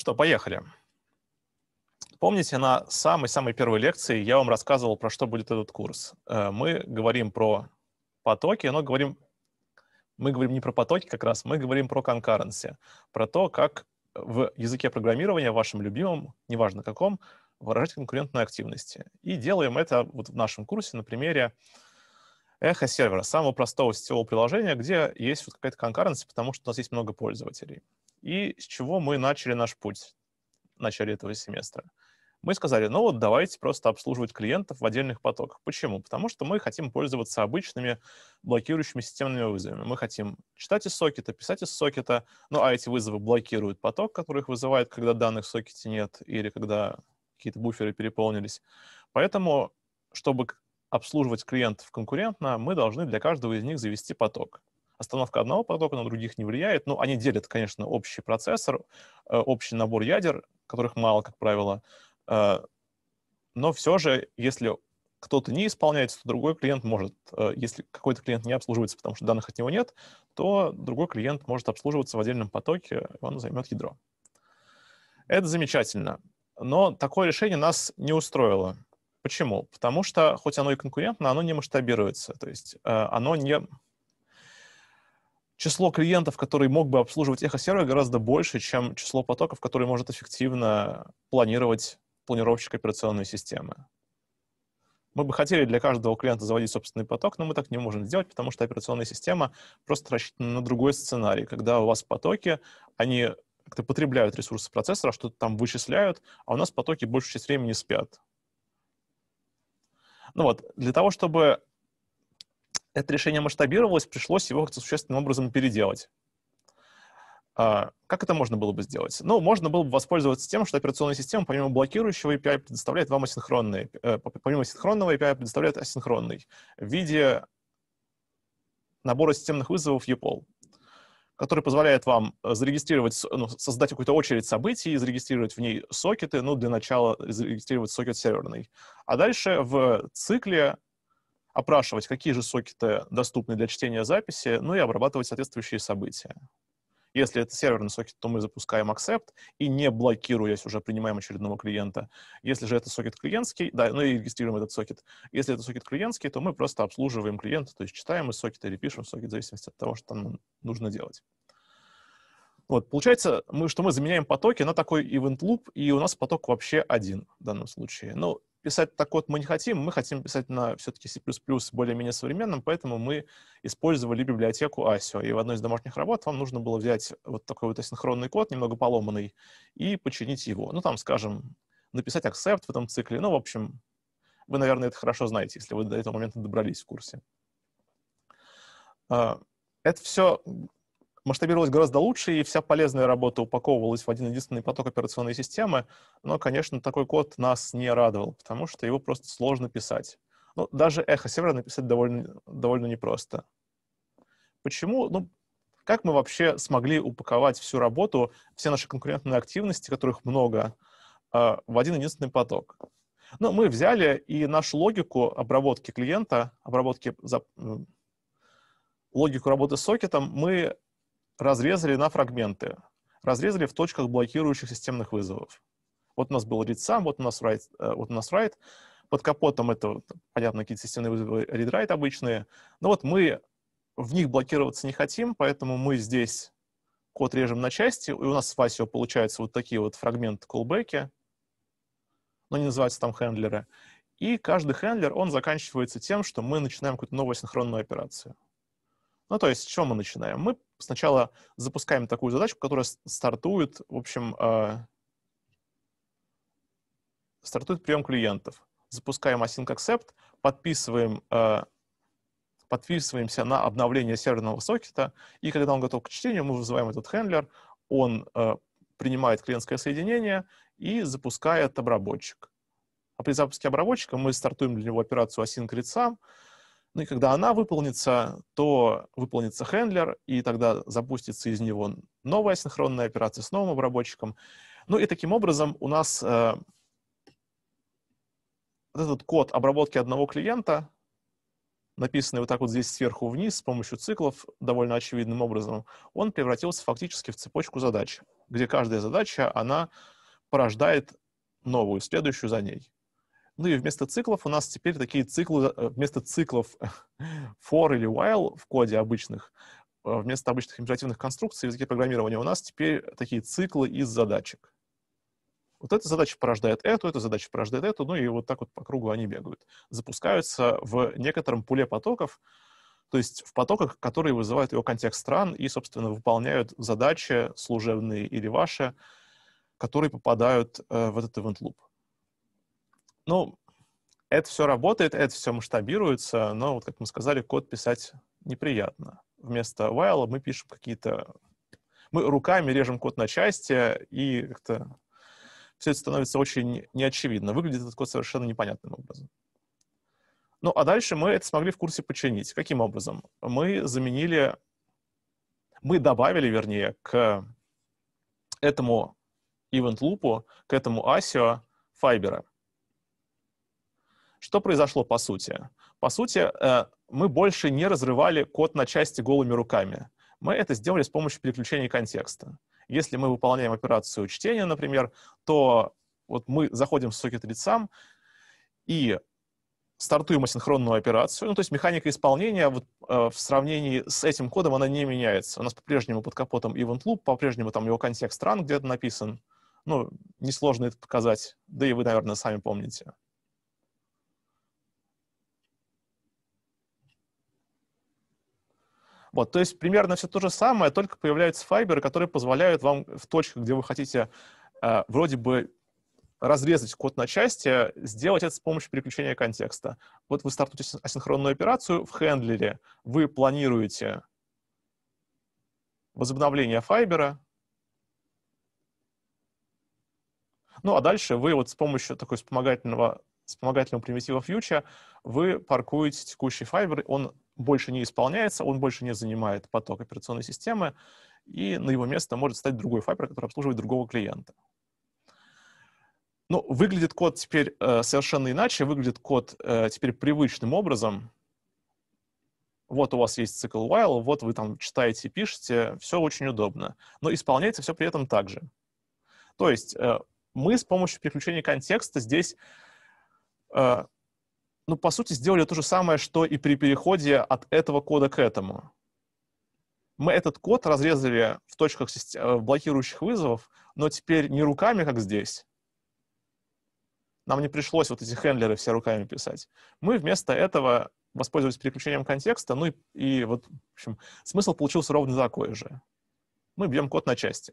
Что, поехали. Помните, на самой-самой первой лекции я вам рассказывал, про что будет этот курс. Э, мы говорим про потоки, но говорим, мы говорим не про потоки как раз, мы говорим про concurrency, про то, как в языке программирования, вашем любимом, неважно каком, выражать конкурентные активности. И делаем это вот в нашем курсе на примере эхо сервера, самого простого сетевого приложения, где есть вот какая-то конкуренция, потому что у нас есть много пользователей. И с чего мы начали наш путь в начале этого семестра? Мы сказали, ну вот давайте просто обслуживать клиентов в отдельных потоках. Почему? Потому что мы хотим пользоваться обычными блокирующими системными вызовами. Мы хотим читать из сокета, писать из сокета, ну а эти вызовы блокируют поток, который их вызывает, когда данных в сокете нет или когда какие-то буферы переполнились. Поэтому, чтобы обслуживать клиентов конкурентно, мы должны для каждого из них завести поток остановка одного потока на других не влияет. Ну, они делят, конечно, общий процессор, э, общий набор ядер, которых мало, как правило. Э, но все же, если кто-то не исполняется, то другой клиент может, э, если какой-то клиент не обслуживается, потому что данных от него нет, то другой клиент может обслуживаться в отдельном потоке, и он займет ядро. Это замечательно. Но такое решение нас не устроило. Почему? Потому что, хоть оно и конкурентно, оно не масштабируется. То есть оно не число клиентов, которые мог бы обслуживать эхосервер, гораздо больше, чем число потоков, которые может эффективно планировать планировщик операционной системы. Мы бы хотели для каждого клиента заводить собственный поток, но мы так не можем сделать, потому что операционная система просто рассчитана на другой сценарий, когда у вас потоки, они как-то потребляют ресурсы процессора, что-то там вычисляют, а у нас потоки большую часть времени спят. Ну вот, для того, чтобы это решение масштабировалось, пришлось его как-то существенным образом переделать. А, как это можно было бы сделать? Ну, можно было бы воспользоваться тем, что операционная система помимо блокирующего API предоставляет вам асинхронный, э, помимо синхронного API предоставляет асинхронный в виде набора системных вызовов EPOL, который позволяет вам э, зарегистрировать, ну, создать какую-то очередь событий, зарегистрировать в ней сокеты, ну, для начала зарегистрировать сокет серверный. А дальше в цикле опрашивать, какие же сокеты доступны для чтения записи, ну и обрабатывать соответствующие события. Если это серверный сокет, то мы запускаем accept и не блокируясь уже принимаем очередного клиента. Если же это сокет клиентский, да, ну и регистрируем этот сокет. Если это сокет клиентский, то мы просто обслуживаем клиента, то есть читаем из сокета или пишем в сокет в зависимости от того, что нам нужно делать. Вот, получается, мы, что мы заменяем потоки на такой event loop, и у нас поток вообще один в данном случае. Но ну, писать так код мы не хотим, мы хотим писать на все-таки C++ более-менее современном, поэтому мы использовали библиотеку ASIO. И в одной из домашних работ вам нужно было взять вот такой вот асинхронный код, немного поломанный, и починить его. Ну, там, скажем, написать accept в этом цикле. Ну, в общем, вы, наверное, это хорошо знаете, если вы до этого момента добрались в курсе. А, это все масштабировалось гораздо лучше, и вся полезная работа упаковывалась в один единственный поток операционной системы, но, конечно, такой код нас не радовал, потому что его просто сложно писать. Ну, даже эхо-сервер написать довольно, довольно непросто. Почему? Ну, как мы вообще смогли упаковать всю работу, все наши конкурентные активности, которых много, э, в один единственный поток? Ну, мы взяли и нашу логику обработки клиента, обработки за, логику работы с сокетом мы разрезали на фрагменты, разрезали в точках блокирующих системных вызовов. Вот у нас был read сам, вот у нас write, э, вот у нас write. Под капотом это, понятно, какие-то системные вызовы read-write обычные. Но вот мы в них блокироваться не хотим, поэтому мы здесь код режем на части, и у нас с Васио получаются вот такие вот фрагменты колбеки, но не называются там хендлеры. И каждый хендлер, он заканчивается тем, что мы начинаем какую-то новую синхронную операцию. Ну, то есть, с чего мы начинаем? Мы сначала запускаем такую задачу, которая стартует, в общем, э, стартует прием клиентов. Запускаем async accept, подписываем, э, подписываемся на обновление серверного сокета, и когда он готов к чтению, мы вызываем этот хендлер, он э, принимает клиентское соединение и запускает обработчик. А при запуске обработчика мы стартуем для него операцию async read ну и когда она выполнится, то выполнится хендлер, и тогда запустится из него новая синхронная операция с новым обработчиком. Ну и таким образом у нас э, этот код обработки одного клиента, написанный вот так вот здесь сверху вниз с помощью циклов довольно очевидным образом, он превратился фактически в цепочку задач, где каждая задача, она порождает новую, следующую за ней. Ну и вместо циклов у нас теперь такие циклы, э, вместо циклов for или while в коде обычных, э, вместо обычных императивных конструкций в языке программирования у нас теперь такие циклы из задачек. Вот эта задача порождает эту, эта задача порождает эту, ну и вот так вот по кругу они бегают. Запускаются в некотором пуле потоков, то есть в потоках, которые вызывают его контекст стран и, собственно, выполняют задачи служебные или ваши, которые попадают э, в этот event loop. Ну, это все работает, это все масштабируется, но, вот как мы сказали, код писать неприятно. Вместо while мы пишем какие-то... Мы руками режем код на части, и как-то все это становится очень неочевидно. Выглядит этот код совершенно непонятным образом. Ну, а дальше мы это смогли в курсе починить. Каким образом? Мы заменили... Мы добавили, вернее, к этому event loop, к этому ASIO файбера. Что произошло по сути? По сути, э, мы больше не разрывали код на части голыми руками. Мы это сделали с помощью переключения контекста. Если мы выполняем операцию чтения, например, то вот мы заходим в сокет лицам и стартуем асинхронную операцию. Ну, то есть механика исполнения вот, э, в сравнении с этим кодом, она не меняется. У нас по-прежнему под капотом event loop, по-прежнему там его контекст run где-то написан. Ну, несложно это показать, да и вы, наверное, сами помните. Вот, то есть примерно все то же самое, только появляются файберы, которые позволяют вам в точках, где вы хотите э, вроде бы разрезать код на части, сделать это с помощью переключения контекста. Вот вы стартуете асинхронную операцию в хендлере, вы планируете возобновление файбера, ну а дальше вы вот с помощью такой вспомогательного, вспомогательного примитива фьюча вы паркуете текущий файбер, он больше не исполняется, он больше не занимает поток операционной системы, и на его место может стать другой фабрик, который обслуживает другого клиента. Ну, выглядит код теперь э, совершенно иначе, выглядит код э, теперь привычным образом. Вот у вас есть цикл while, вот вы там читаете, пишете, все очень удобно. Но исполняется все при этом так же. То есть э, мы с помощью переключения контекста здесь э, ну, по сути, сделали то же самое, что и при переходе от этого кода к этому. Мы этот код разрезали в точках э, блокирующих вызовов, но теперь не руками, как здесь. Нам не пришлось вот эти хендлеры все руками писать. Мы вместо этого воспользовались переключением контекста, ну и, и вот, в общем, смысл получился ровно такой же. Мы бьем код на части.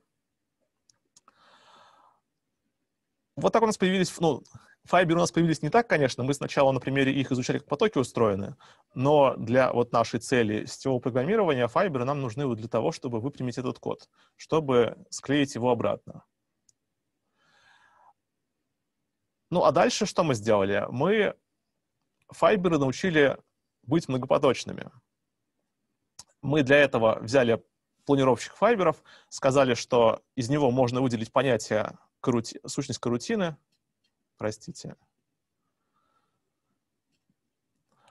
Вот так у нас появились, ну, Fiber у нас появились не так, конечно. Мы сначала на примере их изучали, как потоки устроены. Но для вот нашей цели сетевого программирования Fiber нам нужны вот для того, чтобы выпрямить этот код, чтобы склеить его обратно. Ну, а дальше что мы сделали? Мы Fiber научили быть многопоточными. Мы для этого взяли планировщик файберов, сказали, что из него можно выделить понятие сущность карутины, простите.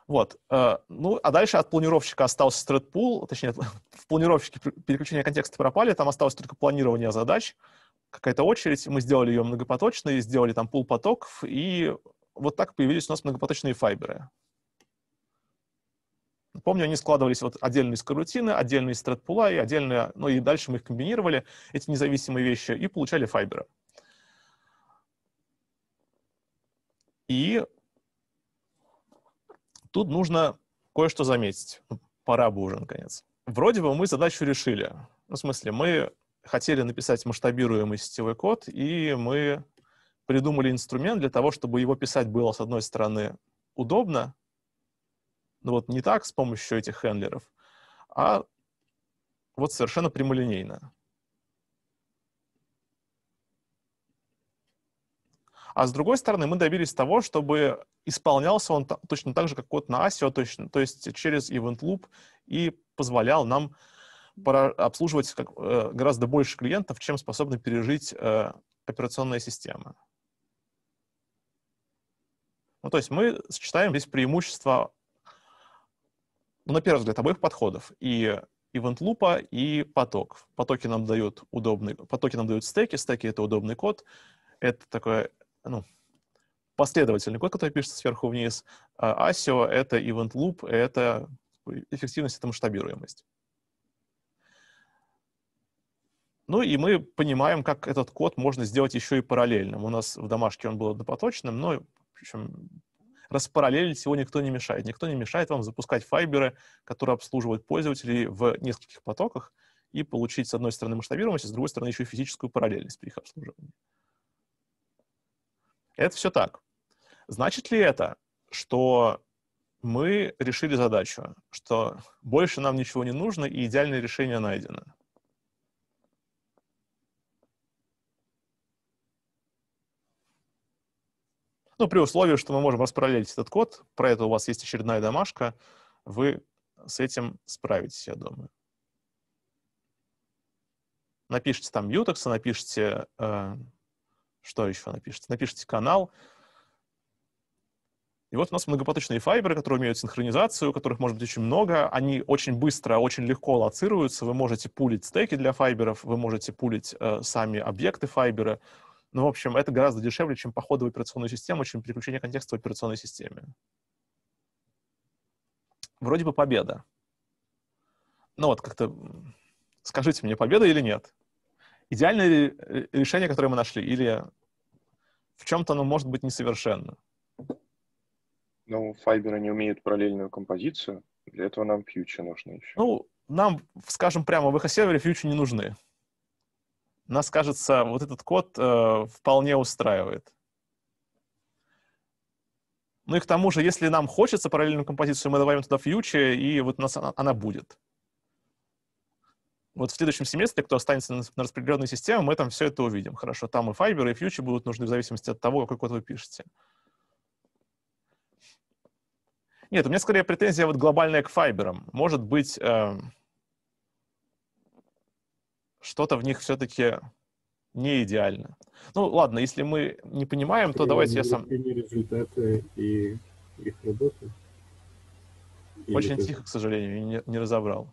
Вот. Э, ну, а дальше от планировщика остался threadpool, точнее, в планировщике переключения контекста пропали, там осталось только планирование задач, какая-то очередь, мы сделали ее многопоточной, сделали там пул потоков, и вот так появились у нас многопоточные файберы. Помню, они складывались вот отдельно из карутины, отдельно из threadpool, и отдельно, ну и дальше мы их комбинировали, эти независимые вещи, и получали файберы. И тут нужно кое-что заметить. Пора бы уже, наконец. Вроде бы мы задачу решили. Ну, в смысле, мы хотели написать масштабируемый сетевой код, и мы придумали инструмент для того, чтобы его писать было, с одной стороны, удобно, ну вот не так с помощью этих хендлеров, а вот совершенно прямолинейно. А с другой стороны, мы добились того, чтобы исполнялся он точно так же, как код на ASIO, точно, то есть через Event Loop, и позволял нам обслуживать как, э, гораздо больше клиентов, чем способны пережить э, операционная система. Ну, то есть мы сочетаем здесь преимущества, ну, на первый взгляд, обоих подходов. И event лупа и поток. Потоки нам дают удобный, потоки нам дают стеки, стеки — это удобный код, это такое ну, последовательный код, который пишется сверху вниз. А ASIO — это event loop, это эффективность, это масштабируемость. Ну и мы понимаем, как этот код можно сделать еще и параллельным. У нас в домашке он был однопоточным, но причем, распараллелить его никто не мешает. Никто не мешает вам запускать файберы, которые обслуживают пользователей в нескольких потоках, и получить, с одной стороны, масштабируемость, а с другой стороны, еще и физическую параллельность при их обслуживании. Это все так. Значит ли это, что мы решили задачу, что больше нам ничего не нужно и идеальное решение найдено? Ну, при условии, что мы можем распараллелить этот код, про это у вас есть очередная домашка, вы с этим справитесь, я думаю. Напишите там Utex, напишите э, что еще напишите? Напишите канал. И вот у нас многопоточные файберы, которые умеют синхронизацию, которых может быть очень много. Они очень быстро, очень легко лоцируются. Вы можете пулить стеки для файберов, вы можете пулить э, сами объекты файбера. Ну, в общем, это гораздо дешевле, чем походы в операционную систему, чем переключение контекста в операционной системе. Вроде бы победа. Ну вот как-то скажите мне, победа или нет? идеальное э, решение, которое мы нашли, или в чем-то оно может быть несовершенно? Ну, файберы не умеют параллельную композицию. Для этого нам фьючи нужны еще. Ну, нам, скажем прямо, в сервере фьючи не нужны. Нас, кажется, вот этот код э, вполне устраивает. Ну и к тому же, если нам хочется параллельную композицию, мы добавим туда фьючи, и вот у нас она, она будет вот в следующем семестре, кто останется на, на распределенной системе, мы там все это увидим. Хорошо, там и Fiber, и Future будут нужны в зависимости от того, какой код вы пишете. Нет, у меня скорее претензия вот глобальная к Fiber. Может быть, э, что-то в них все-таки не идеально. Ну, ладно, если мы не понимаем, то давайте я сам... результаты и их работы? Очень тихо, к сожалению, не, не разобрал.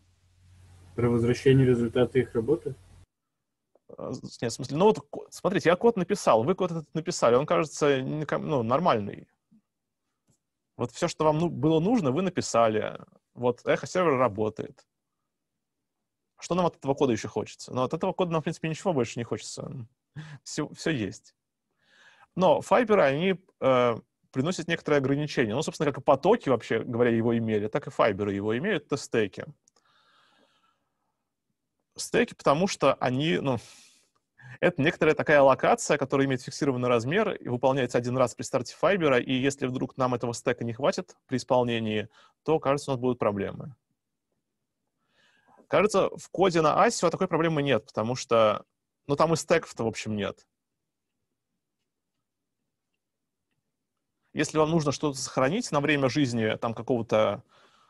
Про возвращение результата их работы? А, нет, в смысле, ну вот, смотрите, я код написал, вы код этот написали, он кажется ну, нормальный. Вот все, что вам ну, было нужно, вы написали. Вот эхо-сервер работает. Что нам от этого кода еще хочется? Но ну, от этого кода нам, в принципе, ничего больше не хочется. Все, все есть. Но файберы, они э, приносят некоторые ограничения. Ну, собственно, как и потоки, вообще говоря, его имели, так и файберы его имеют, это стеки. Стейки, потому что они, ну, это некоторая такая локация, которая имеет фиксированный размер и выполняется один раз при старте файбера. и если вдруг нам этого стека не хватит при исполнении, то, кажется, у нас будут проблемы. Кажется, в коде на ISO такой проблемы нет, потому что, ну, там и стеков-то, в общем, нет. Если вам нужно что-то сохранить на время жизни там какого-то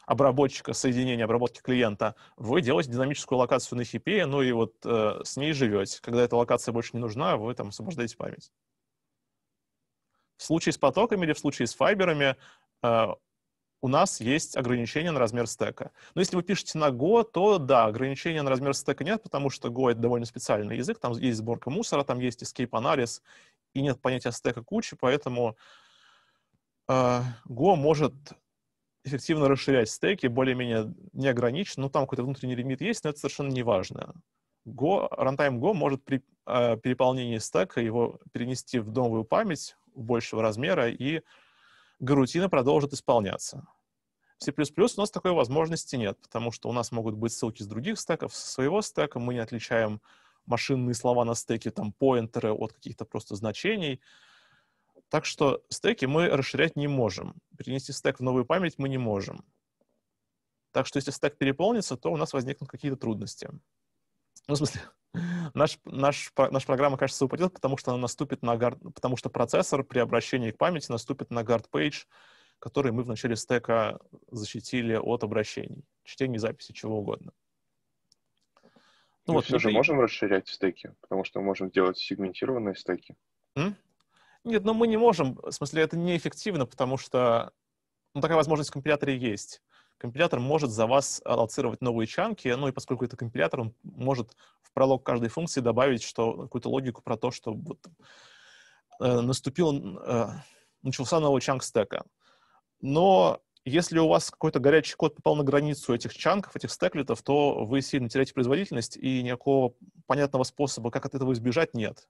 обработчика соединения, обработки клиента, вы делаете динамическую локацию на HTTP, ну и вот э, с ней живете. Когда эта локация больше не нужна, вы там освобождаете память. В случае с потоками или в случае с файберами э, у нас есть ограничение на размер стека. Но если вы пишете на Go, то да, ограничения на размер стека нет, потому что Go — это довольно специальный язык, там есть сборка мусора, там есть escape-анализ, и нет понятия стека кучи, поэтому э, Go может эффективно расширять стеки, более-менее не ограничен, но там какой-то внутренний лимит есть, но это совершенно не важно. Go, runtime Go может при э, а, переполнении стека его перенести в новую память большего размера, и гарутина продолжит исполняться. В C++ у нас такой возможности нет, потому что у нас могут быть ссылки с других стеков, со своего стека, мы не отличаем машинные слова на стеке, там, поинтеры от каких-то просто значений, так что стеки мы расширять не можем. Перенести стек в новую память мы не можем. Так что если стек переполнится, то у нас возникнут какие-то трудности. Ну, в смысле, наш, наш, наша программа, кажется, упадет, потому что она наступит на гард, потому что процессор при обращении к памяти наступит на guard page, который мы в начале стека защитили от обращений, чтения, записи, чего угодно. Ну, мы вот, все же и... можем расширять стеки, потому что мы можем делать сегментированные стеки. М? Нет, но ну, мы не можем. В смысле, это неэффективно, потому что ну, такая возможность в компиляторе есть. Компилятор может за вас аллоцировать новые чанки, ну и поскольку это компилятор, он может в пролог каждой функции добавить что, какую-то логику про то, что вот, э, наступил, э, начался новый чанк стека. Но если у вас какой-то горячий код попал на границу этих чанков, этих стеклетов, то вы сильно теряете производительность, и никакого понятного способа, как от этого избежать, нет.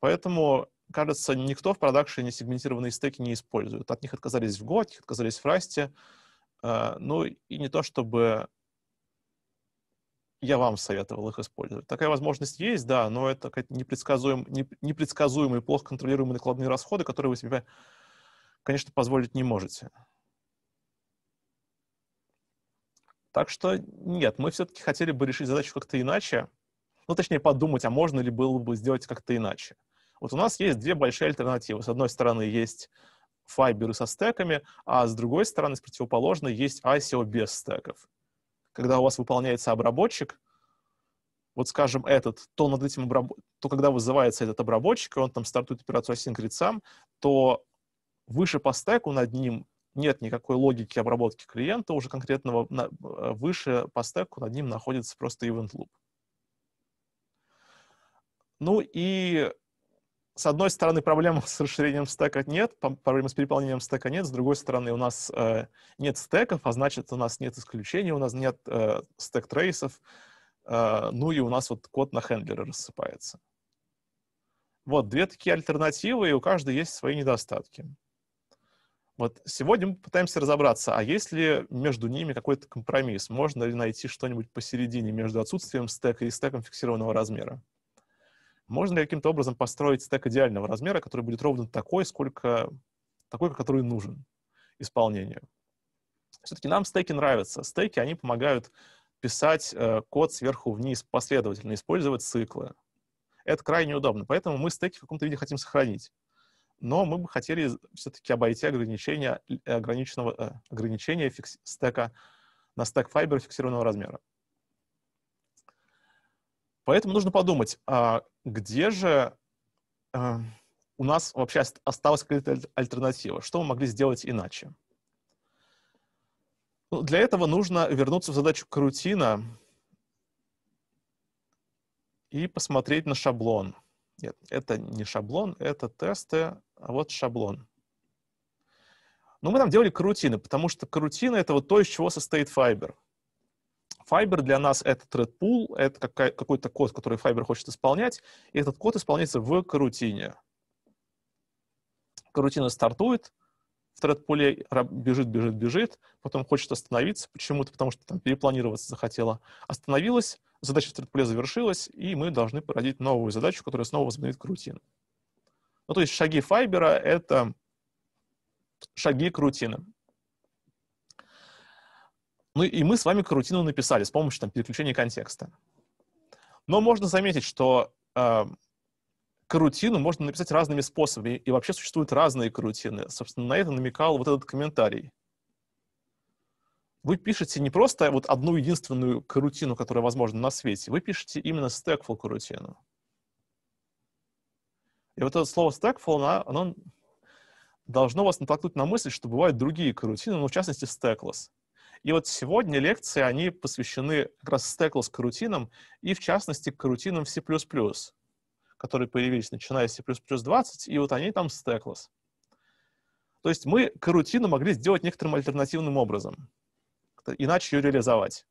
Поэтому кажется, никто в продакшене сегментированные стеки не использует. От них отказались в Go, от них отказались в Rust. Э, ну и не то, чтобы я вам советовал их использовать. Такая возможность есть, да, но это непредсказуем, непредсказуемые, плохо контролируемые накладные расходы, которые вы себе, конечно, позволить не можете. Так что нет, мы все-таки хотели бы решить задачу как-то иначе. Ну, точнее, подумать, а можно ли было бы сделать как-то иначе. Вот у нас есть две большие альтернативы. С одной стороны, есть файберы со стеками, а с другой стороны, с противоположной, есть ICO без стеков. Когда у вас выполняется обработчик, вот скажем, этот, то над этим обраб... то когда вызывается этот обработчик, и он там стартует операцию async сам, то выше по стеку над ним нет никакой логики обработки клиента уже конкретного, на... Э, выше по стеку над ним находится просто event loop. Ну и с одной стороны, проблем с расширением стека нет, проблем с переполнением стека нет, с другой стороны, у нас э, нет стеков, а значит, у нас нет исключений, у нас нет э, стек-трейсов, э, ну и у нас вот код на хендлеры рассыпается. Вот две такие альтернативы, и у каждой есть свои недостатки. Вот сегодня мы пытаемся разобраться, а есть ли между ними какой-то компромисс? Можно ли найти что-нибудь посередине между отсутствием стека и стеком фиксированного размера? Можно ли каким-то образом построить стек идеального размера, который будет ровно такой, сколько такой, который нужен исполнению? Все-таки нам стеки нравятся. Стеки, они помогают писать э, код сверху вниз последовательно, использовать циклы. Это крайне удобно, поэтому мы стеки в каком-то виде хотим сохранить. Но мы бы хотели все-таки обойти ограничения, э, ограниченного, э, ограничения фикс, стека на стек файбер фиксированного размера. Поэтому нужно подумать, а где же а, у нас вообще осталась какая-то альтернатива, что мы могли сделать иначе. Ну, для этого нужно вернуться в задачу крутина и посмотреть на шаблон. Нет, это не шаблон, это тесты, а вот шаблон. Но ну, мы там делали карутины, потому что карутина — это вот то, из чего состоит файбер — Fiber для нас — это thread-pool, это какой-то код, который Fiber хочет исполнять, и этот код исполняется в корутине. Корутина стартует, в thread-пуле бежит, бежит, бежит, потом хочет остановиться почему-то, потому что там перепланироваться захотела. Остановилась, задача в thread-пуле завершилась, и мы должны породить новую задачу, которая снова возобновит корутину. Ну, то есть шаги Fiber — это шаги карутины. Ну и мы с вами карутину написали с помощью там, переключения контекста. Но можно заметить, что э, карутину можно написать разными способами, и вообще существуют разные карутины. Собственно, на это намекал вот этот комментарий. Вы пишете не просто вот одну единственную карутину, которая возможна на свете, вы пишете именно stackful карутину. И вот это слово stackful, оно, оно должно вас натолкнуть на мысль, что бывают другие карутины, ну, в частности, stackless. И вот сегодня лекции, они посвящены как раз стеклс карутинам и, в частности, карутинам C++, которые появились начиная с C++20, и вот они там стеклс. То есть мы карутину могли сделать некоторым альтернативным образом, иначе ее реализовать.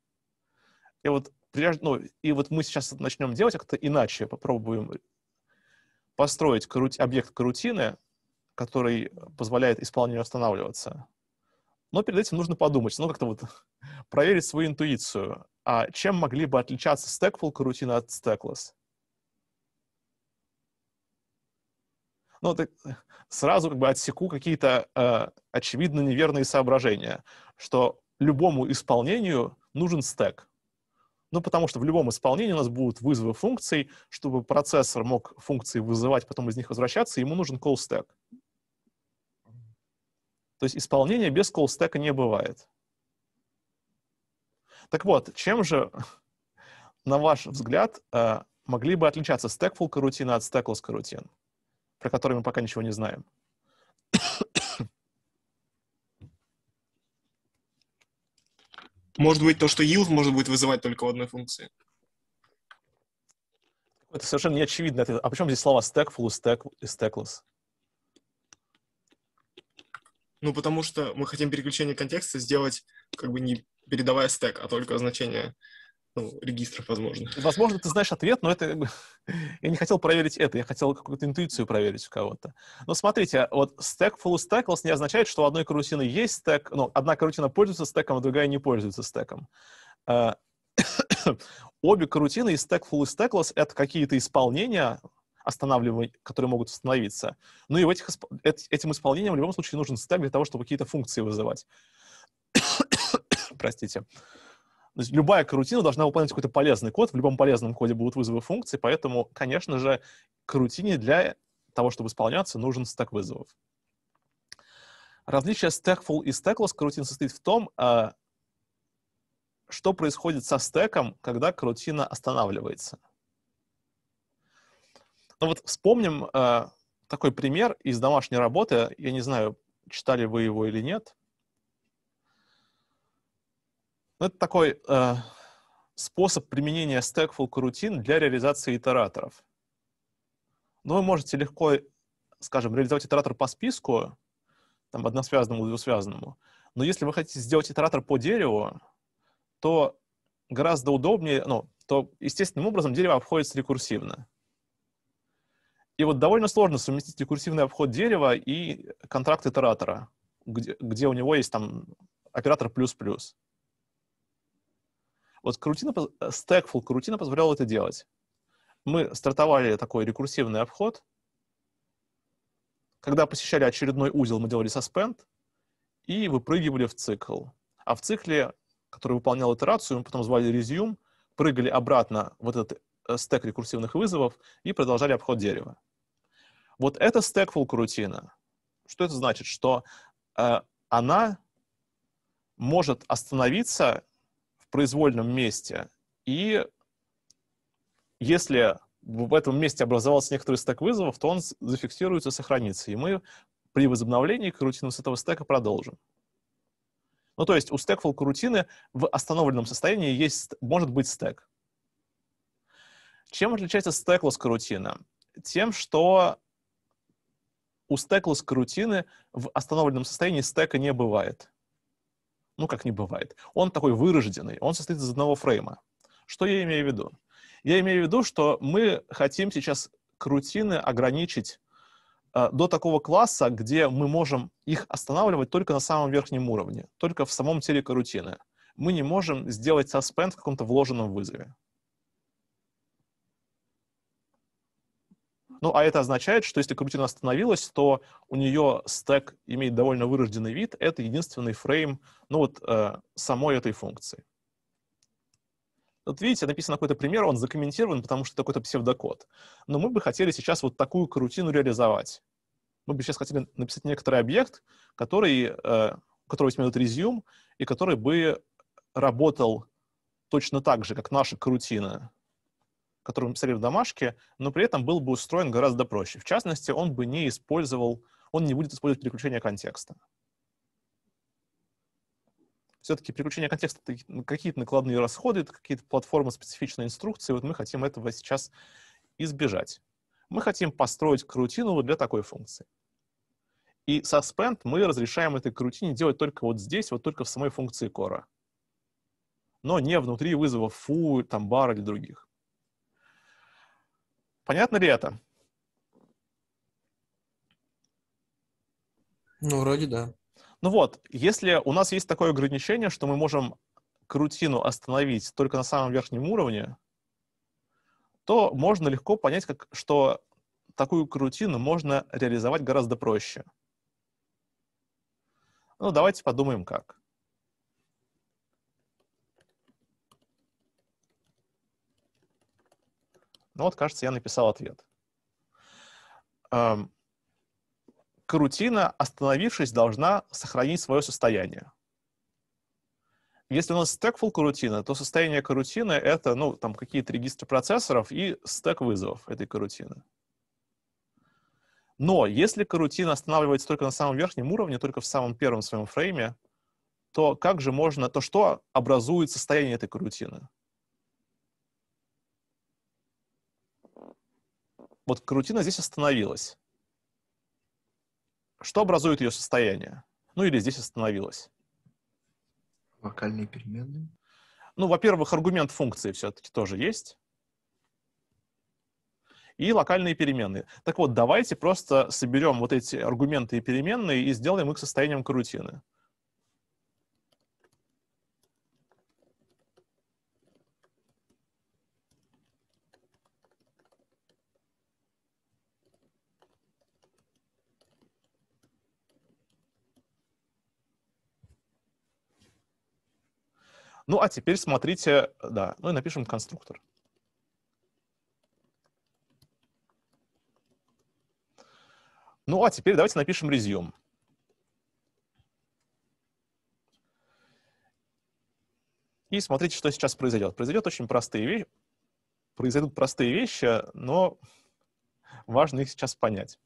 И вот, ну, и вот мы сейчас начнем делать как-то иначе, попробуем построить объект карутины, который позволяет исполнению останавливаться. Но перед этим нужно подумать, ну, как-то вот проверить свою интуицию. А чем могли бы отличаться стекфул карутина от стеклос? Ну, так сразу как бы отсеку какие-то э, очевидно неверные соображения, что любому исполнению нужен стек. Ну, потому что в любом исполнении у нас будут вызовы функций, чтобы процессор мог функции вызывать, потом из них возвращаться, ему нужен call stack. То есть исполнения без колл-стека не бывает. Так вот, чем же, на ваш взгляд, э, могли бы отличаться стекфул корутин от стеклос корутин, про которые мы пока ничего не знаем? Может быть, то, что yield может быть вызывать только у одной функции. Это совершенно неочевидно. А почему здесь слова stackful и stack, и stackless? Ну, потому что мы хотим переключение контекста сделать как бы не передавая стек, а только значение ну, регистров, возможно. Возможно, ты знаешь ответ, но это... я не хотел проверить это, я хотел какую-то интуицию проверить у кого-то. Но смотрите, вот стек full stackless не означает, что у одной карутины есть стек, ну, одна карутина пользуется стеком, а другая не пользуется стеком. Э, обе карутины и стек full stackless — это какие-то исполнения останавливаемые, которые могут остановиться. Ну и в этих, этим исполнением в любом случае нужен стек для того, чтобы какие-то функции вызывать. Простите. То есть любая карутина должна выполнять какой-то полезный код, в любом полезном коде будут вызовы функций, поэтому, конечно же, карутине для того, чтобы исполняться, нужен стек вызовов. Различие stackful и stackless карутин состоит в том, а, что происходит со стеком, когда карутина останавливается. Но ну вот вспомним э, такой пример из домашней работы. Я не знаю, читали вы его или нет. Ну, это такой э, способ применения Stackful корутин для реализации итераторов. Но ну, вы можете легко, скажем, реализовать итератор по списку, там, односвязному, двусвязному. Но если вы хотите сделать итератор по дереву, то гораздо удобнее, ну, то естественным образом дерево обходится рекурсивно. И вот довольно сложно совместить рекурсивный обход дерева и контракт итератора, где, где у него есть там оператор плюс-плюс. Вот карутина, э, Stackful карутина позволяла это делать. Мы стартовали такой рекурсивный обход. Когда посещали очередной узел, мы делали suspend и выпрыгивали в цикл. А в цикле, который выполнял итерацию, мы потом звали резюм, прыгали обратно в этот Э, стек рекурсивных вызовов и продолжали обход дерева. Вот это стек фулкурутина. Что это значит? Что э, она может остановиться в произвольном месте, и если в этом месте образовался некоторый стек вызовов, то он зафиксируется, сохранится, и мы при возобновлении карутину с этого стека продолжим. Ну, то есть у стек фолкарутины в остановленном состоянии есть, может быть стек. Чем отличается стеклос карутина? Тем, что у стеклос карутины в остановленном состоянии стека не бывает. Ну, как не бывает. Он такой вырожденный, он состоит из одного фрейма. Что я имею в виду? Я имею в виду, что мы хотим сейчас крутины ограничить э, до такого класса, где мы можем их останавливать только на самом верхнем уровне, только в самом теле карутины. Мы не можем сделать саспенд в каком-то вложенном вызове. Ну, а это означает, что если корутина остановилась, то у нее стек имеет довольно вырожденный вид. Это единственный фрейм, ну вот, э, самой этой функции. Вот видите, написано какой-то пример, он закомментирован, потому что это какой-то псевдокод. Но мы бы хотели сейчас вот такую карутину реализовать. Мы бы сейчас хотели написать некоторый объект, который, э, у которого есть и который бы работал точно так же, как наша карутина, который мы писали в домашке, но при этом был бы устроен гораздо проще. В частности, он бы не использовал, он не будет использовать переключение контекста. Все-таки переключение контекста — какие-то накладные расходы, это какие-то платформы, специфичные инструкции. Вот мы хотим этого сейчас избежать. Мы хотим построить крутину для такой функции. И suspend мы разрешаем этой крутине делать только вот здесь, вот только в самой функции кора. Но не внутри вызова фу, там, бар или других. Понятно ли это? Ну, вроде да. Ну вот, если у нас есть такое ограничение, что мы можем карутину остановить только на самом верхнем уровне, то можно легко понять, как, что такую карутину можно реализовать гораздо проще. Ну, давайте подумаем как. Ну вот, кажется, я написал ответ. Эм, карутина, остановившись, должна сохранить свое состояние. Если у нас стек full карутина, то состояние карутины — это ну, там какие-то регистры процессоров и стек вызовов этой карутины. Но если карутина останавливается только на самом верхнем уровне, только в самом первом своем фрейме, то как же можно, то что образует состояние этой карутины? вот карутина здесь остановилась. Что образует ее состояние? Ну или здесь остановилась? Вокальные переменные. Ну, во-первых, аргумент функции все-таки тоже есть. И локальные переменные. Так вот, давайте просто соберем вот эти аргументы и переменные и сделаем их состоянием карутины. Ну, а теперь смотрите, да, ну и напишем конструктор. Ну, а теперь давайте напишем резюм. И смотрите, что сейчас произойдет. Произойдет очень простые вещи, произойдут простые вещи, но важно их сейчас понять.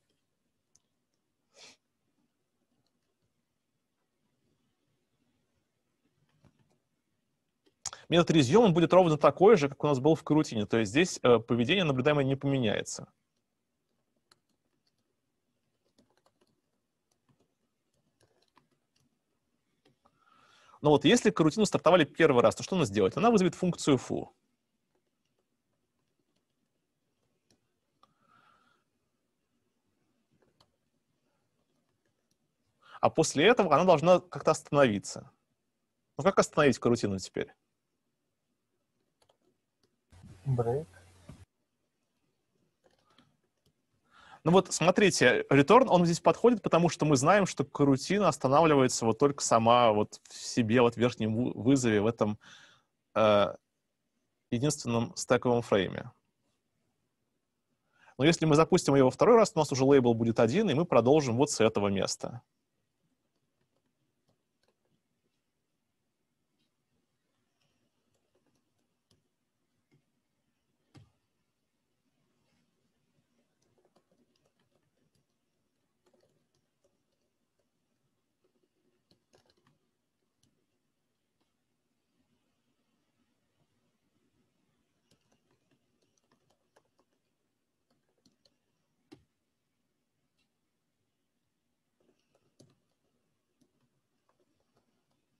метод резюма будет ровно такой же, как у нас был в карутине. То есть здесь э, поведение наблюдаемое не поменяется. Но ну вот если карутину стартовали первый раз, то что она сделает? Она вызовет функцию foo. А после этого она должна как-то остановиться. Ну как остановить карутину теперь? Break. Ну вот, смотрите, return, он здесь подходит, потому что мы знаем, что карутина останавливается вот только сама вот в себе, вот в верхнем вызове, в этом э, единственном стековом фрейме. Но если мы запустим его во второй раз, у нас уже лейбл будет один, и мы продолжим вот с этого места.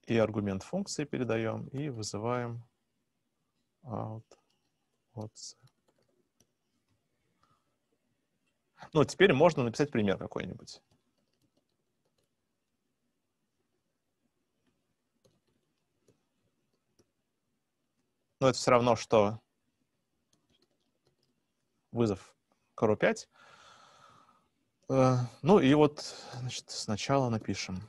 и аргумент функции передаем, и вызываем out от c. Ну, теперь можно написать пример какой-нибудь. Но это все равно, что вызов кору 5. Э, ну и вот значит, сначала напишем.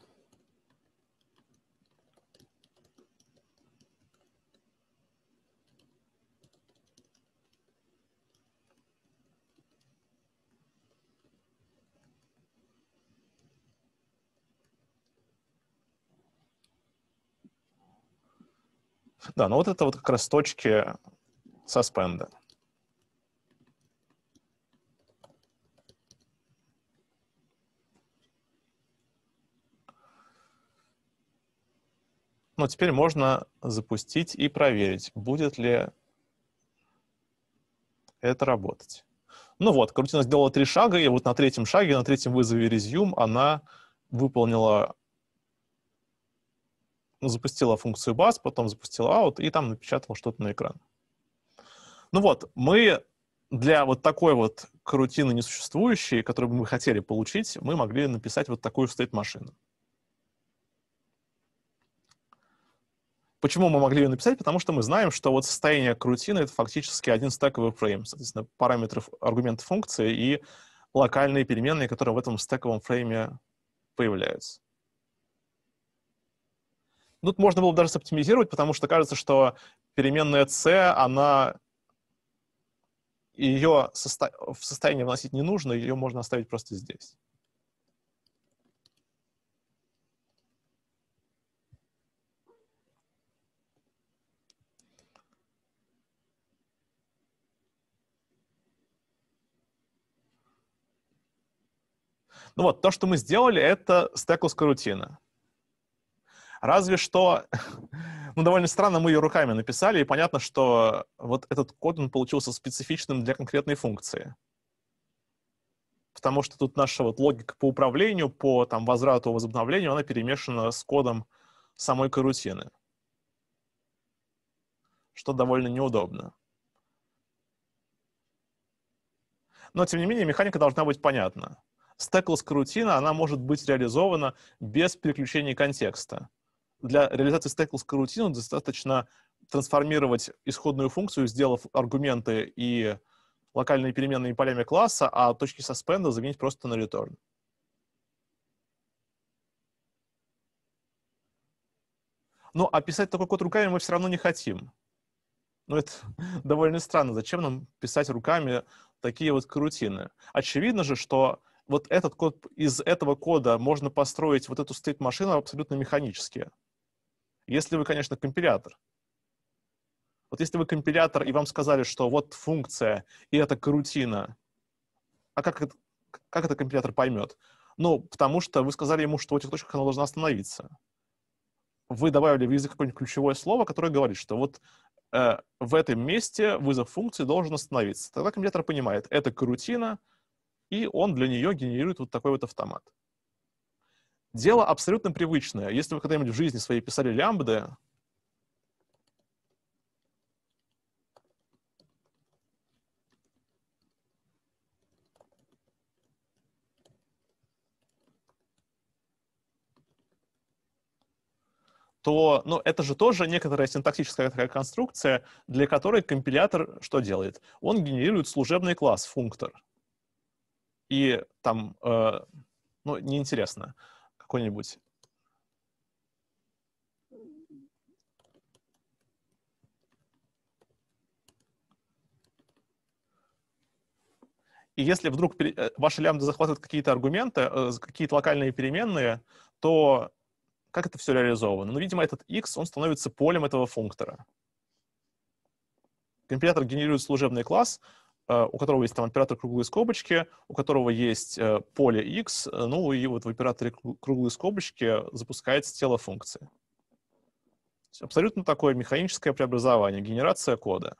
Да, ну вот это вот как раз точки саспенда. Но ну, теперь можно запустить и проверить, будет ли это работать. Ну вот, корутина сделала три шага, и вот на третьем шаге, на третьем вызове резюм, она выполнила запустила функцию bus, потом запустила out и там напечатала что-то на экран. Ну вот, мы для вот такой вот карутины несуществующей, которую бы мы хотели получить, мы могли написать вот такую state-машину. Почему мы могли ее написать? Потому что мы знаем, что вот состояние карутины — это фактически один стековый фрейм, соответственно, параметры аргумент функции и локальные переменные, которые в этом стековом фрейме появляются. Тут можно было бы даже оптимизировать, потому что кажется, что переменная C, она ее состо... в состоянии вносить не нужно, ее можно оставить просто здесь. Ну вот, то, что мы сделали, это стек рутина. Разве что, ну, довольно странно мы ее руками написали, и понятно, что вот этот код, он получился специфичным для конкретной функции. Потому что тут наша вот логика по управлению, по там возврату, возобновлению, она перемешана с кодом самой карутины. Что довольно неудобно. Но, тем не менее, механика должна быть понятна. Стеклос карутина, она может быть реализована без переключения контекста для реализации стеклской рутины достаточно трансформировать исходную функцию, сделав аргументы и локальные переменные полями класса, а точки саспенда заменить просто на return. Но ну, описать а такой код руками мы все равно не хотим. Ну, это довольно странно. Зачем нам писать руками такие вот карутины? Очевидно же, что вот этот код, из этого кода можно построить вот эту стейт-машину абсолютно механически. Если вы, конечно, компилятор. Вот если вы компилятор, и вам сказали, что вот функция, и это карутина, а как это, как это компилятор поймет? Ну, потому что вы сказали ему, что в этих точках она должна остановиться. Вы добавили в язык какое-нибудь ключевое слово, которое говорит, что вот э, в этом месте вызов функции должен остановиться. Тогда компилятор понимает, это карутина, и он для нее генерирует вот такой вот автомат. Дело абсолютно привычное. Если вы когда-нибудь в жизни своей писали лямбды, то ну, это же тоже некоторая синтаксическая такая конструкция, для которой компилятор что делает? Он генерирует служебный класс, функтор. И там, э, ну, неинтересно. интересно какой-нибудь? И если вдруг э, ваши лямбда захватывают какие-то аргументы, э, какие-то локальные переменные, то как это все реализовано? Ну, видимо, этот x, он становится полем этого функтора. Компилятор генерирует служебный класс, Э, у которого есть там оператор круглые скобочки, у которого есть э, поле x, э, ну и вот в операторе круглые скобочки запускается тело функции. Абсолютно такое механическое преобразование, генерация кода,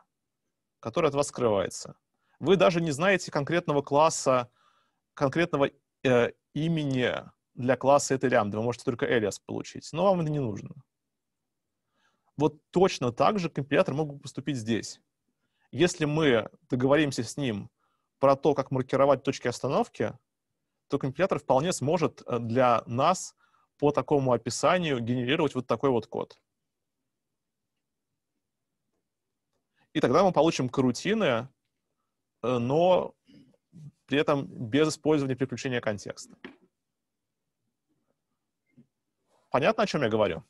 который от вас скрывается. Вы даже не знаете конкретного класса, конкретного э, имени для класса этой лямбды. Вы можете только alias получить, но вам это не нужно. Вот точно так же компилятор мог бы поступить здесь. Если мы договоримся с ним про то, как маркировать точки остановки, то компилятор вполне сможет э, для нас по такому описанию генерировать вот такой вот код. И тогда мы получим карутины, э, но при этом без использования переключения контекста. Понятно, о чем я говорю?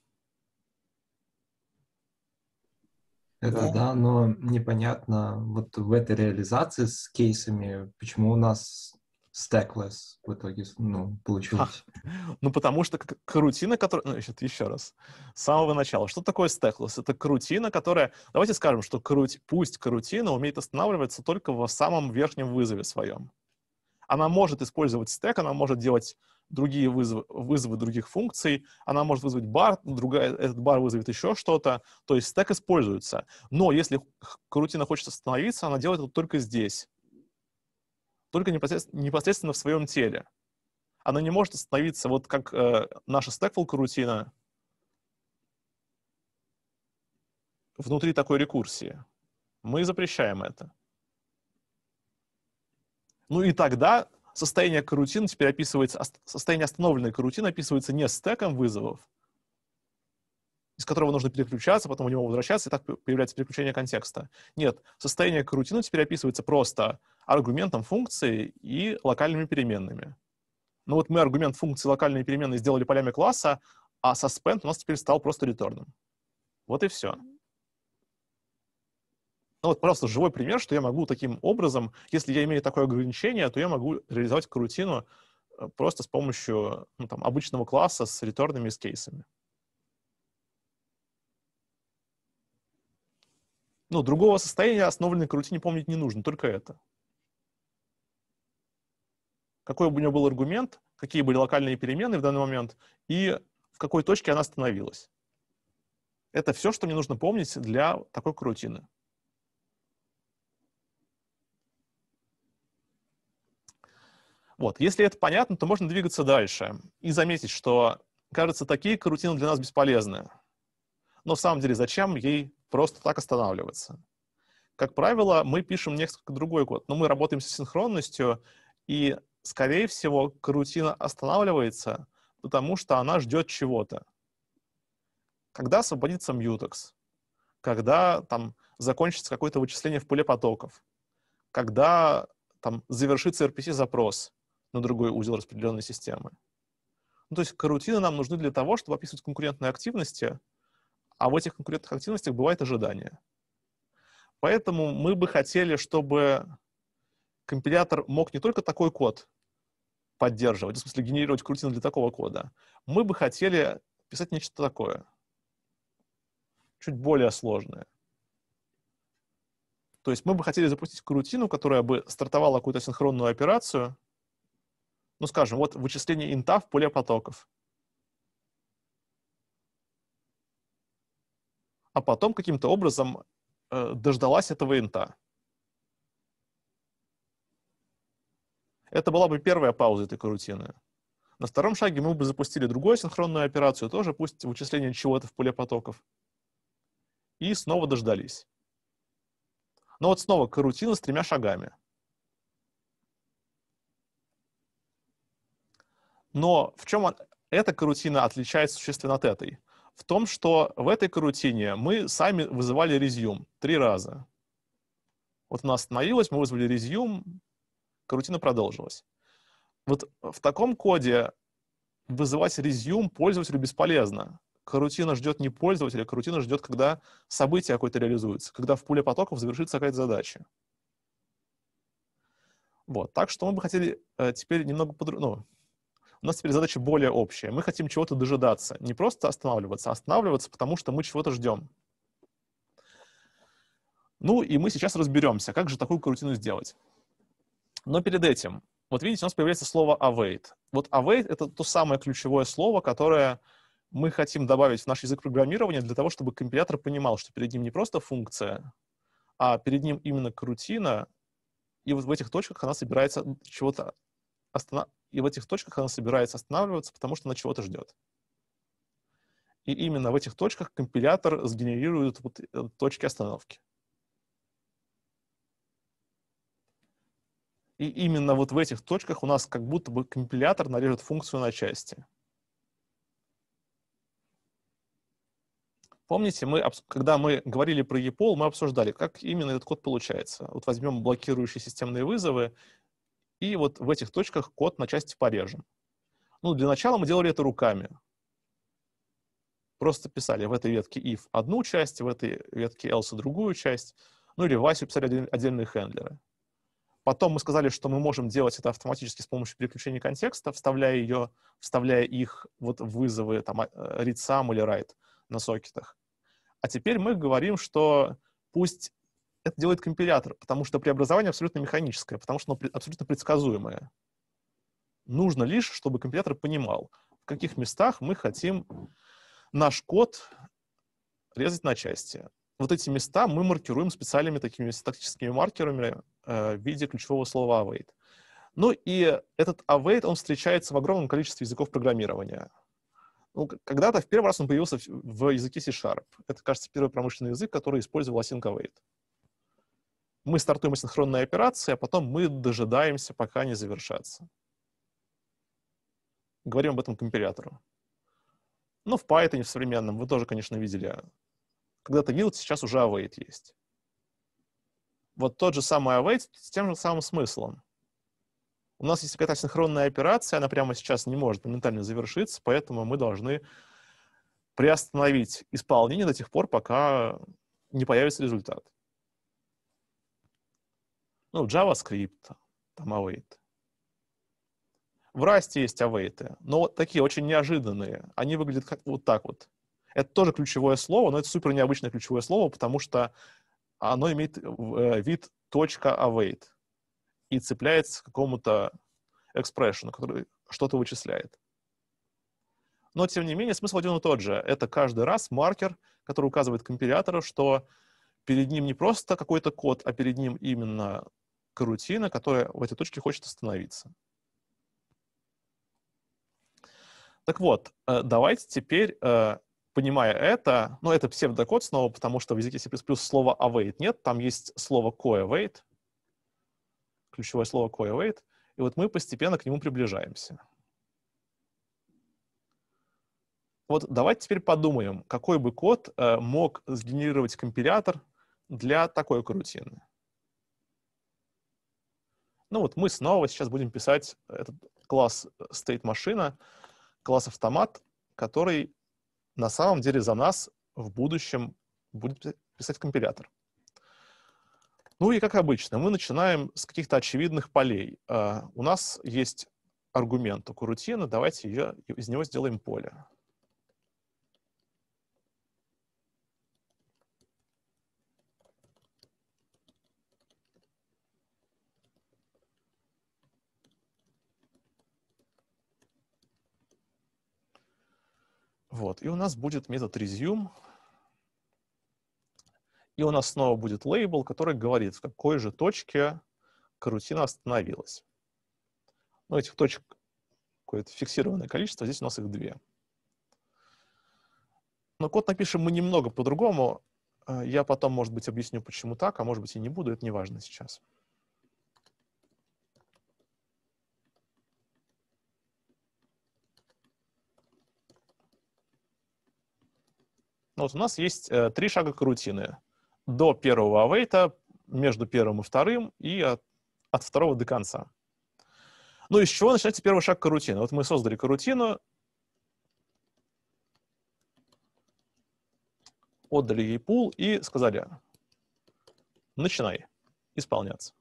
это, да. да, но непонятно вот в этой реализации с кейсами, почему у нас stackless в итоге ну, получилось. А, ну, потому что крутина, которая... Ну, значит, еще раз. С самого начала. Что такое stackless? Это крутина, которая... Давайте скажем, что круть... пусть крутина умеет останавливаться только в самом верхнем вызове своем. Она может использовать стек, она может делать другие вызовы, вызовы других функций, она может вызвать бар, другая, этот бар вызовет еще что-то, то есть стек используется. Но если рутина хочет остановиться, она делает это только здесь, только непосредственно, непосредственно в своем теле. Она не может остановиться, вот как э, наша стекфолка рутина внутри такой рекурсии. Мы запрещаем это. Ну и тогда состояние карутин теперь описывается, состояние остановленной карутины описывается не стеком вызовов, из которого нужно переключаться, потом у него возвращаться, и так появляется переключение контекста. Нет, состояние карутины теперь описывается просто аргументом функции и локальными переменными. Ну вот мы аргумент функции локальные переменные сделали полями класса, а suspend у нас теперь стал просто реторном. Вот и все. Ну вот, пожалуйста, живой пример, что я могу таким образом, если я имею такое ограничение, то я могу реализовать карутину э, просто с помощью ну, там, обычного класса с реторными с кейсами. Ну, другого состояния основанной карутине помнить не нужно, только это. Какой бы у нее был аргумент, какие были локальные перемены в данный момент, и в какой точке она остановилась. Это все, что мне нужно помнить для такой карутины. Вот, если это понятно, то можно двигаться дальше и заметить, что, кажется, такие карутины для нас бесполезны. Но в самом деле зачем ей просто так останавливаться? Как правило, мы пишем несколько другой код, но мы работаем с синхронностью, и, скорее всего, карутина останавливается, потому что она ждет чего-то. Когда освободится мьютекс? Когда там закончится какое-то вычисление в пуле потоков? Когда там завершится RPC-запрос? на другой узел распределенной системы. Ну, то есть карутины нам нужны для того, чтобы описывать конкурентные активности, а в этих конкурентных активностях бывает ожидание. Поэтому мы бы хотели, чтобы компилятор мог не только такой код поддерживать, в смысле генерировать карутины для такого кода. Мы бы хотели писать нечто такое, чуть более сложное. То есть мы бы хотели запустить карутину, которая бы стартовала какую-то синхронную операцию — ну, скажем, вот вычисление инта в поле потоков. А потом каким-то образом э, дождалась этого инта. Это была бы первая пауза этой корутины. На втором шаге мы бы запустили другую синхронную операцию, тоже пусть вычисление чего-то в поле потоков. И снова дождались. Но вот снова корутина с тремя шагами. Но в чем эта карутина отличается существенно от этой? В том, что в этой карутине мы сами вызывали резюм три раза. Вот она остановилась, мы вызвали резюм, карутина продолжилась. Вот в таком коде вызывать резюм пользователю бесполезно. Карутина ждет не пользователя, карутина ждет, когда событие какое-то реализуется, когда в пуле потоков завершится какая-то задача. Вот, так что мы бы хотели э, теперь немного по ну, у нас теперь задача более общая. Мы хотим чего-то дожидаться. Не просто останавливаться, а останавливаться, потому что мы чего-то ждем. Ну и мы сейчас разберемся, как же такую карутину сделать. Но перед этим, вот видите, у нас появляется слово await. Вот await — это то самое ключевое слово, которое мы хотим добавить в наш язык программирования для того, чтобы компилятор понимал, что перед ним не просто функция, а перед ним именно карутина, и вот в этих точках она собирается чего-то останавливаться и в этих точках она собирается останавливаться, потому что она чего-то ждет. И именно в этих точках компилятор сгенерирует вот э, точки остановки. И именно вот в этих точках у нас как будто бы компилятор нарежет функцию на части. Помните, мы, когда мы говорили про EPOL, мы обсуждали, как именно этот код получается. Вот возьмем блокирующие системные вызовы и вот в этих точках код на части порежем. Ну, для начала мы делали это руками. Просто писали в этой ветке if одну часть, в этой ветке else другую часть, ну или в Васе писали отдельные хендлеры. Потом мы сказали, что мы можем делать это автоматически с помощью переключения контекста, вставляя ее, вставляя их вот в вызовы там а, read сам или write на сокетах. А теперь мы говорим, что пусть это делает компилятор, потому что преобразование абсолютно механическое, потому что оно абсолютно предсказуемое. Нужно лишь, чтобы компилятор понимал, в каких местах мы хотим наш код резать на части. Вот эти места мы маркируем специальными такими синтактическими маркерами э, в виде ключевого слова await. Ну и этот await, он встречается в огромном количестве языков программирования. Ну, когда-то в первый раз он появился в, в языке C-Sharp. Это, кажется, первый промышленный язык, который использовал async await мы стартуем синхронные операции, а потом мы дожидаемся, пока они завершатся. Говорим об этом компилятору. Ну, в Python в современном вы тоже, конечно, видели. Когда-то build, сейчас уже await есть. Вот тот же самый await с тем же самым смыслом. У нас есть какая-то синхронная операция, она прямо сейчас не может моментально завершиться, поэтому мы должны приостановить исполнение до тех пор, пока не появится результат. Ну, JavaScript, там await. В Rust есть await, но вот такие очень неожиданные. Они выглядят как, вот так вот. Это тоже ключевое слово, но это супер необычное ключевое слово, потому что оно имеет э, вид .await и цепляется к какому-то expression, который что-то вычисляет. Но, тем не менее, смысл один и тот же. Это каждый раз маркер, который указывает компилятору, что перед ним не просто какой-то код, а перед ним именно карутина, которая в этой точке хочет остановиться. Так вот, э, давайте теперь, э, понимая это, ну, это псевдокод снова, потому что в языке C++ слова await нет, там есть слово coawait, ключевое слово coawait, и вот мы постепенно к нему приближаемся. Вот давайте теперь подумаем, какой бы код э, мог сгенерировать компилятор для такой карутины ну вот мы снова сейчас будем писать этот класс state э, машина, класс автомат, который на самом деле за нас в будущем будет писать компилятор. Ну и как обычно, мы начинаем с каких-то очевидных полей. А, у нас есть аргумент у Курутина, давайте ее, из него сделаем поле. Вот. И у нас будет метод resume. И у нас снова будет лейбл, который говорит, в какой же точке карутина остановилась. Но ну, этих точек какое-то фиксированное количество, здесь у нас их две. Но код напишем мы немного по-другому. Э, я потом, может быть, объясню, почему так, а может быть и не буду, это не важно сейчас. Ну вот у нас есть э, три шага карутины. До первого авейта, между первым и вторым, и от, от второго до конца. Ну, из чего начинается первый шаг карутины? Вот мы создали карутину, отдали ей пул и сказали, начинай исполняться.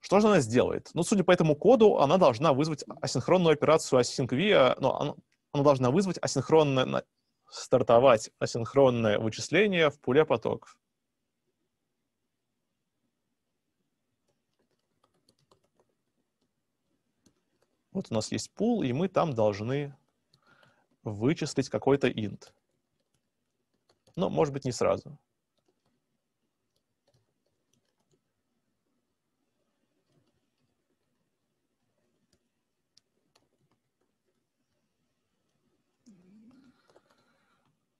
Что же она сделает? Ну, судя по этому коду, она должна вызвать асинхронную операцию async via, а, но ну, она, она должна вызвать асинхронное стартовать асинхронное вычисление в пуле потоков. Вот у нас есть пул, и мы там должны вычислить какой-то int. Но, может быть, не сразу.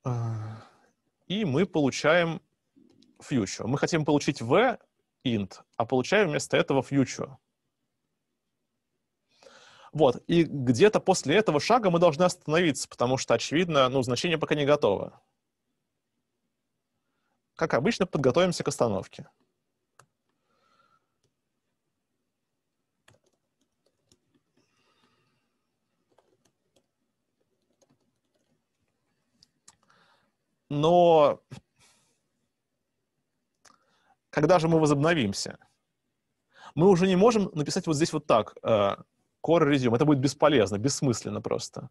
А. И мы получаем future. Мы хотим получить v int, а получаем вместо этого future. Вот, и где-то после этого шага мы должны остановиться, потому что, очевидно, ну, значение пока не готово. Как обычно, подготовимся к остановке. но когда же мы возобновимся? Мы уже не можем написать вот здесь вот так, э, core resume. Это будет бесполезно, бессмысленно просто.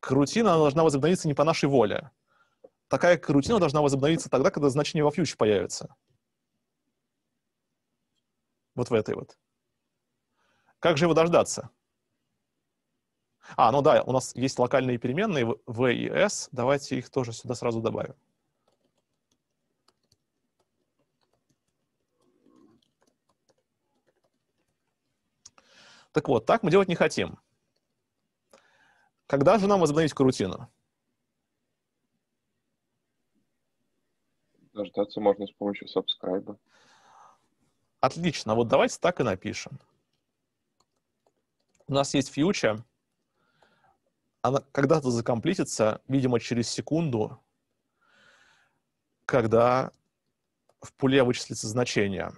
Крутина должна возобновиться не по нашей воле. Такая крутина должна возобновиться тогда, когда значение во фьючер появится. Вот в этой вот. Как же его дождаться? А, ну да, у нас есть локальные переменные v и s. Давайте их тоже сюда сразу добавим. Так вот, так мы делать не хотим. Когда же нам возобновить карутину? Дождаться можно с помощью subscribe. Отлично, вот давайте так и напишем. У нас есть фьючер она когда-то закомплитится, видимо, через секунду, когда в пуле вычислится значение.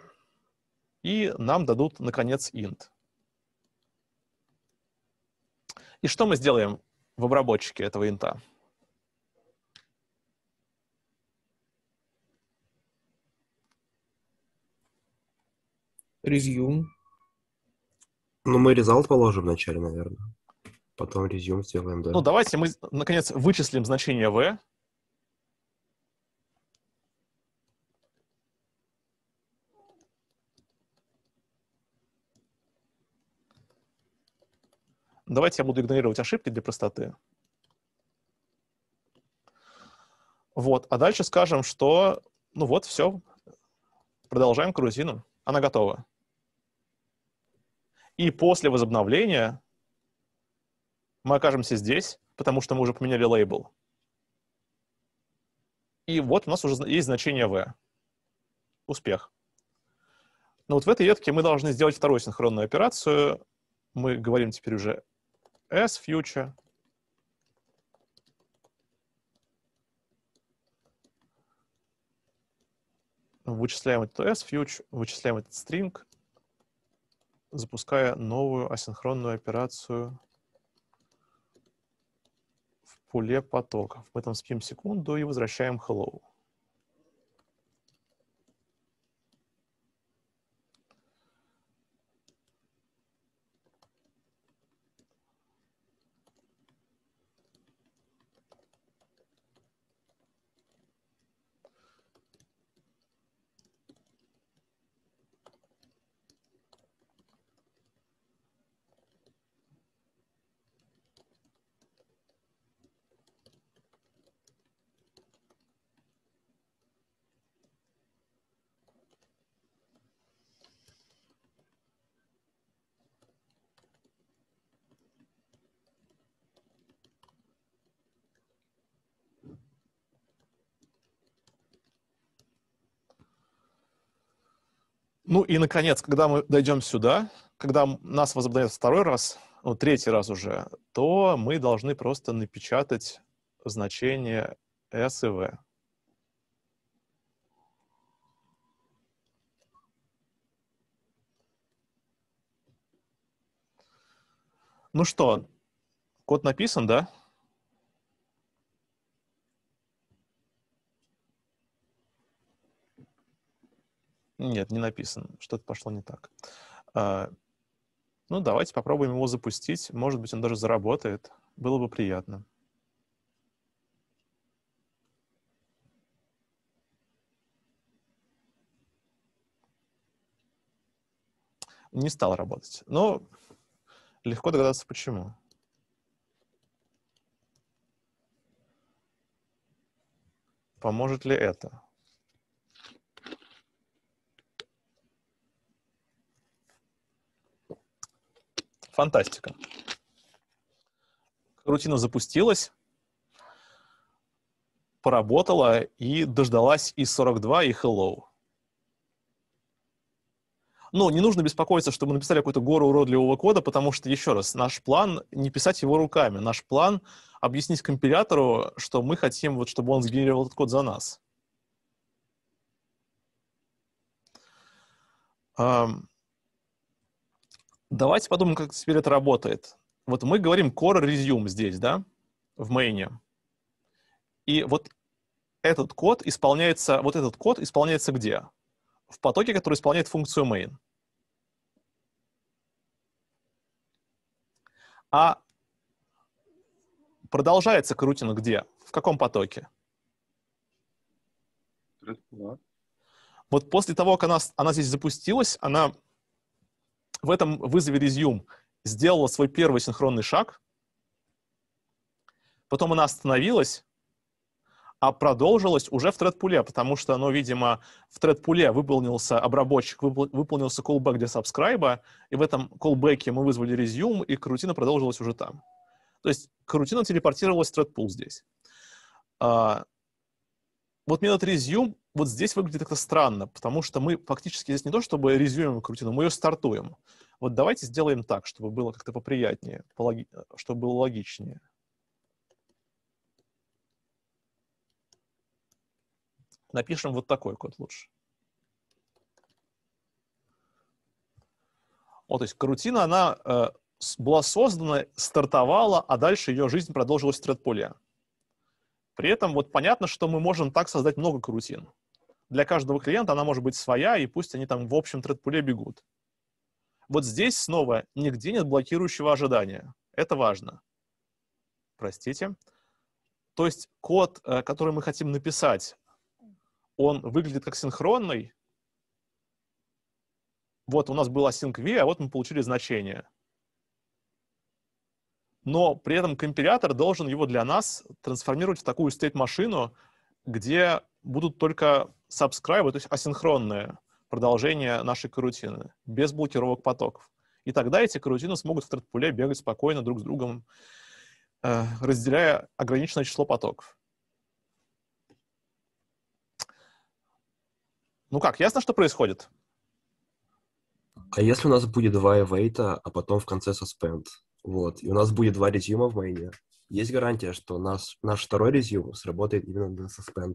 И нам дадут, наконец, int. И что мы сделаем в обработчике этого инта? Резюм. Ну, мы результат положим вначале, наверное. Потом резюм сделаем, да. Ну, давайте мы, наконец, вычислим значение v. Давайте я буду игнорировать ошибки для простоты. Вот, а дальше скажем, что, ну вот, все, продолжаем корзину, она готова. И после возобновления мы окажемся здесь, потому что мы уже поменяли лейбл. И вот у нас уже есть значение v. Успех. Но вот в этой ветке мы должны сделать вторую синхронную операцию. Мы говорим теперь уже s future. Вычисляем этот s future, вычисляем этот string, запуская новую асинхронную операцию пуле потоков. Поэтому спим секунду и возвращаем hello. Ну и, наконец, когда мы дойдем сюда, когда нас возобновят второй раз, ну, третий раз уже, то мы должны просто напечатать значение S и V. Ну что, код написан, да? Нет, не написано. Что-то пошло не так. А, ну, давайте попробуем его запустить. Может быть, он даже заработает. Было бы приятно. Не стал работать. Но легко догадаться, почему. Поможет ли это? Фантастика. Рутина запустилась, поработала и дождалась и 42, и hello. Но ну, не нужно беспокоиться, что мы написали какую-то гору уродливого кода, потому что, еще раз, наш план — не писать его руками. Наш план — объяснить компилятору, что мы хотим, вот, чтобы он сгенерировал этот код за нас. Давайте подумаем, как теперь это работает. Вот мы говорим core resume здесь, да, в мейне. И вот этот код исполняется, вот этот код исполняется где? В потоке, который исполняет функцию main. А продолжается крутина где? В каком потоке? Вот после того, как она, она здесь запустилась, она в этом вызове resume сделала свой первый синхронный шаг, потом она остановилась, а продолжилась уже в тредпуле, потому что, ну, видимо, в тредпуле выполнился обработчик, выполнился callback для сабскрайба, и в этом callback мы вызвали resume, и карутина продолжилась уже там. То есть карутина телепортировалась в тредпул здесь. А, вот метод resume вот здесь выглядит как-то странно, потому что мы фактически здесь не то чтобы резюмируем рутину, мы ее стартуем. Вот давайте сделаем так, чтобы было как-то поприятнее, пологи... чтобы было логичнее. Напишем вот такой код лучше. Вот, то есть карутина, она э, была создана, стартовала, а дальше ее жизнь продолжилась в тред При этом вот понятно, что мы можем так создать много карутин для каждого клиента она может быть своя, и пусть они там в общем тредпуле бегут. Вот здесь снова нигде нет блокирующего ожидания. Это важно. Простите. То есть код, э, который мы хотим написать, он выглядит как синхронный. Вот у нас была async а вот мы получили значение. Но при этом компилятор должен его для нас трансформировать в такую стейт-машину, где будут только Сабскрайбы, то есть асинхронное продолжение нашей карутины, без блокировок потоков. И тогда эти карутины смогут в тредпуле бегать спокойно друг с другом, э, разделяя ограниченное число потоков. Ну как, ясно, что происходит? А если у нас будет два эвейта, а потом в конце suspend, вот, и у нас будет два резюма в майне, есть гарантия, что наш, наш второй резюм сработает именно на suspend?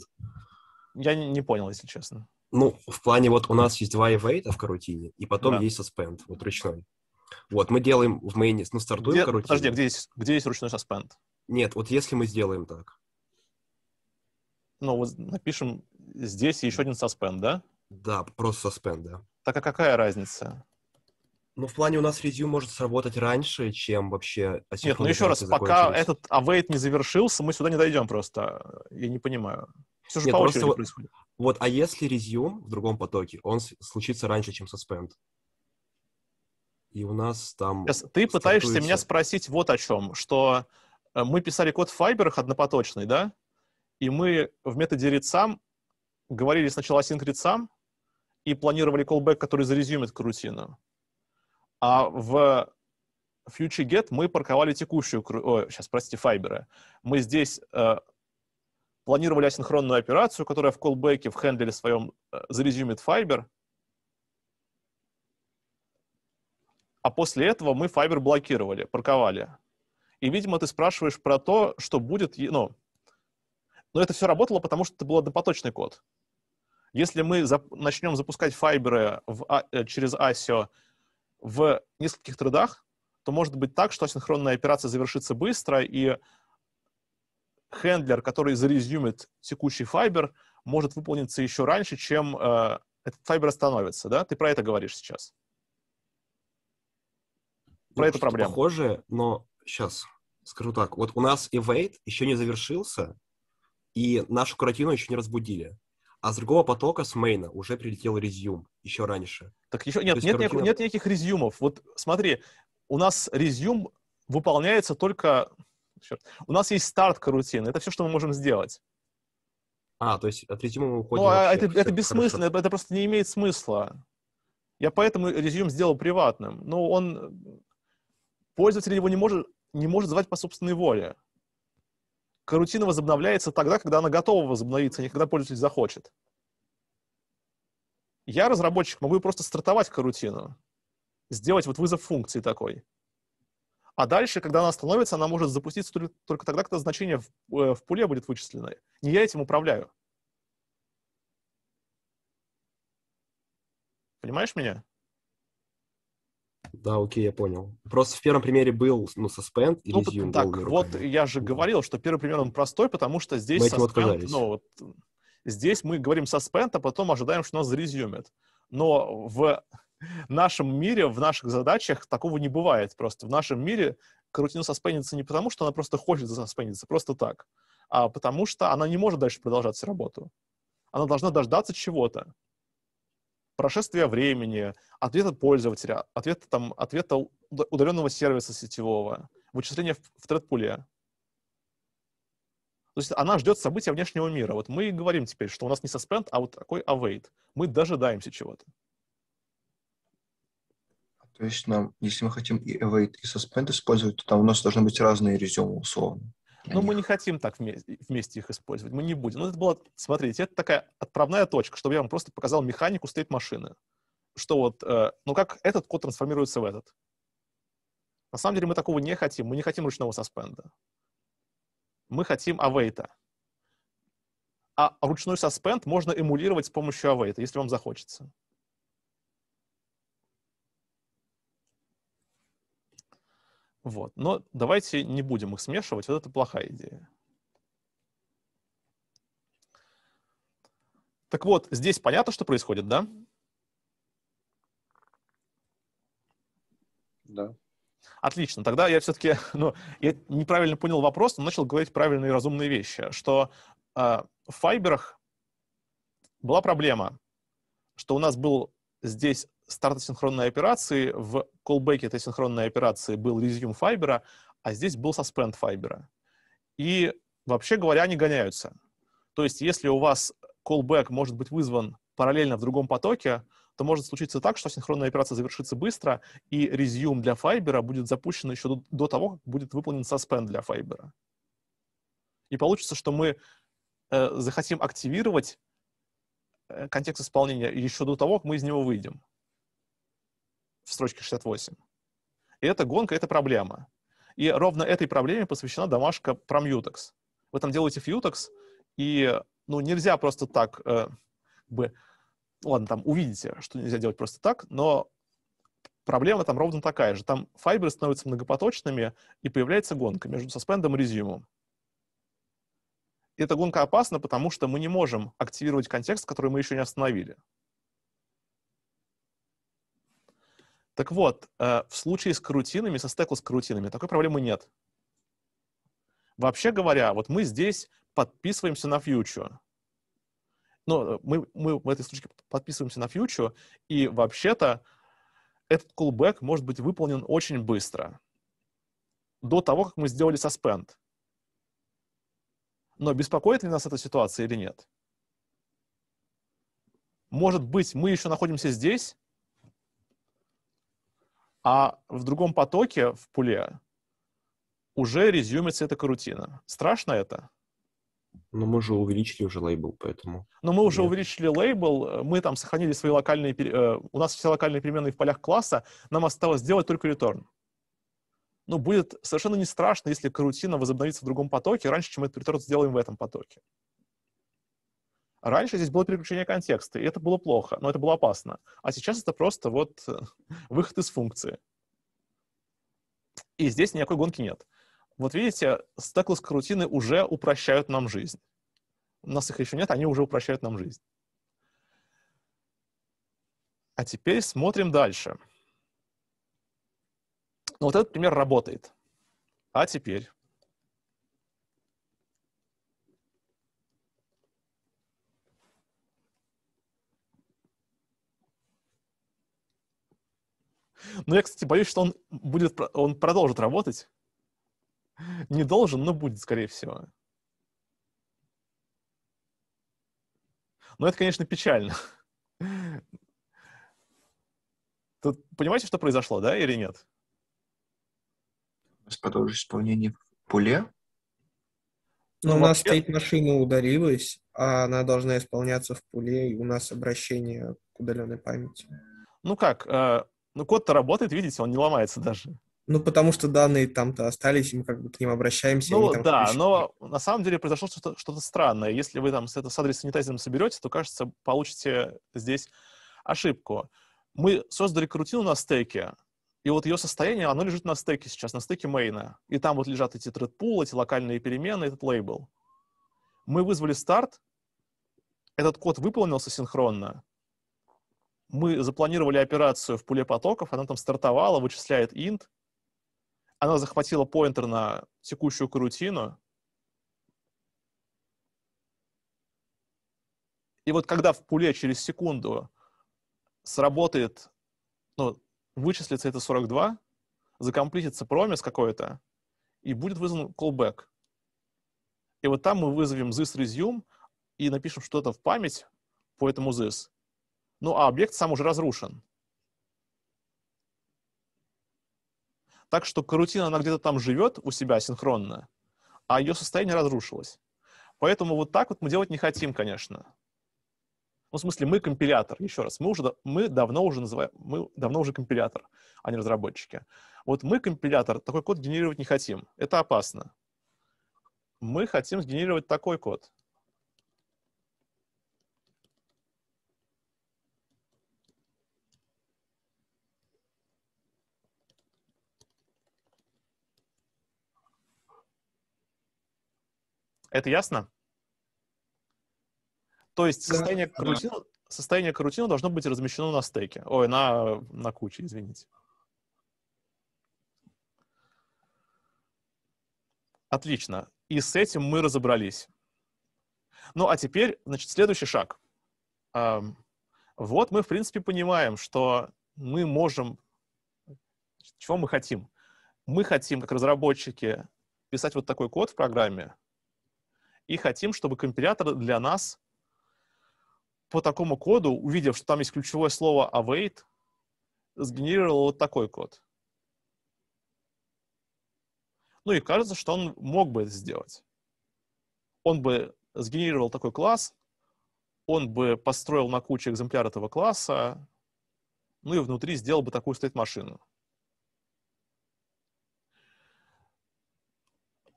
я не понял, если честно. Ну, в плане вот у нас есть два эвейта в карутине, и потом да. есть саспенд, вот ручной. Вот, мы делаем в мейне, ну, стартуем где, карутину. Подожди, где есть, где есть ручной саспенд? Нет, вот если мы сделаем так. Ну, вот напишем здесь еще один саспенд, да? Да, просто саспенд, да. Так а какая разница? Ну, в плане у нас резю может сработать раньше, чем вообще... Нет, ну еще раз, пока этот await не завершился, мы сюда не дойдем просто. Я не понимаю. Все же Нет, по очереди просто... происходит. Вот, а если резюм в другом потоке, он случится раньше, чем suspend? И у нас там... Сейчас, ты стартуется... пытаешься меня спросить вот о чем, что э, мы писали код в файберах однопоточный, да? И мы в методе readSum говорили сначала sync сам и планировали callback, который зарезюмит крутину. А в future get мы парковали текущую... О, сейчас, простите, файберы. Мы здесь э, планировали асинхронную операцию, которая в колбеке в хенделе своем э, зарезюмит Fiber, а после этого мы Fiber блокировали, парковали. И, видимо, ты спрашиваешь про то, что будет, ну, но это все работало, потому что это был однопоточный код. Если мы зап начнем запускать файберы в, а э, через ASIO в нескольких тредах, то может быть так, что асинхронная операция завершится быстро, и хендлер, который зарезюмит текущий файбер, может выполниться еще раньше, чем э, этот файбер остановится, да? Ты про это говоришь сейчас. Про ну, эту проблему. Похоже, но сейчас скажу так. Вот у нас evade еще не завершился, и нашу каротину еще не разбудили. А с другого потока, с мейна, уже прилетел резюм еще раньше. Так еще нет, нет, каротина... нет, нет никаких резюмов. Вот смотри, у нас резюм выполняется только черт. У нас есть старт карутины. Это все, что мы можем сделать. А, то есть от резюме мы уходим. Ну, а вообще, это, это бессмысленно, это, это просто не имеет смысла. Я поэтому резюм сделал приватным. Но ну, он... Пользователь его не может, не может звать по собственной воле. Карутина возобновляется тогда, когда она готова возобновиться, а не когда пользователь захочет. Я, разработчик, могу просто стартовать карутину, сделать вот вызов функции такой — а дальше, когда она остановится, она может запуститься только тогда, когда значение в, э, в пуле будет вычислено. Не я этим управляю. Понимаешь меня? Да, окей, я понял. Просто в первом примере был, ну, suspend и ну, resume. Так, вот я же говорил, что первый пример он простой, потому что здесь мы suspend, ну, вот, здесь мы говорим suspend, а потом ожидаем, что нас зарезюмит. Но в В нашем мире, в наших задачах такого не бывает просто. В нашем мире карутина соспенится не потому, что она просто хочет соспениться, просто так, а потому что она не может дальше продолжать работу. Она должна дождаться чего-то. Прошествия времени, ответа пользователя, ответа, там, ответа удаленного сервиса сетевого, вычисления в, в тредпуле. То есть она ждет события внешнего мира. Вот мы и говорим теперь, что у нас не suspend, а вот такой await. Мы дожидаемся чего-то. То есть нам, если мы хотим и await, и suspend использовать, то там у нас должны быть разные резюмы условно. Но ну, мы не хотим так вместе, вместе их использовать, мы не будем. Но ну, это было, смотрите, это такая отправная точка, чтобы я вам просто показал механику стейт-машины. Что вот, э, ну как этот код трансформируется в этот. На самом деле мы такого не хотим, мы не хотим ручного саспенда. Мы хотим авейта. А ручной саспенд можно эмулировать с помощью авейта, если вам захочется. Вот. Но давайте не будем их смешивать, вот это плохая идея. Так вот, здесь понятно, что происходит, да? Да. Отлично. Тогда я все-таки, ну, я неправильно понял вопрос, но начал говорить правильные и разумные вещи, что э, в файберах была проблема, что у нас был здесь старт синхронной операции, в callback этой синхронной операции был resume Fiber, а здесь был suspend Fiber. И, вообще говоря, они гоняются. То есть, если у вас callback может быть вызван параллельно в другом потоке, то может случиться так, что синхронная операция завершится быстро, и резюм для Fiber будет запущен еще до, до того, как будет выполнен suspend для Fiber. И получится, что мы э, захотим активировать Э, контекст исполнения еще до того, как мы из него выйдем в строчке 68. И эта гонка — это проблема. И ровно этой проблеме посвящена домашка про Mutex. Вы там делаете Futex, и ну, нельзя просто так э, бы... Ладно, там увидите, что нельзя делать просто так, но проблема там ровно такая же. Там файберы становятся многопоточными, и появляется гонка между саспендом и резюмом. И эта гонка опасна, потому что мы не можем активировать контекст, который мы еще не остановили. Так вот, э, в случае с карутинами, со стеклу с карутинами, такой проблемы нет. Вообще говоря, вот мы здесь подписываемся на фьючу. Ну, э, мы, мы в этой случае подписываемся на фьючу, и вообще-то этот callback может быть выполнен очень быстро. До того, как мы сделали suspend. Но беспокоит ли нас эта ситуация или нет? Может быть, мы еще находимся здесь, а в другом потоке, в пуле, уже резюмится эта карутина. Страшно это? Но мы же увеличили уже лейбл, поэтому... Но мы уже Нет. увеличили лейбл, мы там сохранили свои локальные... Э, у нас все локальные переменные в полях класса, нам осталось сделать только return ну, будет совершенно не страшно, если карутина возобновится в другом потоке раньше, чем мы этот приторт сделаем в этом потоке. Раньше здесь было переключение контекста, и это было плохо, но это было опасно. А сейчас это просто вот выход из функции. И здесь никакой гонки нет. Вот видите, стеклы с карутины уже упрощают нам жизнь. У нас их еще нет, они уже упрощают нам жизнь. А теперь смотрим дальше. Но вот этот пример работает. А теперь... Но ну, я, кстати, боюсь, что он будет, он продолжит работать. Не должен, но будет, скорее всего. Но это, конечно, печально. Тут понимаете, что произошло, да, или нет? с продолжишь исполнение в пуле? Ну, у ну, нас вообще... стоит машина удалилась, а она должна исполняться в пуле, и у нас обращение к удаленной памяти. Ну как, э, ну код-то работает, видите, он не ломается даже. Ну, потому что данные там-то остались, и мы как бы к ним обращаемся. Ну, там да, включены. но на самом деле произошло что-то, что странное. Если вы там с, это, с адреса санитайзером соберете, то, кажется, получите здесь ошибку. Мы создали крутину на стейке, и вот ее состояние, оно лежит на стеке сейчас, на стеке мейна. И там вот лежат эти тредпул, эти локальные перемены, этот лейбл. Мы вызвали старт, этот код выполнился синхронно. Мы запланировали операцию в пуле потоков, она там стартовала, вычисляет int. Она захватила поинтер на текущую карутину. И вот когда в пуле через секунду сработает, ну, вычислится это 42, закомплитится промис какой-то, и будет вызван callback. И вот там мы вызовем this resume и напишем что-то в память по этому this. Ну, а объект сам уже разрушен. Так что карутина, она где-то там живет у себя синхронно, а ее состояние разрушилось. Поэтому вот так вот мы делать не хотим, конечно. Ну, в смысле, мы компилятор, еще раз, мы уже, мы давно уже называем, мы давно уже компилятор, а не разработчики. Вот мы компилятор, такой код генерировать не хотим, это опасно. Мы хотим сгенерировать такой код. Это ясно? То есть да, состояние, да. карутина, состояние карутина должно быть размещено на стеке. Ой, на, на куче, извините. Отлично. И с этим мы разобрались. Ну, а теперь, значит, следующий шаг. Вот мы, в принципе, понимаем, что мы можем... Чего мы хотим? Мы хотим, как разработчики, писать вот такой код в программе, и хотим, чтобы компилятор для нас по такому коду, увидев, что там есть ключевое слово await, сгенерировал вот такой код. Ну и кажется, что он мог бы это сделать. Он бы сгенерировал такой класс, он бы построил на куче экземпляр этого класса, ну и внутри сделал бы такую стейт-машину.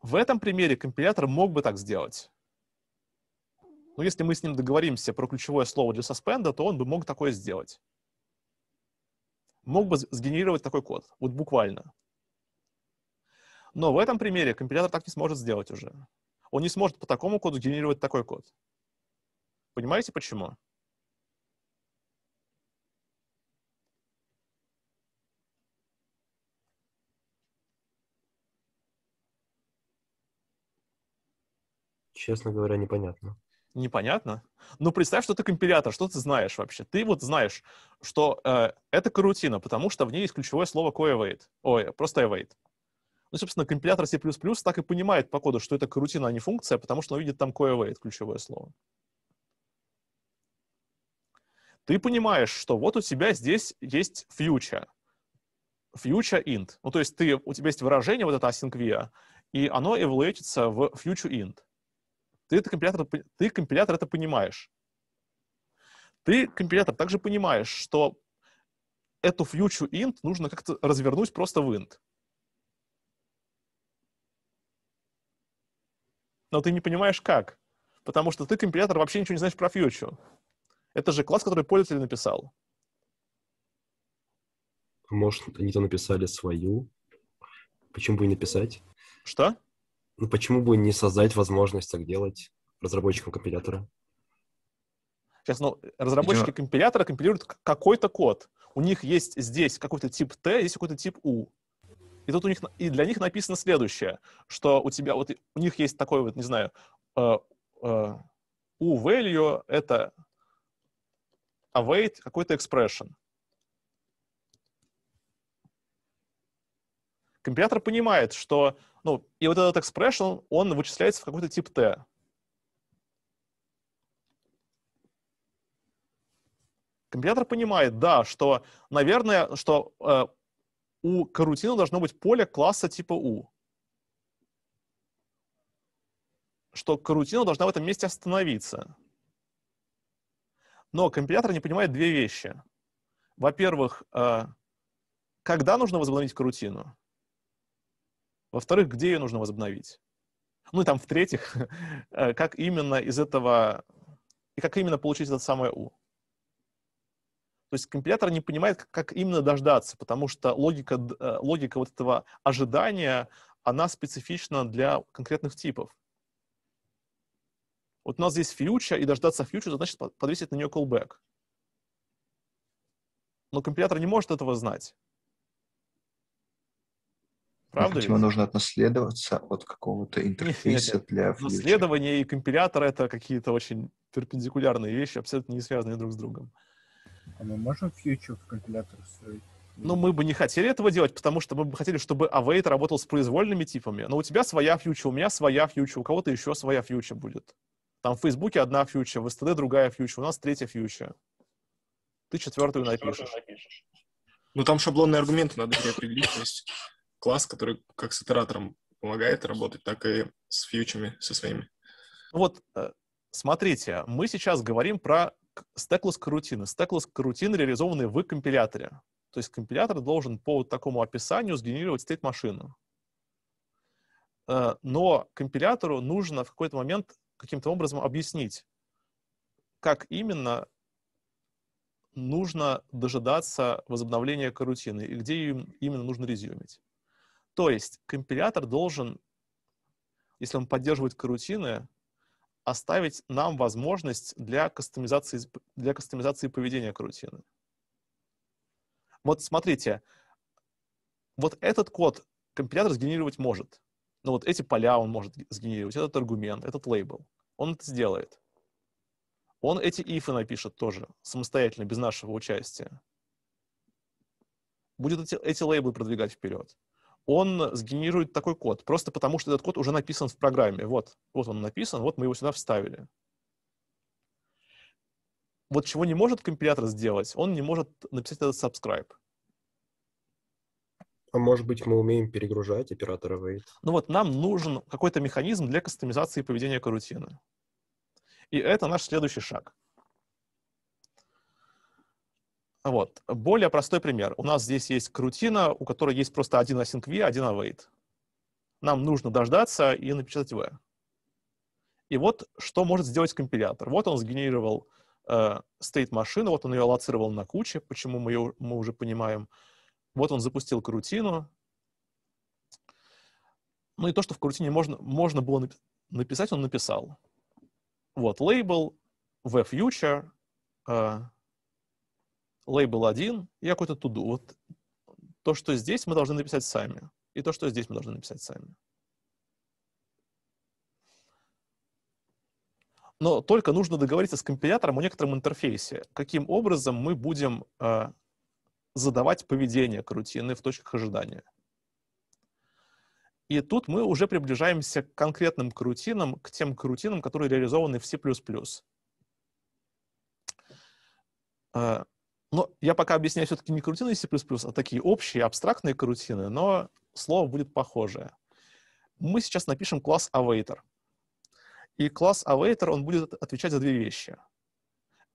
В этом примере компилятор мог бы так сделать. Но ну, если мы с ним договоримся про ключевое слово для саспенда, то он бы мог такое сделать. Мог бы сгенерировать такой код, вот буквально. Но в этом примере компилятор так не сможет сделать уже. Он не сможет по такому коду генерировать такой код. Понимаете, почему? Честно говоря, непонятно непонятно. Ну, представь, что ты компилятор, что ты знаешь вообще? Ты вот знаешь, что э, это карутина, потому что в ней есть ключевое слово coavait. Ой, просто await. Ну, собственно, компилятор C++ так и понимает по коду, что это карутина, а не функция, потому что он видит там coavait, ключевое слово. Ты понимаешь, что вот у тебя здесь есть future. Future int. Ну, то есть ты, у тебя есть выражение, вот это async via, и оно эволюется в future int. Ты это компилятор, ты компилятор это понимаешь. Ты, компилятор, также понимаешь, что эту фьючу int нужно как-то развернуть просто в int. Но ты не понимаешь, как. Потому что ты, компилятор, вообще ничего не знаешь про фьючу. Это же класс, который пользователь написал. Может, они то написали свою? Почему бы и написать? Что? Ну, почему бы не создать возможность так делать разработчикам компилятора? Сейчас, ну, э, разработчики Идем. компилятора компилируют какой-то код. У них есть здесь какой-то тип T, есть какой-то тип U. И тут у них, и для них написано следующее, что у тебя, вот у них есть такой вот, не знаю, uh, uh, U value — это await какой-то expression. Компилятор понимает, что ну, и вот этот expression, он вычисляется в какой-то тип T. Компилятор понимает, да, что, наверное, что э, у корутина должно быть поле класса типа U. Что корутина должна в этом месте остановиться. Но компилятор не понимает две вещи. Во-первых, э, когда нужно возобновить корутину? Во-вторых, где ее нужно возобновить? Ну и там, в-третьих, э, как именно из этого, и как именно получить это самое U. То есть компилятор не понимает, как именно дождаться, потому что логика, э, логика вот этого ожидания, она специфична для конкретных типов. Вот у нас здесь фьючер, и дождаться фьючера значит подвесить на нее callback. Но компилятор не может этого знать. Правда? Почему нужно отнаследоваться от какого-то интерфейса нет, нет, для Наследование и компилятор — это какие-то очень перпендикулярные вещи, абсолютно не связанные друг с другом. А мы можем фьючер в компилятор строить? Ну, мы бы не хотели этого делать, потому что мы бы хотели, чтобы Await работал с произвольными типами. Но у тебя своя фьюча, у меня своя фьюча, у кого-то еще своя фьюча будет. Там в Фейсбуке одна фьюча, в СТД другая фьюча, у нас третья фьюча. Ты четвертую напишешь. Ну, там шаблонные аргументы надо переопределить, то есть класс, который как с итератором помогает работать, так и с фьючами, со своими. Ну вот, э, смотрите, мы сейчас говорим про стеклос карутины. Стеклос карутины реализованы в компиляторе. То есть компилятор должен по вот такому описанию сгенерировать стейт машину. Э, но компилятору нужно в какой-то момент каким-то образом объяснить, как именно нужно дожидаться возобновления карутины и где им именно нужно резюмить. То есть компилятор должен, если он поддерживает карутины, оставить нам возможность для кастомизации, для кастомизации поведения карутины. Вот смотрите, вот этот код компилятор сгенерировать может. Но вот эти поля он может сгенерировать, этот аргумент, этот лейбл. Он это сделает. Он эти ифы напишет тоже самостоятельно, без нашего участия. Будет эти, эти лейблы продвигать вперед он сгенерирует такой код, просто потому что этот код уже написан в программе. Вот, вот он написан, вот мы его сюда вставили. Вот чего не может компилятор сделать, он не может написать этот subscribe. А может быть, мы умеем перегружать оператора wait? Ну вот, нам нужен какой-то механизм для кастомизации поведения корутины И это наш следующий шаг. Вот. Более простой пример. У нас здесь есть крутина, у которой есть просто один async v, один await. Нам нужно дождаться и напечатать v. И вот что может сделать компилятор. Вот он сгенерировал э, state машину, вот он ее аллоцировал на куче, почему мы, ее, мы уже понимаем. Вот он запустил крутину. Ну и то, что в крутине можно, можно было напи написать, он написал. Вот лейбл, v-future, э, лейбл 1 и какой-то туду. Вот то, что здесь мы должны написать сами, и то, что здесь мы должны написать сами. Но только нужно договориться с компилятором о некотором интерфейсе, каким образом мы будем э, задавать поведение крутины в точках ожидания. И тут мы уже приближаемся к конкретным крутинам, к тем крутинам, которые реализованы в C++. Э, но я пока объясняю все-таки не карутины C++, а такие общие, абстрактные карутины, но слово будет похожее. Мы сейчас напишем класс awaiter. И класс awaiter, он будет отвечать за две вещи.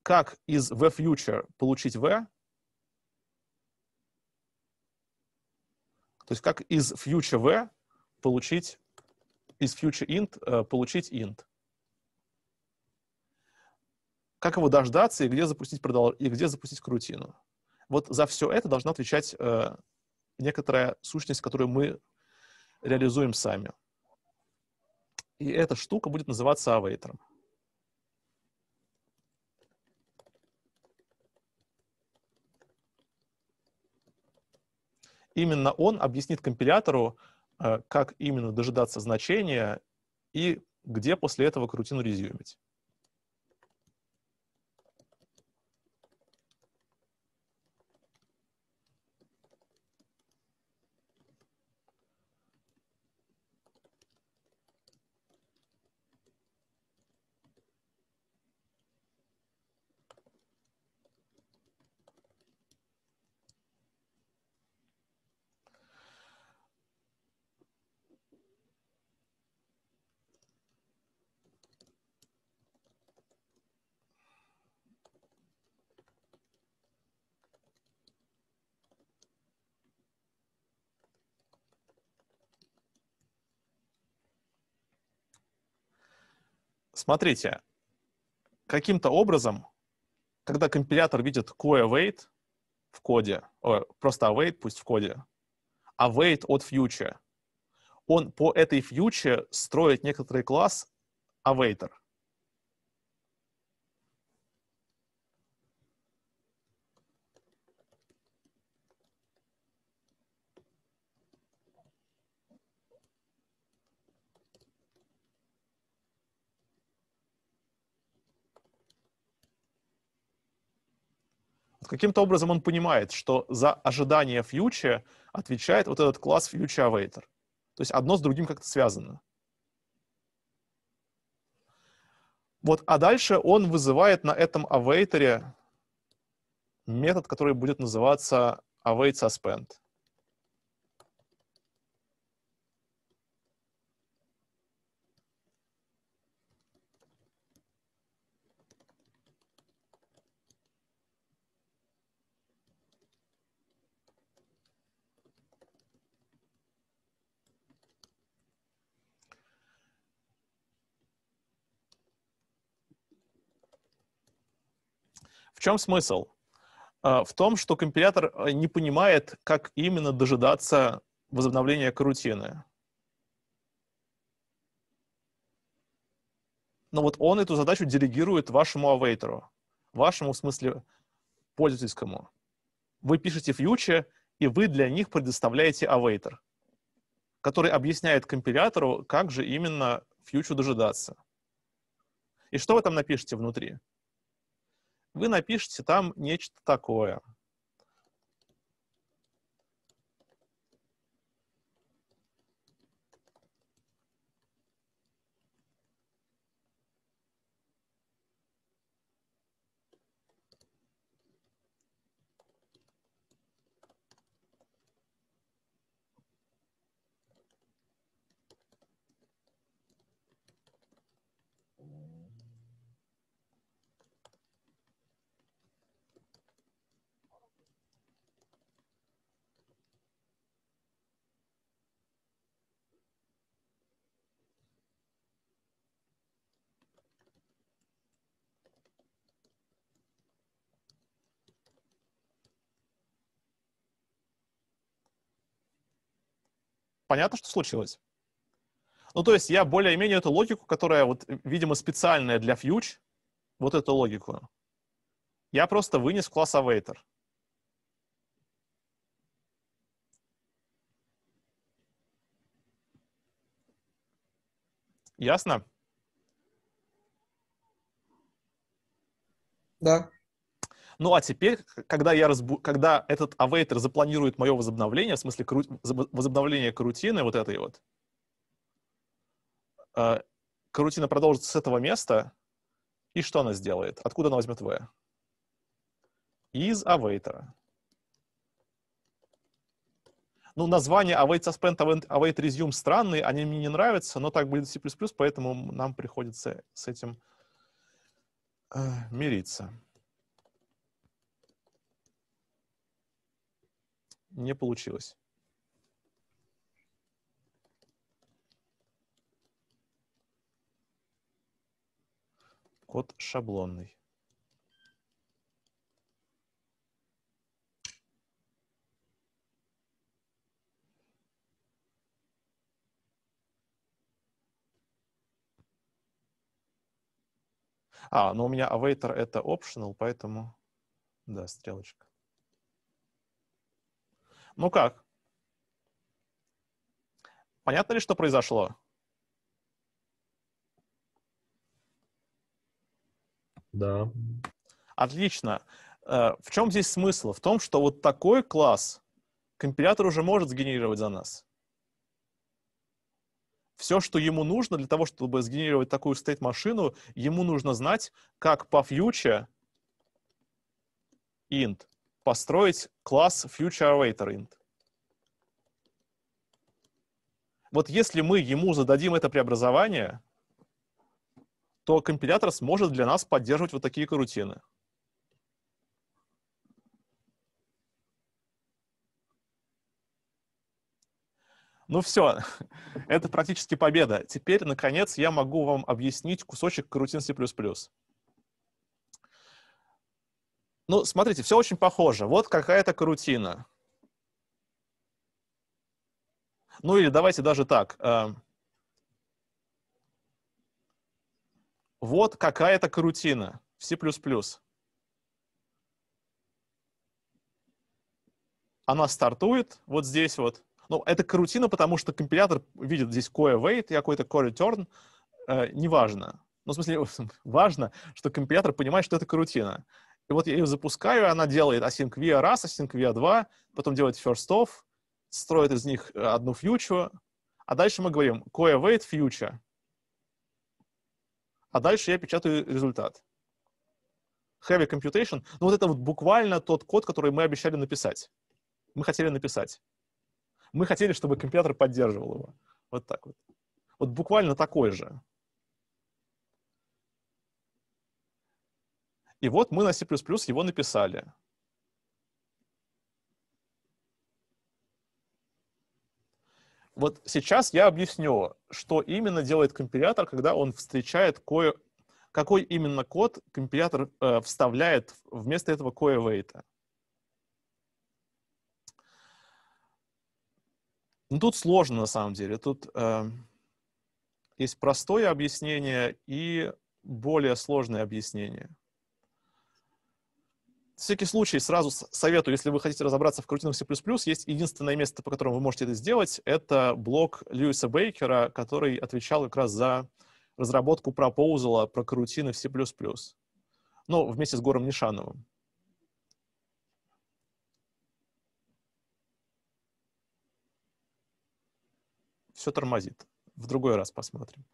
Как из future получить v, то есть как из future v получить, из future int э, получить int как его дождаться и где запустить, продол... и где запустить карутину. Вот за все это должна отвечать э, некоторая сущность, которую мы реализуем сами. И эта штука будет называться авейтером. Именно он объяснит компилятору, э, как именно дожидаться значения и где после этого крутину резюмить. Смотрите, каким-то образом, когда компилятор видит await в коде, о, просто await пусть в коде, await от future, он по этой future строит некоторый класс awaiter. Каким-то образом он понимает, что за ожидание фьюча отвечает вот этот класс фьюча awaiter. То есть одно с другим как-то связано. Вот, а дальше он вызывает на этом awaitere метод, который будет называться await suspend. В чем смысл? А, в том, что компилятор а, не понимает, как именно дожидаться возобновления карутины. Но вот он эту задачу делегирует вашему авейтеру, вашему, в смысле, пользовательскому. Вы пишете фьюче, и вы для них предоставляете авейтер, который объясняет компилятору, как же именно фьючу дожидаться. И что вы там напишете внутри? вы напишите там нечто такое. Понятно, что случилось? Ну, то есть я более-менее эту логику, которая, вот, видимо, специальная для фьюч, вот эту логику, я просто вынес в класс awaiter. Ясно? Да. Ну а теперь, когда, я разбу... когда этот авейтер запланирует мое возобновление, в смысле кру... возобновление карутины вот этой вот, э, карутина продолжится с этого места, и что она сделает? Откуда она возьмет v? Из авейтера. Ну, название await suspend, await resume странные, они мне не нравятся, но так будет C++, поэтому нам приходится с этим э, мириться. не получилось. Код шаблонный. А, но ну у меня awaiter это optional, поэтому да, стрелочка. Ну как? Понятно ли, что произошло? Да. Отлично. Э, в чем здесь смысл? В том, что вот такой класс компилятор уже может сгенерировать за нас. Все, что ему нужно для того, чтобы сгенерировать такую стейт-машину, ему нужно знать, как по фьюче int построить класс FutureAwaiterInt. Вот если мы ему зададим это преобразование, то компилятор сможет для нас поддерживать вот такие карутины. Ну все, это практически победа. Теперь, наконец, я могу вам объяснить кусочек карутин C++. Ну, смотрите, все очень похоже. Вот какая-то карутина. Ну или давайте даже так. Эм, вот какая-то карутина в C++. Она стартует вот здесь вот. Ну, это карутина, потому что компилятор видит здесь coe-await и какой-то core-return. Э, неважно. Ну, в смысле, важно, что компилятор понимает, что это карутина. И вот я ее запускаю, она делает async раз, async 2, потом делает first off, строит из них э, одну фьючу, а дальше мы говорим кое await future. А дальше я печатаю результат. Heavy computation. Ну вот это вот буквально тот код, который мы обещали написать. Мы хотели написать. Мы хотели, чтобы компьютер поддерживал его. Вот так вот. Вот буквально такой же. И вот мы на C++ его написали. Вот сейчас я объясню, что именно делает компилятор, когда он встречает кое... Какой именно код компилятор э, вставляет вместо этого кое-вейта. Ну, тут сложно, на самом деле. Тут э, есть простое объяснение и более сложное объяснение всякий случай сразу советую, если вы хотите разобраться в крутинах C++, есть единственное место, по которому вы можете это сделать, это блог Льюиса Бейкера, который отвечал как раз за разработку пропоузала про карутины в C++. Ну, вместе с Гором Нишановым. Все тормозит. В другой раз посмотрим.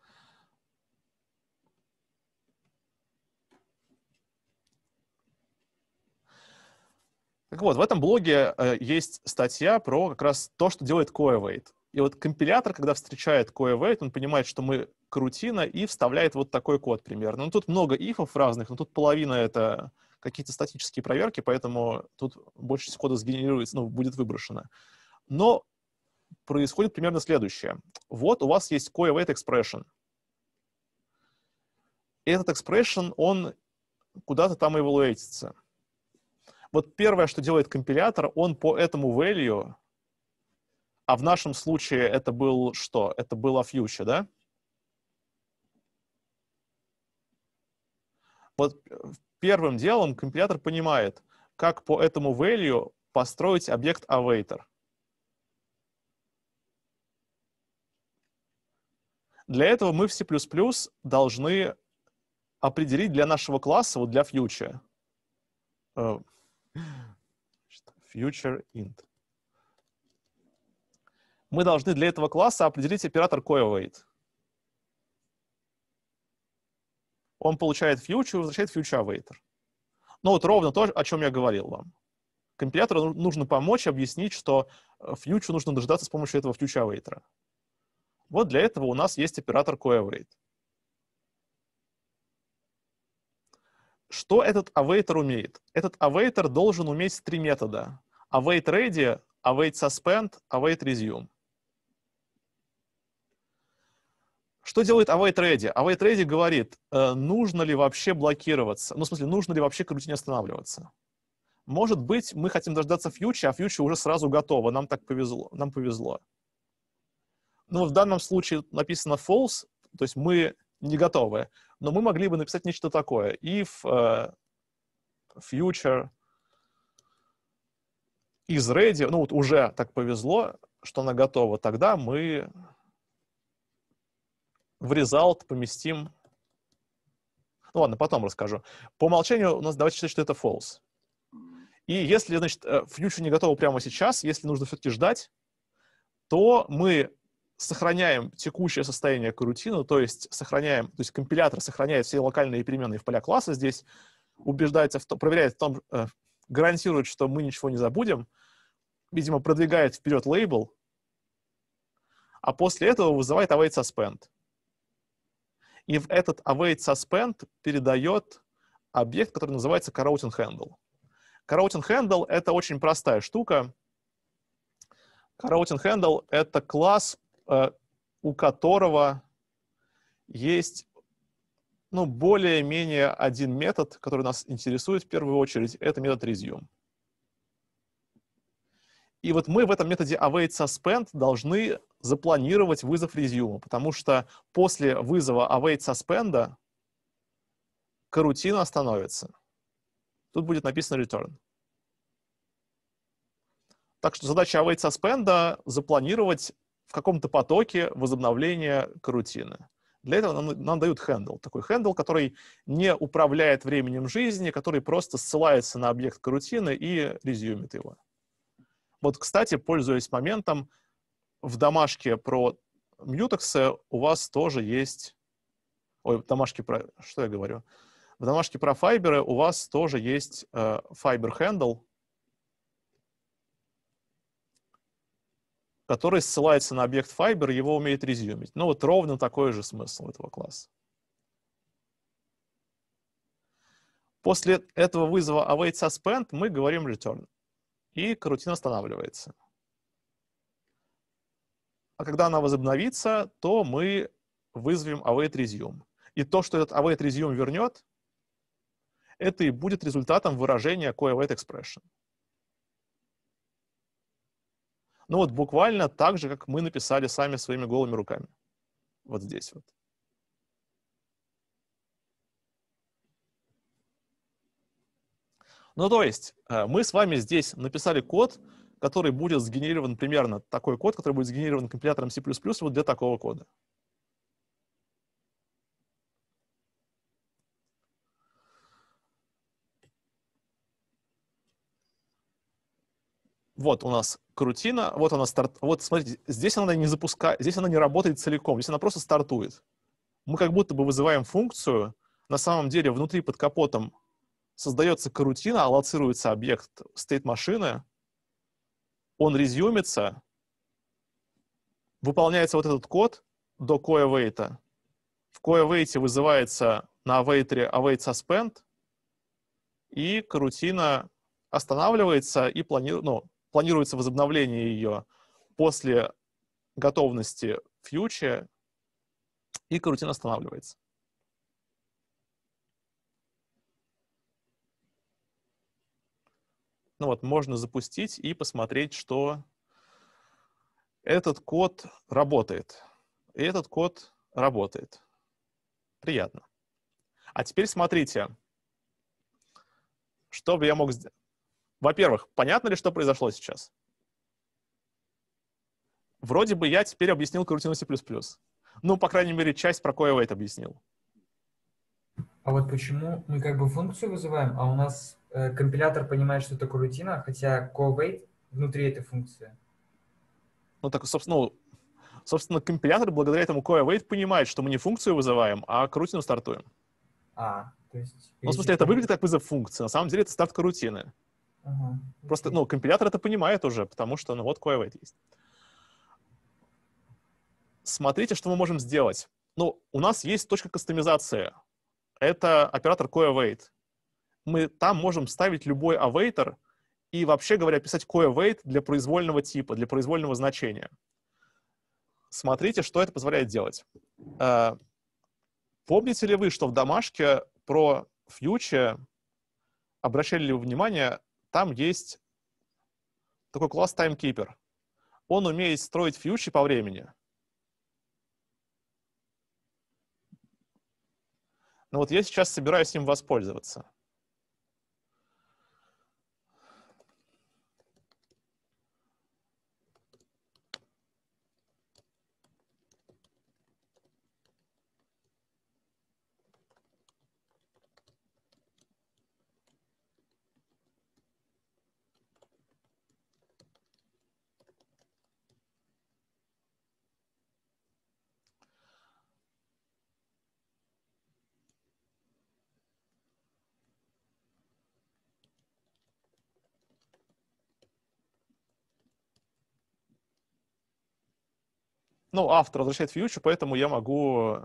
Так вот, в этом блоге э, есть статья про как раз то, что делает CoeWait. И вот компилятор, когда встречает CoeWait, он понимает, что мы крутина, и вставляет вот такой код примерно. Ну, тут много ифов разных, но тут половина — это какие-то статические проверки, поэтому тут больше кода сгенерируется, ну, будет выброшено. Но происходит примерно следующее. Вот у вас есть CoeWait expression. Этот expression, он куда-то там эвалуэтится — вот первое, что делает компилятор, он по этому value, а в нашем случае это был что? Это было future, да? Вот э, первым делом компилятор понимает, как по этому value построить объект awaiter. Для этого мы в C++ должны определить для нашего класса, вот для future, э, Future int. Мы должны для этого класса определить оператор coawait. Он получает future и возвращает future awaiter. Ну вот ровно то, о чем я говорил вам. Компилятору ну, нужно помочь объяснить, что э, future нужно дожидаться с помощью этого future awaiter. Вот для этого у нас есть оператор coEvade. Что этот авейтер умеет? Этот авейтер должен уметь три метода. Await ready, await suspend, await resume. Что делает await ready? Await ready говорит, э, нужно ли вообще блокироваться, ну, в смысле, нужно ли вообще крутить останавливаться. Может быть, мы хотим дождаться фьючи, а фьючи уже сразу готова, нам так повезло. Нам повезло. Но ну, в данном случае написано false, то есть мы не готовы. Но мы могли бы написать нечто такое. If uh, future is ready, ну вот уже так повезло, что она готова, тогда мы в result поместим... Ну ладно, потом расскажу. По умолчанию у нас давайте считать, что это false. И если, значит, э, future не готова прямо сейчас, если нужно все-таки ждать, то мы сохраняем текущее состояние корутина, то есть сохраняем, то есть компилятор сохраняет все локальные переменные в поля класса здесь, убеждается, в том, проверяет в том, э, гарантирует, что мы ничего не забудем, видимо, продвигает вперед лейбл, а после этого вызывает await suspend. И в этот await suspend передает объект, который называется coroutine handle. Coroutine handle — это очень простая штука. Coroutine handle — это класс, Э, у которого есть ну, более-менее один метод, который нас интересует в первую очередь, это метод resume. И вот мы в этом методе await suspend должны запланировать вызов резюма, потому что после вызова await suspend карутина остановится. Тут будет написано return. Так что задача await suspend запланировать в каком-то потоке возобновления карутины. Для этого нам, нам дают хендл. Такой хендл, который не управляет временем жизни, который просто ссылается на объект карутины и резюмит его. Вот, кстати, пользуясь моментом, в домашке про мьютексы у вас тоже есть... Ой, в домашке про... Что я говорю? В домашке про файберы у вас тоже есть э, fiber handle, который ссылается на объект Fiber, его умеет резюмить. Ну вот ровно такой же смысл этого класса. После этого вызова await suspend мы говорим return. И карутин останавливается. А когда она возобновится, то мы вызовем await resume. И то, что этот await resume вернет, это и будет результатом выражения coawait expression. Ну вот буквально так же, как мы написали сами своими голыми руками. Вот здесь вот. Ну, то есть, э, мы с вами здесь написали код, который будет сгенерирован примерно такой код, который будет сгенерирован компилятором C++ вот для такого кода. вот у нас крутина, вот она старт... Вот смотрите, здесь она не запускает, здесь она не работает целиком, здесь она просто стартует. Мы как будто бы вызываем функцию, на самом деле внутри под капотом создается карутина, аллоцируется объект стейт машины, он резюмится, выполняется вот этот код до coawait. В coawait вызывается на await await suspend, и карутина останавливается и планирует, ну, планируется возобновление ее после готовности фьючи, и карутин останавливается. Ну вот, можно запустить и посмотреть, что этот код работает. И этот код работает. Приятно. А теперь смотрите, что бы я мог сделать. Во-первых, понятно ли, что произошло сейчас? Вроде бы я теперь объяснил корутину C++. Ну, по крайней мере, часть про CoEwait объяснил. А вот почему мы как бы функцию вызываем, а у нас э, компилятор понимает, что это рутина, хотя CoWait внутри этой функции. Ну, так, собственно, ну, собственно, компилятор благодаря этому CoWait понимает, что мы не функцию вызываем, а крутину стартуем. А, то есть... Ну, в смысле, это выглядит как вызов функции. На самом деле это старт корутины. Ага. Просто, ну, компилятор это понимает уже, потому что, ну, вот QWait есть. Смотрите, что мы можем сделать. Ну, у нас есть точка кастомизации. Это оператор QAwait. Мы там можем ставить любой авейтер и, вообще говоря, писать QAwait для произвольного типа, для произвольного значения. Смотрите, что это позволяет делать. Э, помните ли вы, что в домашке про фьюче обращали ли вы внимание там есть такой класс Timekeeper. Он умеет строить фьючи по времени. Но вот я сейчас собираюсь им воспользоваться. ну, автор возвращает фьючер, поэтому я могу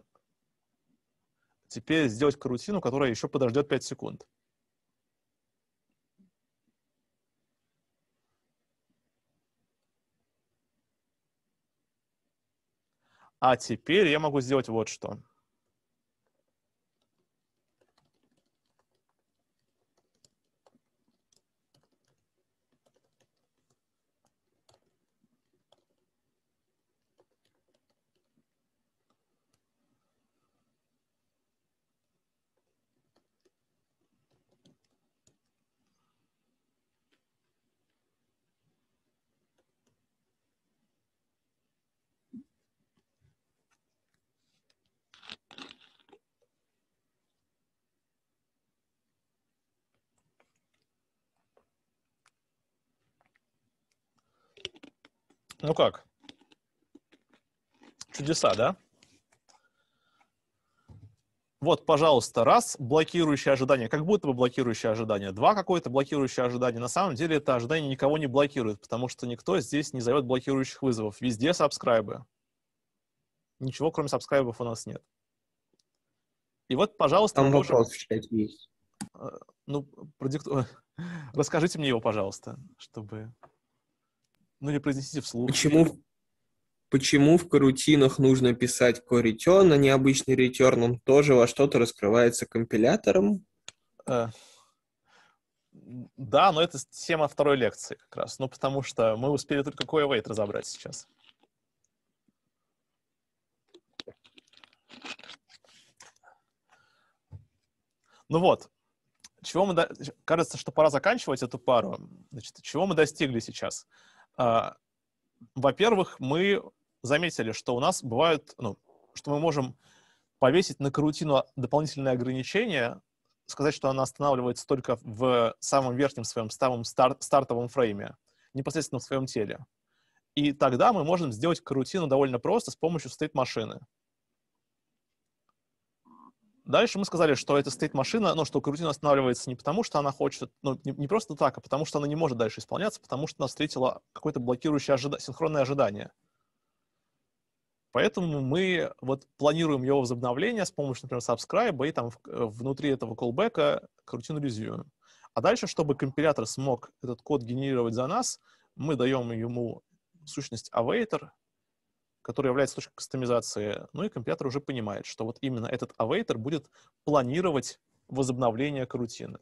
теперь сделать карутину, которая еще подождет 5 секунд. А теперь я могу сделать вот что. Ну как? Чудеса, да? Вот, пожалуйста, раз, блокирующее ожидание, как будто бы блокирующее ожидание. Два, какое-то блокирующее ожидание. На самом деле это ожидание никого не блокирует, потому что никто здесь не зовет блокирующих вызовов. Везде сабскрайбы. Ничего, кроме сабскрайбов, у нас нет. И вот, пожалуйста... Там можем... в чате есть. Э, ну, продикту... расскажите мне его, пожалуйста, чтобы ну, не произнесите вслух. Почему, почему в карутинах нужно писать коретен, а не обычный ретерн? Он тоже во что-то раскрывается компилятором? А, да, но это тема второй лекции как раз. Ну, потому что мы успели только CoEwait разобрать сейчас. Ну вот, чего мы до... кажется, что пора заканчивать эту пару. Значит, чего мы достигли сейчас? А, во-первых, мы заметили, что у нас бывают, ну, что мы можем повесить на карутину дополнительные ограничения, сказать, что она останавливается только в самом верхнем своем самом стар стартовом фрейме, непосредственно в своем теле. И тогда мы можем сделать карутину довольно просто с помощью стейт-машины. Дальше мы сказали, что эта стейт-машина, ну, что карутина останавливается не потому, что она хочет, ну, не, не просто так, а потому что она не может дальше исполняться, потому что она встретила какое-то блокирующее ожида синхронное ожидание. Поэтому мы вот планируем его возобновление с помощью, например, subscribe и там в, э, внутри этого колбека крутину резюм. А дальше, чтобы компилятор смог этот код генерировать за нас, мы даем ему сущность awaiter, который является точкой кастомизации, ну и компилятор уже понимает, что вот именно этот авейтер будет планировать возобновление карутины.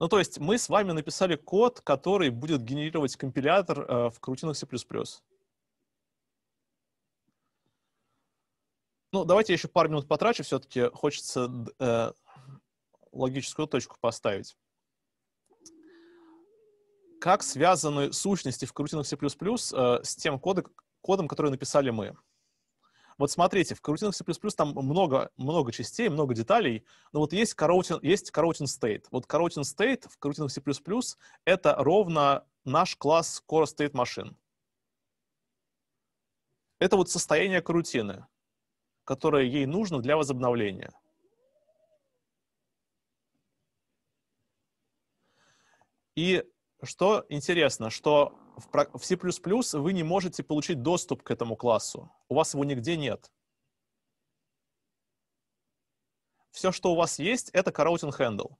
Ну, то есть мы с вами написали код, который будет генерировать компилятор э, в карутинах C++. Ну, давайте я еще пару минут потрачу, все-таки хочется э, логическую точку поставить как связаны сущности в карутинах C++ э, с тем кодом, который написали мы? Вот смотрите, в карутинах C++ там много, много частей, много деталей, но вот есть карутин, есть карутин state. Вот карутин state в карутинах C++ это ровно наш класс core state машин. Это вот состояние карутины, которое ей нужно для возобновления. И что интересно, что в C++ вы не можете получить доступ к этому классу. У вас его нигде нет. Все, что у вас есть, это coroutine handle.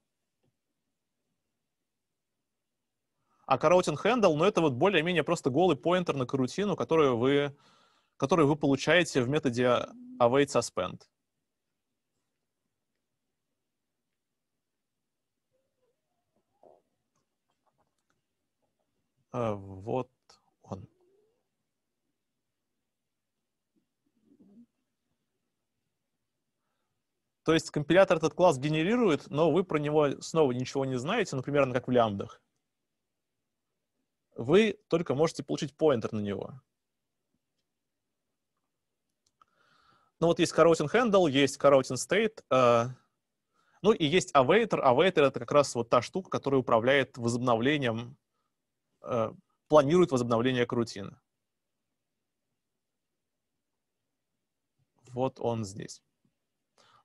А coroutine handle, ну это вот более-менее просто голый поинтер на карутину, которую вы, который вы получаете в методе await suspend. А вот он. То есть компилятор этот класс генерирует, но вы про него снова ничего не знаете, например, ну, примерно как в лямбдах. Вы только можете получить поинтер на него. Ну вот есть coroutine handle, есть coroutine state, э, ну и есть awaitor. Awaitor — это как раз вот та штука, которая управляет возобновлением Э, планирует возобновление карутина. Вот он здесь.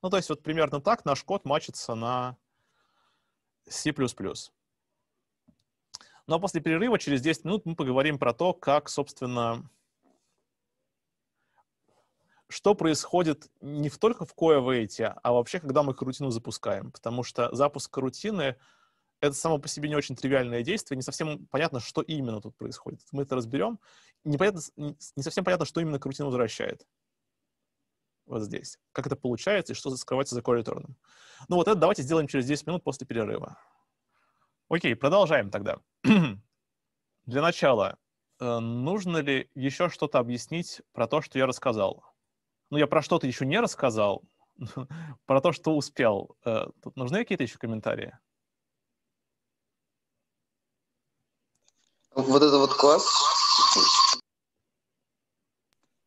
Ну, то есть вот примерно так наш код мачится на C++. Ну, а после перерыва, через 10 минут, мы поговорим про то, как, собственно, что происходит не только в коэвейте, а вообще, когда мы карутину запускаем. Потому что запуск карутины — это само по себе не очень тривиальное действие, не совсем понятно, что именно тут происходит. Мы это разберем. Непонятно, не совсем понятно, что именно карутина возвращает. Вот здесь. Как это получается и что скрывается за корриторном. Ну вот это давайте сделаем через 10 минут после перерыва. Окей, продолжаем тогда. Для начала, э, нужно ли еще что-то объяснить про то, что я рассказал? Ну, я про что-то еще не рассказал, про то, что успел. Э, тут нужны какие-то еще комментарии? вот это вот класс.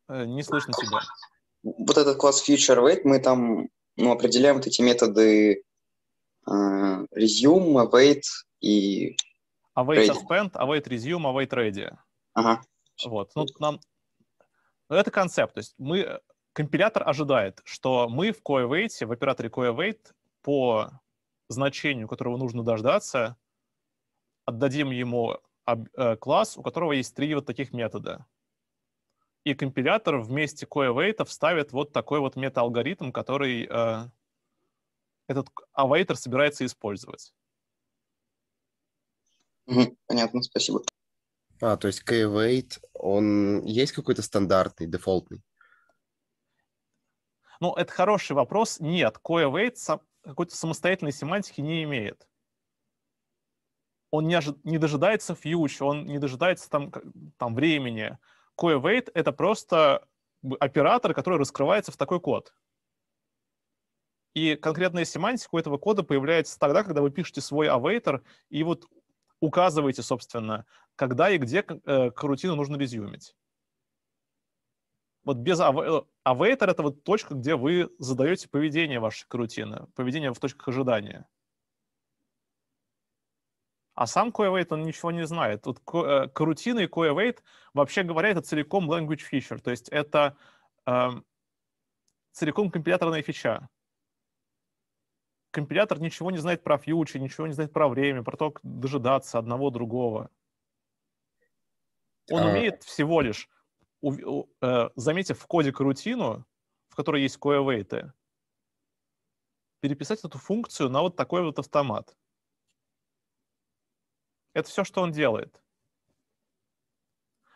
Э, не слышно тебя. Вот этот класс Future wait. мы там ну, определяем вот эти методы э, resume, await и await а ready. suspend, await а resume, await а ready. Ага. Вот. Ну, нам... ну, это концепт. То есть мы... Э, компилятор ожидает, что мы в coawait, в операторе coawait по значению, которого нужно дождаться, отдадим ему Э, класс, у которого есть три вот таких метода. И компилятор вместе коэвейта вставит вот такой вот мета-алгоритм, который э, этот авейтер собирается использовать. Понятно, спасибо. А, то есть KWait, он есть какой-то стандартный, дефолтный? Ну, это хороший вопрос. Нет, KWait сам, какой-то самостоятельной семантики не имеет он не, ожи- не дожидается фьюч, он не дожидается там, там времени. QA-wait — это просто оператор, который раскрывается в такой код. И конкретная семантика у этого кода появляется тогда, когда вы пишете свой авейтер и вот указываете, собственно, когда и где карутину э, нужно резюмить. Вот без авейтер — это вот точка, где вы задаете поведение вашей карутины, поведение в точках ожидания. А сам CoreWeight, он ничего не знает. Тут карутина э, и CoreWeight, вообще говоря, это целиком language feature, то есть это э, целиком компиляторная фича. Компилятор ничего не знает про фьючи, ничего не знает про время, про то, как дожидаться одного другого. Он а... умеет всего лишь, у, у, э, заметив в коде карутину, в которой есть CoreWeight, переписать эту функцию на вот такой вот автомат – это все, что он делает.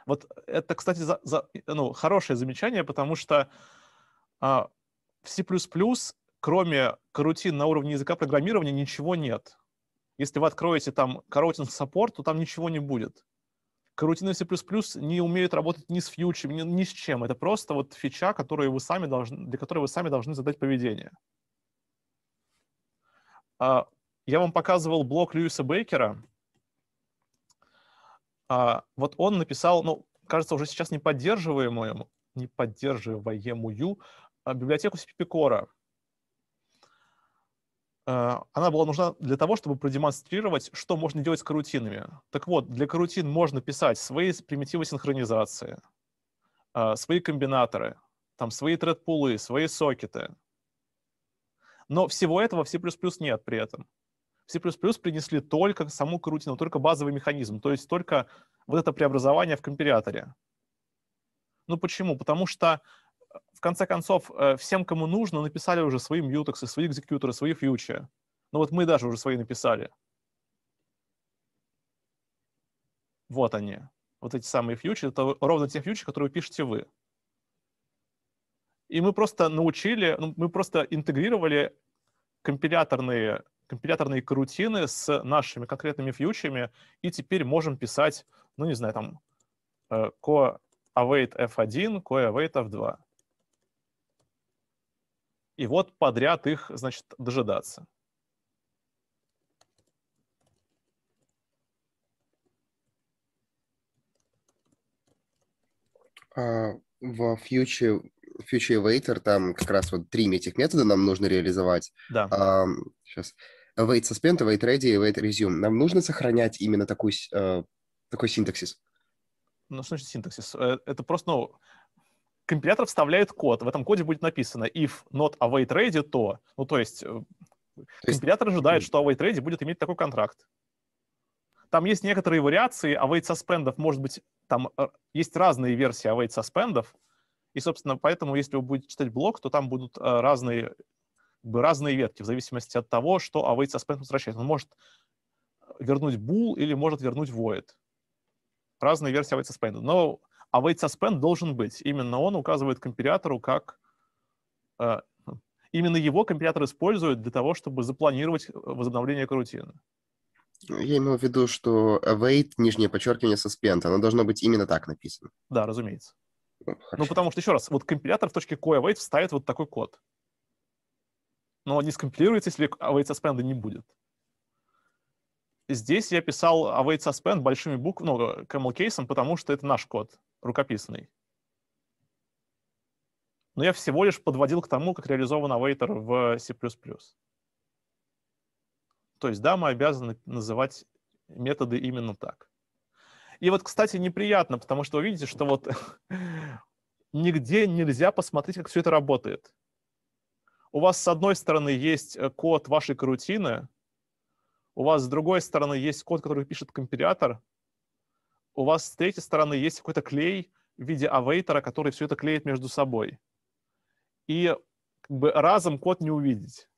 Вот это, кстати, за, за, ну, хорошее замечание, потому что а, в C++ кроме карутин на уровне языка программирования ничего нет. Если вы откроете там карутин саппорт, то там ничего не будет. Карутины C++ не умеют работать ни с фьючем, ни, ни с чем. Это просто вот фича, которую вы сами должны, для которой вы сами должны задать поведение. А, я вам показывал блок Льюиса Бейкера — а, вот он написал, ну, кажется, уже сейчас неподдерживаемую, неподдерживаемую а, библиотеку cpp а, Она была нужна для того, чтобы продемонстрировать, что можно делать с карутинами. Так вот, для карутин можно писать свои примитивы синхронизации, а, свои комбинаторы, там свои тредпулы, свои сокеты. Но всего этого в C++ нет при этом в C++ принесли только саму карутину, только базовый механизм, то есть только вот это преобразование в компиляторе. Ну почему? Потому что, в конце концов, э, всем, кому нужно, написали уже свои мьютексы, свои экзекьюторы, свои фьючи. Ну вот мы даже уже свои написали. Вот они. Вот эти самые фьючи. Это ровно те фьючи, которые пишете вы. И мы просто научили, ну, мы просто интегрировали компиляторные компиляторные карутины с нашими конкретными фьючерами, и теперь можем писать, ну не знаю, там э, co-await f1, co-await f2. И вот подряд их, значит, дожидаться. В future, future waiter там как раз вот три этих метода нам нужно реализовать. Да. А, сейчас wait suspend, wait ready, wait resume. Нам нужно сохранять именно такой, э, такой синтаксис. Ну, что значит синтаксис? Э, это просто, ну, компилятор вставляет код, в этом коде будет написано if not await ready, то, ну, то есть, э, то есть... компилятор ожидает, что await ready будет иметь такой контракт. Там есть некоторые вариации await а suspend, может быть, там есть разные версии await suspend, и, собственно, поэтому, если вы будете читать блок, то там будут разные бы разные ветки в зависимости от того, что await suspend возвращает. Он может вернуть bool или может вернуть void. Разные версии await suspend. Но await suspend должен быть. Именно он указывает компилятору, как... Э, именно его компилятор использует для того, чтобы запланировать возобновление карутины. Я имел в виду, что await, нижнее подчеркивание, suspend, оно должно быть именно так написано. Да, разумеется. Ну, ну, хорошо. Ну, потому что, еще раз, вот компилятор в точке coawait вставит вот такой код но не скомпилируется, если await suspend не будет. Здесь я писал await suspend большими буквами, ну, camel кейсом, потому что это наш код, рукописный. Но я всего лишь подводил к тому, как реализован awaiter в C++. То есть, да, мы обязаны называть методы именно так. И вот, кстати, неприятно, потому что вы видите, что вот нигде нельзя посмотреть, как все это работает у вас с одной стороны есть э, код вашей карутины, у вас с другой стороны есть код, который пишет компилятор, у вас с третьей стороны есть какой-то клей в виде авейтера, который все это клеит между собой. И как бы разом код не увидеть.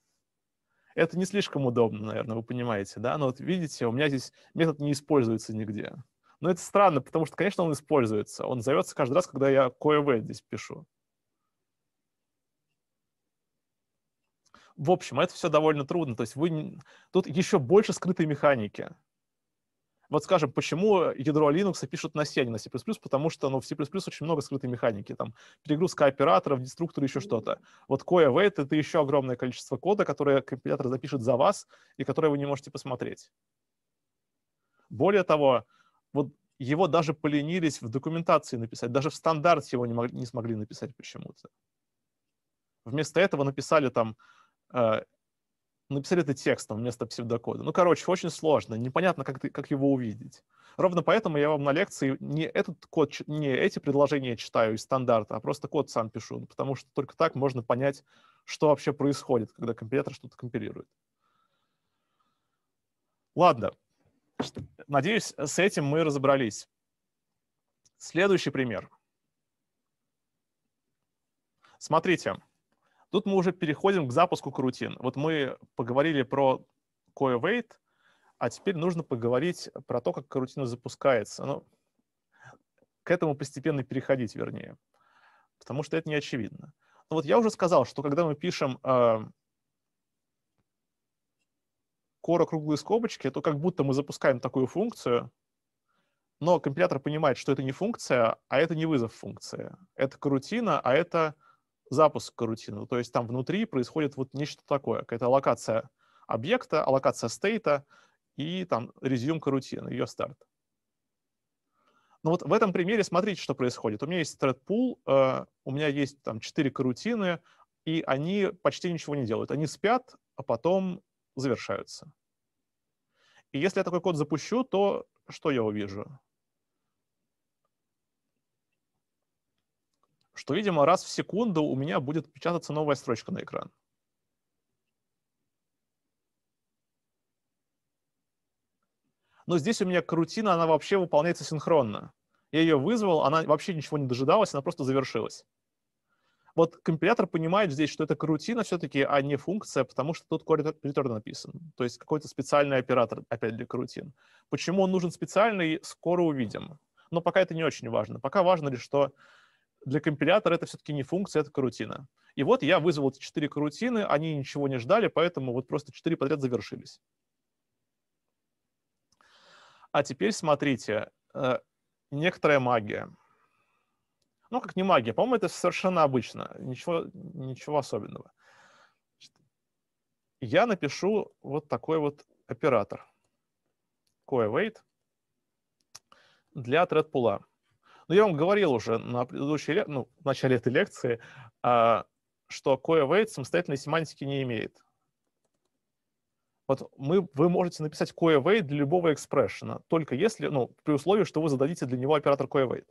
Это не слишком удобно, наверное, вы понимаете, да? Но вот видите, у меня здесь метод не используется нигде. Но это странно, потому что, конечно, он используется. Он зовется каждый раз, когда я CoEV здесь пишу. в общем, это все довольно трудно. То есть вы... тут еще больше скрытой механики. Вот скажем, почему ядро Linux пишут на C, а не на C++, потому что ну, в C++ очень много скрытой механики. Там перегрузка операторов, деструкторы, еще что-то. Вот CoEvate — это еще огромное количество кода, которое компилятор запишет за вас и которое вы не можете посмотреть. Более того, вот его даже поленились в документации написать, даже в стандарте его не, могли, не смогли написать почему-то. Вместо этого написали там а, написали это текстом вместо псевдокода. Ну, короче, очень сложно, непонятно, как, ты, как его увидеть. Ровно поэтому я вам на лекции не этот код, не эти предложения читаю из стандарта, а просто код сам пишу, потому что только так можно понять, что вообще происходит, когда компилятор что-то компилирует. Ладно, надеюсь, с этим мы разобрались. Следующий пример. Смотрите. Тут мы уже переходим к запуску крутин. Вот мы поговорили про CoeWait, а теперь нужно поговорить про то, как карутина запускается. Ну, к этому постепенно переходить, вернее, потому что это не очевидно. Но ну, вот я уже сказал, что когда мы пишем э, кора круглые скобочки, то как будто мы запускаем такую функцию, но компилятор понимает, что это не функция, а это не вызов функции. Это карутина, а это запуск корутина. То есть там внутри происходит вот нечто такое, какая-то локация объекта, локация стейта и там резюм корутина, ее старт. Но ну вот в этом примере смотрите, что происходит. У меня есть thread pool, э, у меня есть там 4 корутины, и они почти ничего не делают. Они спят, а потом завершаются. И если я такой код запущу, то что я увижу? что, видимо, раз в секунду у меня будет печататься новая строчка на экран. Но здесь у меня карутина, она вообще выполняется синхронно. Я ее вызвал, она вообще ничего не дожидалась, она просто завершилась. Вот компилятор понимает здесь, что это карутина все-таки, а не функция, потому что тут return написан. То есть какой-то специальный оператор, опять для карутин. Почему он нужен специальный, скоро увидим. Но пока это не очень важно. Пока важно лишь, что для компилятора это все-таки не функция, это карутина. И вот я вызвал эти четыре карутины, они ничего не ждали, поэтому вот просто четыре подряд завершились. А теперь смотрите, э, некоторая магия. Ну, как не магия, по-моему, это совершенно обычно, ничего, ничего особенного. Я напишу вот такой вот оператор, coawait, для thread но ну, я вам говорил уже на предыдущей, ну, в начале этой лекции, а, что CoeWeight самостоятельной семантики не имеет. Вот мы, вы можете написать CoeWeight для любого экспрессиона, только если, ну, при условии, что вы зададите для него оператор CoeWeight.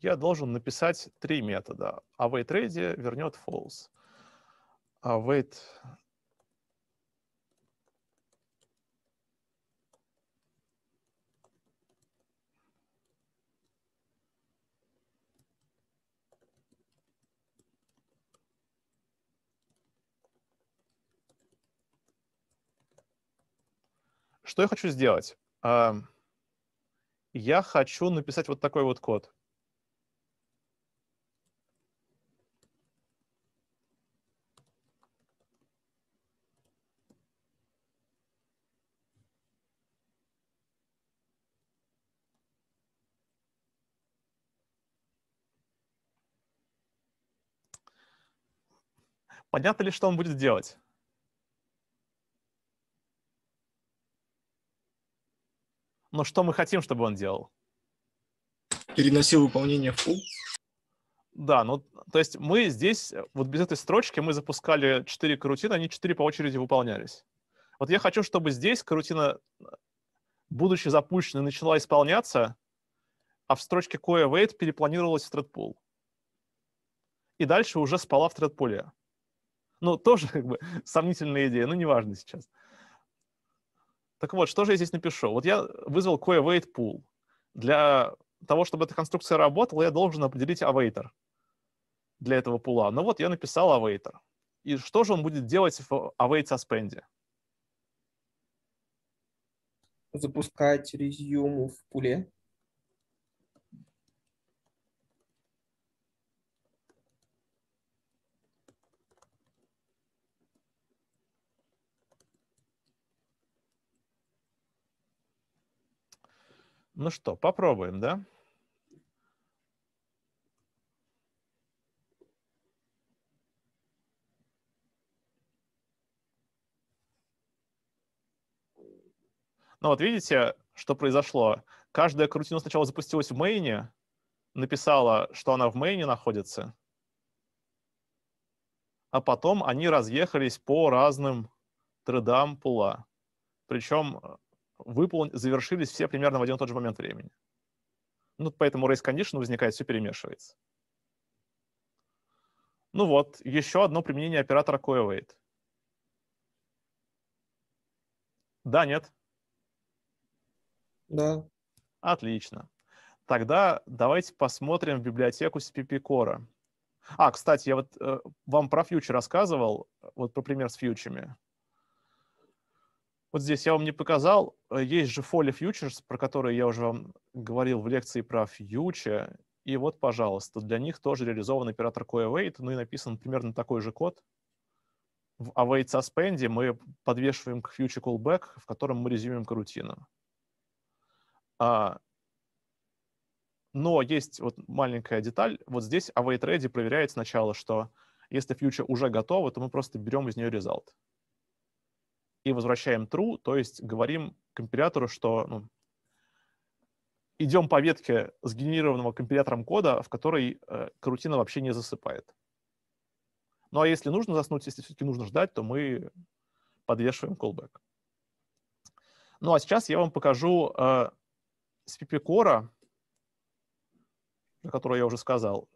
я должен написать три метода. А ready вернет false. Await а Что я хочу сделать? Я хочу написать вот такой вот код. Понятно ли, что он будет делать? Но что мы хотим, чтобы он делал? Переносил выполнение в пул. Да, ну, то есть мы здесь, э, вот без этой строчки мы запускали 4 карутина, они 4 по очереди выполнялись. Вот я хочу, чтобы здесь карутина, э, будучи запущенной начала исполняться, а в строчке кое coawait перепланировалась в тредпул И дальше уже спала в threadpool. Ну, тоже как бы сомнительная идея, но неважно сейчас. Так вот, что же я здесь напишу? Вот я вызвал кое await pool. Для того, чтобы эта конструкция работала, я должен определить awaitor для этого пула. Ну вот я написал awaitor. И что же он будет делать в await suspend? Запускать резюм в пуле. Ну что, попробуем, да? Ну вот видите, что произошло. Каждая крутина сначала запустилась в мейне, написала, что она в мейне находится, а потом они разъехались по разным тредам пула. Причем э, выполн... завершились все примерно в один и тот же момент времени. Ну, поэтому race condition возникает, все перемешивается. Ну вот, еще одно применение оператора coawait. Да, нет? Да. Отлично. Тогда давайте посмотрим библиотеку CPP Core. А, кстати, я вот э, вам про фьючи рассказывал, вот про пример с фьючами. Вот здесь я вам не показал, э, есть же Folly Futures, про которые я уже вам говорил в лекции про фьючер, И вот, пожалуйста, для них тоже реализован оператор CoAwait, ну и написан примерно такой же код. В await suspend мы подвешиваем к future callback, в котором мы резюмим карутину. А, но есть вот маленькая деталь. Вот здесь await ready проверяет сначала, что если фьючер уже готова, то мы просто берем из нее результат и возвращаем true, то есть говорим компилятору, что ну, идем по ветке сгенерированного компилятором кода, в которой э, карутина вообще не засыпает. Ну а если нужно заснуть, если все-таки нужно ждать, то мы подвешиваем callback. Ну а сейчас я вам покажу э, SPP Core, про который я уже сказал,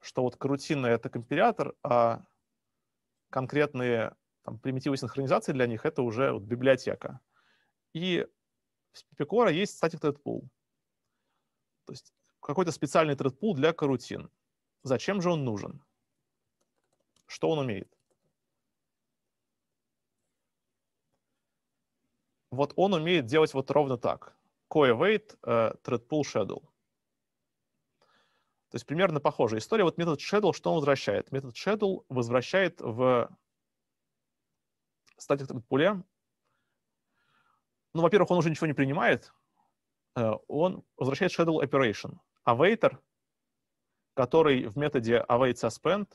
что вот карутина — это компилятор, а конкретные там, примитивы синхронизации для них — это уже вот библиотека. И в пикора есть static thread pool. То есть какой-то специальный thread pool для карутин. Зачем же он нужен? Что он умеет? Вот он умеет делать вот ровно так. Co-await, thread pool, schedule. То есть примерно похожая история. Вот метод schedule, что он возвращает? Метод schedule возвращает в статик пуле, ну, во-первых, он уже ничего не принимает, э, он возвращает schedule operation. Awaiter, который в методе await suspend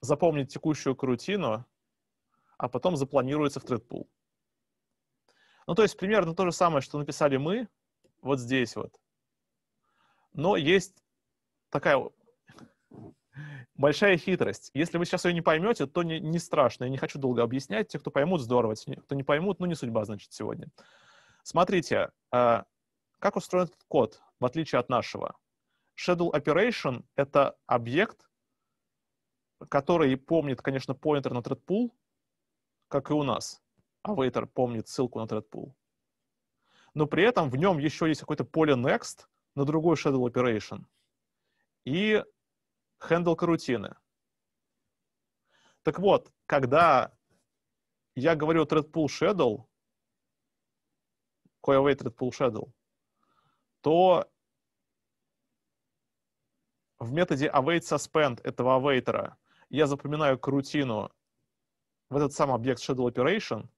запомнит текущую крутину, а потом запланируется в thread pool. Ну, то есть примерно то же самое, что написали мы вот здесь вот. Но есть такая большая хитрость. Если вы сейчас ее не поймете, то не, не страшно. Я не хочу долго объяснять. Те, кто поймут, здорово. Те, кто не поймут, ну не судьба, значит, сегодня. Смотрите, а, как устроен этот код, в отличие от нашего. Schedule Operation — это объект, который помнит, конечно, pointer на ThreadPool, как и у нас. Awaiter а помнит ссылку на ThreadPool. Но при этом в нем еще есть какое-то поле next, на другой Shadow Operation и handle карутины. Так вот, когда я говорю о Threadpool Shadow, Coiaway Threadpool Shadow, то в методе await suspend этого авейтера я запоминаю карутину в этот сам объект shadow operation,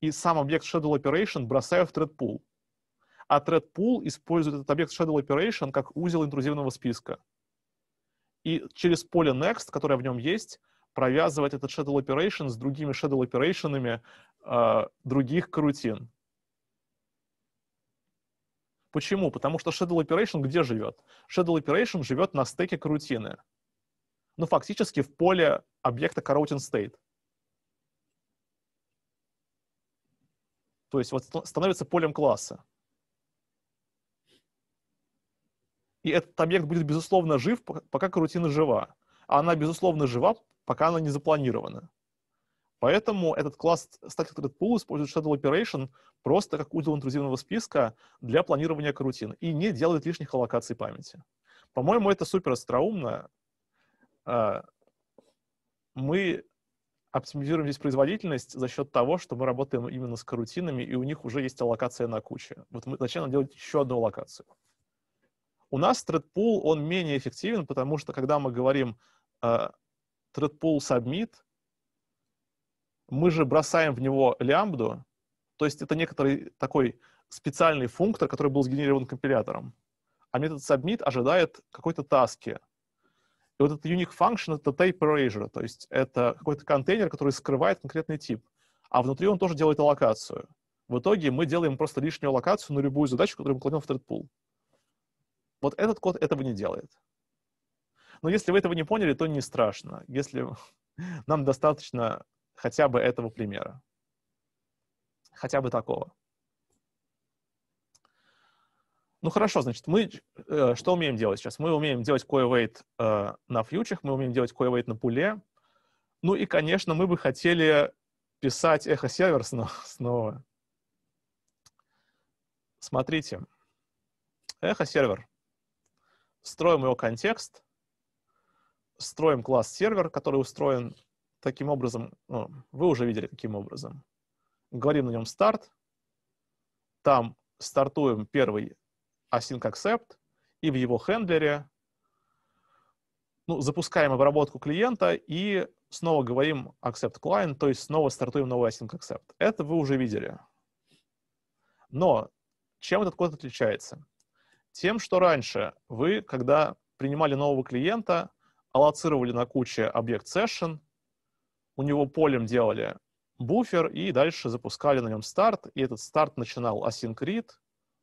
и сам объект shadow operation бросаю в thread pool а thread использует этот объект shadow operation как узел интрузивного списка. И через поле next, которое в нем есть, провязывать этот shadow operation с другими shadow operation'ами э, других карутин. Почему? Потому что shadow operation где живет? Shadow operation живет на стеке карутины. Ну, фактически в поле объекта coroutine state. То есть вот становится полем класса. И этот объект будет, безусловно, жив, пока карутина жива. А она, безусловно, жива, пока она не запланирована. Поэтому этот класс Static Thread Pool использует Shadow Operation просто как узел интрузивного списка для планирования карутин и не делает лишних аллокаций памяти. По-моему, это супер остроумно. А, мы оптимизируем здесь производительность за счет того, что мы работаем именно с карутинами, и у них уже есть аллокация на куче. Вот мы, зачем делать еще одну аллокацию? У нас ThreadPool, он менее эффективен, потому что, когда мы говорим э, ThreadPool Submit, мы же бросаем в него лямбду, то есть это некоторый такой специальный функтор, который был сгенерирован компилятором. А метод submit ожидает какой-то таски. И вот этот unique function — это type erasure, то есть это какой-то контейнер, который скрывает конкретный тип. А внутри он тоже делает аллокацию. В итоге мы делаем просто лишнюю локацию на любую задачу, которую мы кладем в thread pool. Вот этот код этого не делает. Но если вы этого не поняли, то не страшно. Если нам достаточно хотя бы этого примера. Хотя бы такого. Ну хорошо, значит, мы э, что умеем делать сейчас? Мы умеем делать CoiWeight э, на фьючах, мы умеем делать CoiWeight на пуле. Ну и, конечно, мы бы хотели писать эхо-сервер снова. Смотрите. Эхо-сервер строим его контекст, строим класс сервер, который устроен таким образом, ну, вы уже видели каким образом. Говорим на нем старт, там стартуем первый async accept, и в его хендлере ну, запускаем обработку клиента и снова говорим accept client, то есть снова стартуем новый async accept. Это вы уже видели. Но чем этот код отличается? тем, что раньше вы, когда принимали нового клиента, аллоцировали на куче объект session, у него полем делали буфер и дальше запускали на нем старт, и этот старт начинал async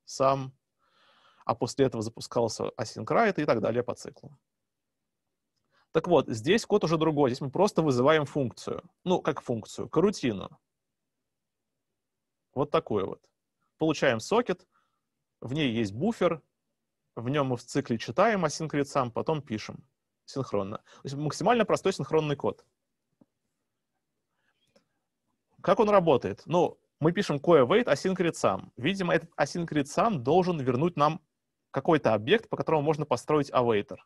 сам, а после этого запускался async и так далее по циклу. Так вот, здесь код уже другой, здесь мы просто вызываем функцию, ну, как функцию, карутину. Вот такую вот. Получаем сокет, в ней есть буфер, в нем мы в цикле читаем асинкрет сам, потом пишем синхронно. То есть максимально простой синхронный код. Как он работает? Ну, мы пишем coe-await async сам. Видимо, этот async сам должен вернуть нам какой-то объект, по которому можно построить await.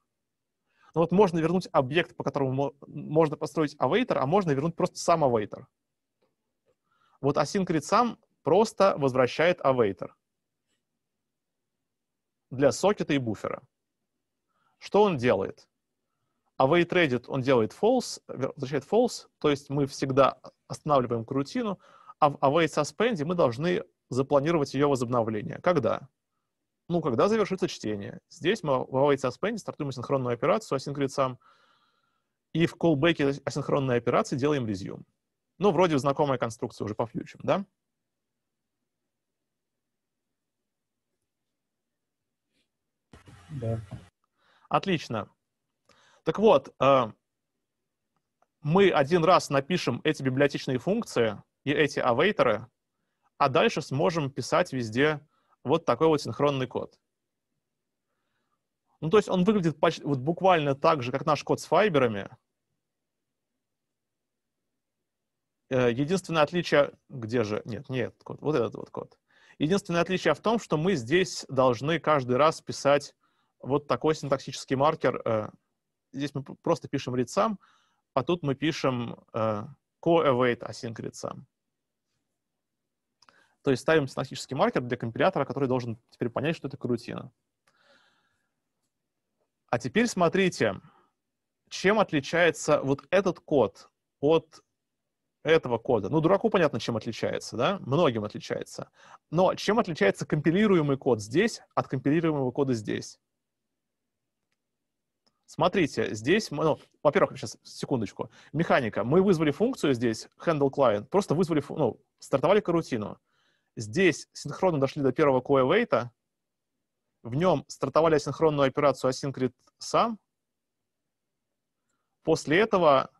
Ну вот можно вернуть объект, по которому можно построить await, а можно вернуть просто сам await. Вот async сам просто возвращает await для сокета и буфера. Что он делает? А await traded он делает false, возвращает false, то есть мы всегда останавливаем крутину, а в а await suspend мы должны запланировать ее возобновление. Когда? Ну, когда завершится чтение. Здесь мы в await suspend стартуем асинхронную операцию, асинкрит сам, и в callback асинхронной операции делаем резюм. Ну, вроде знакомая конструкция уже по фьючам, да? Да. Отлично. Так вот, э, мы один раз напишем эти библиотечные функции и эти авейтеры, а дальше сможем писать везде вот такой вот синхронный код. Ну, то есть он выглядит почти, вот буквально так же, как наш код с файберами. Э, единственное отличие... Где же? Нет, нет, код, вот этот вот код. Единственное отличие в том, что мы здесь должны каждый раз писать вот такой синтаксический маркер. Э, здесь мы просто пишем рецам, а тут мы пишем э, co-await async рецам. То есть ставим синтаксический маркер для компилятора, который должен теперь понять, что это карутина. А теперь смотрите, чем отличается вот этот код от этого кода. Ну, дураку понятно, чем отличается, да? Многим отличается. Но чем отличается компилируемый код здесь от компилируемого кода здесь? Смотрите, здесь мы, ну, во-первых, сейчас секундочку, механика. Мы вызвали функцию здесь, handle client, просто вызвали, ну, стартовали карутину. Здесь синхронно дошли до первого co в нем стартовали асинхронную операцию async сам. После этого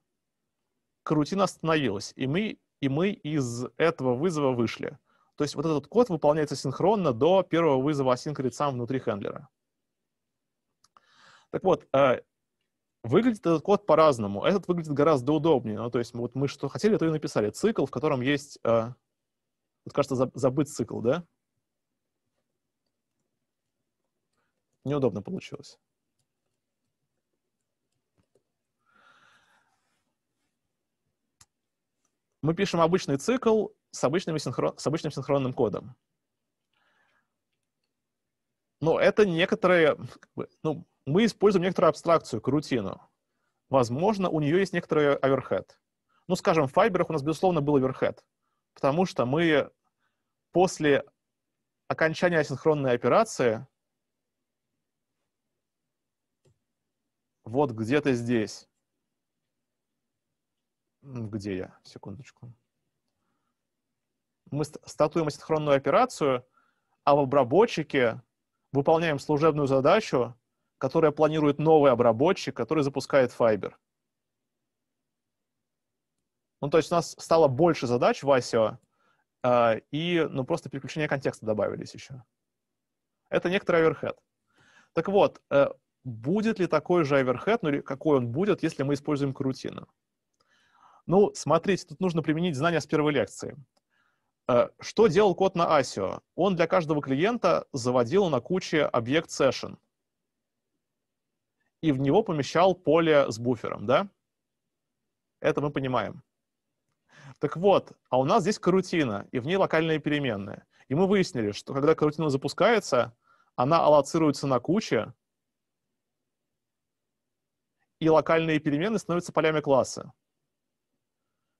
карутина остановилась, и мы, и мы из этого вызова вышли. То есть вот этот код выполняется синхронно до первого вызова async сам внутри хендлера. Так вот, а, выглядит этот код по-разному. Этот выглядит гораздо удобнее. Ну, то есть вот мы что хотели, то и написали. Цикл, в котором есть... А, вот, кажется, забыт цикл, да? Неудобно получилось. мы пишем обычный цикл с, синхрон, с обычным синхронным кодом. Но это некоторые, ну, мы используем некоторую абстракцию, карутину. Возможно, у нее есть некоторый оверхед. Ну, скажем, в файберах у нас, безусловно, был оверхед, потому что мы после окончания асинхронной операции вот где-то здесь. Где я? Секундочку. Мы статуем асинхронную операцию, а в обработчике выполняем служебную задачу, которая планирует новый обработчик, который запускает Fiber. Ну, то есть у нас стало больше задач в ICO, а, и ну, просто переключение контекста добавились еще. Это некоторый оверхед. Так вот, э, будет ли такой же оверхед, ну или какой он будет, если мы используем крутину? Ну, смотрите, тут нужно применить знания с первой лекции. Э, что делал код на ASIO? Он для каждого клиента заводил на куче объект session и в него помещал поле с буфером, да? Это мы понимаем. Так вот, а у нас здесь карутина, и в ней локальные переменные. И мы выяснили, что когда карутина запускается, она аллоцируется на куче, и локальные перемены становятся полями класса.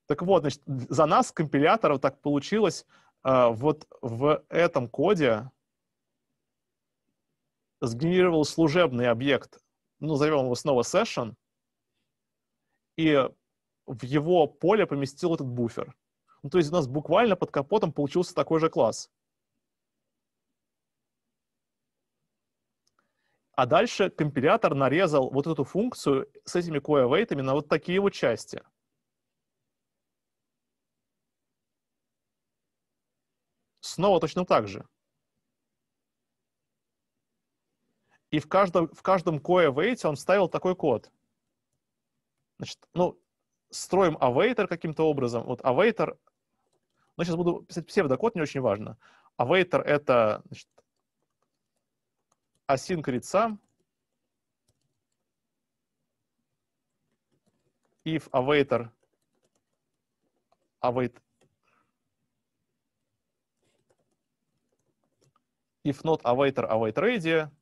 Так вот, значит, за нас, компиляторов, так получилось э, вот в этом коде сгенерировал служебный объект назовем его снова session, и в его поле поместил этот буфер. Ну, то есть у нас буквально под капотом получился такой же класс. А дальше компилятор нарезал вот эту функцию с этими qa на вот такие вот части. Снова точно так же. и в каждом, в каждом кое await он ставил такой код. Значит, ну, строим awaitor каким-то образом. Вот awaitor, ну, сейчас буду писать псевдокод, не очень важно. Awaitor — это значит, async лица. If awaitor await if not awaitor await radio —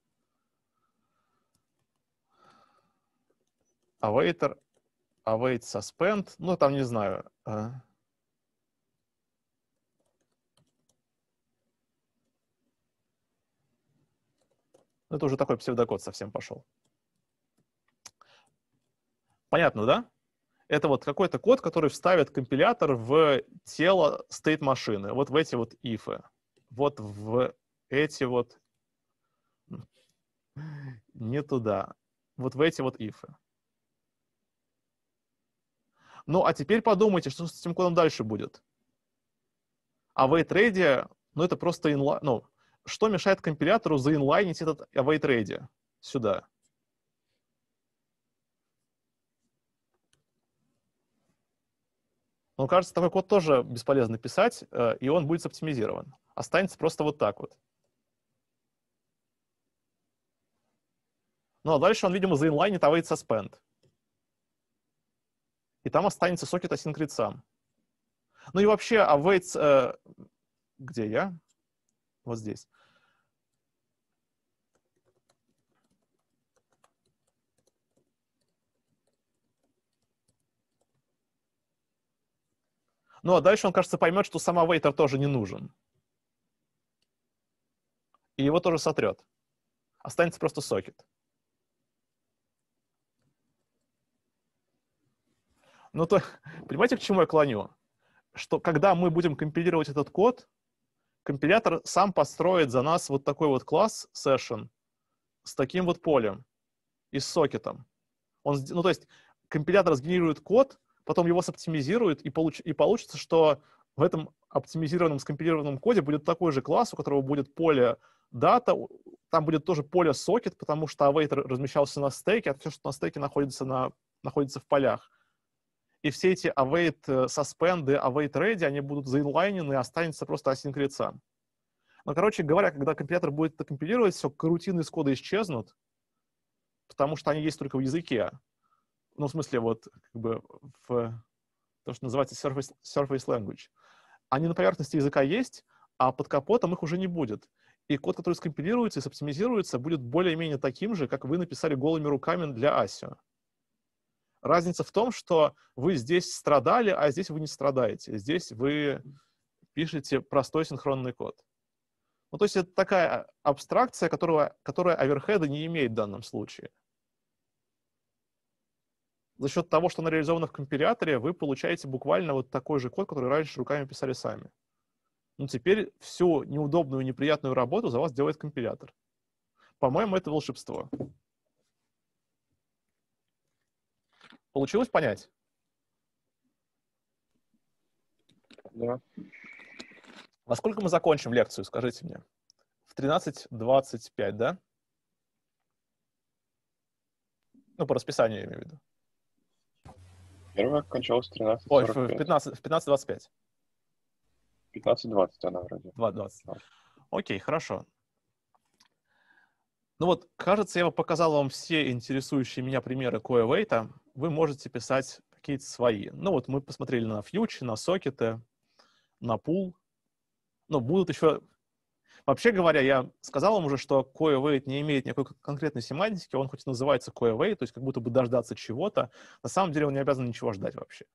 Awaiter, await suspend, ну там не знаю. А. Ну, это уже такой псевдокод совсем пошел. Понятно, да? Это вот какой-то код, который вставит компилятор в тело state машины, вот в эти вот ифы, вот в эти вот не туда, вот в эти вот ифы. Ну, а теперь подумайте, что с этим кодом дальше будет. Await а ready, ну, это просто инла, ну, что мешает компилятору заинлайнить этот await ready сюда? Ну кажется, такой код тоже бесполезно писать, э, и он будет оптимизирован. Останется просто вот так вот. Ну а дальше он, видимо, заинлайнит await suspend и там останется сокет async сам. Ну и вообще, awaits... А э, где я? Вот здесь. Ну а дальше он, кажется, поймет, что сама вейтер тоже не нужен. И его тоже сотрет. Останется просто сокет. Ну, то, понимаете, к чему я клоню? Что когда мы будем компилировать этот код, компилятор сам построит за нас вот такой вот класс session с таким вот полем и с сокетом. Он, ну, то есть компилятор сгенерирует код, потом его соптимизирует, и, получ, и получится, что в этом оптимизированном, скомпилированном коде будет такой же класс, у которого будет поле дата, там будет тоже поле сокет, потому что await размещался на стейке, а все, что на стейке находится, на, находится в полях и все эти await э, suspendы, await ready, они будут заинлайнены, останется просто async лица. Но, короче говоря, когда компилятор будет это компилировать, все рутины из кода исчезнут, потому что они есть только в языке. Ну, в смысле, вот, как бы, в то, что называется surface, surface language. Они на поверхности языка есть, а под капотом их уже не будет. И код, который скомпилируется и оптимизируется, будет более-менее таким же, как вы написали голыми руками для ASIO. Разница в том, что вы здесь страдали, а здесь вы не страдаете. Здесь вы пишете простой синхронный код. Ну, то есть это такая абстракция, которого, которая оверхеда не имеет в данном случае. За счет того, что она реализована в компиляторе, вы получаете буквально вот такой же код, который раньше руками писали сами. Но теперь всю неудобную, неприятную работу за вас делает компилятор. По-моему, это волшебство. Получилось понять? Да. Во сколько мы закончим лекцию, скажите мне? В 13.25, да? Ну, по расписанию я имею в виду. Первая кончалась в 13.45. Ой, в 15.25. 15, 15.20 она вроде. 2.20. Окей, хорошо. Ну вот, кажется, я показал вам все интересующие меня примеры CoEwait вы можете писать какие-то свои. Ну вот мы посмотрели на фьючи, на сокеты, на пул. Но будут еще... Вообще говоря, я сказал вам уже, что CoeWait не имеет никакой конкретной семантики, он хоть и называется CoeWait, то есть как будто бы дождаться чего-то, на самом деле он не обязан ничего ждать вообще.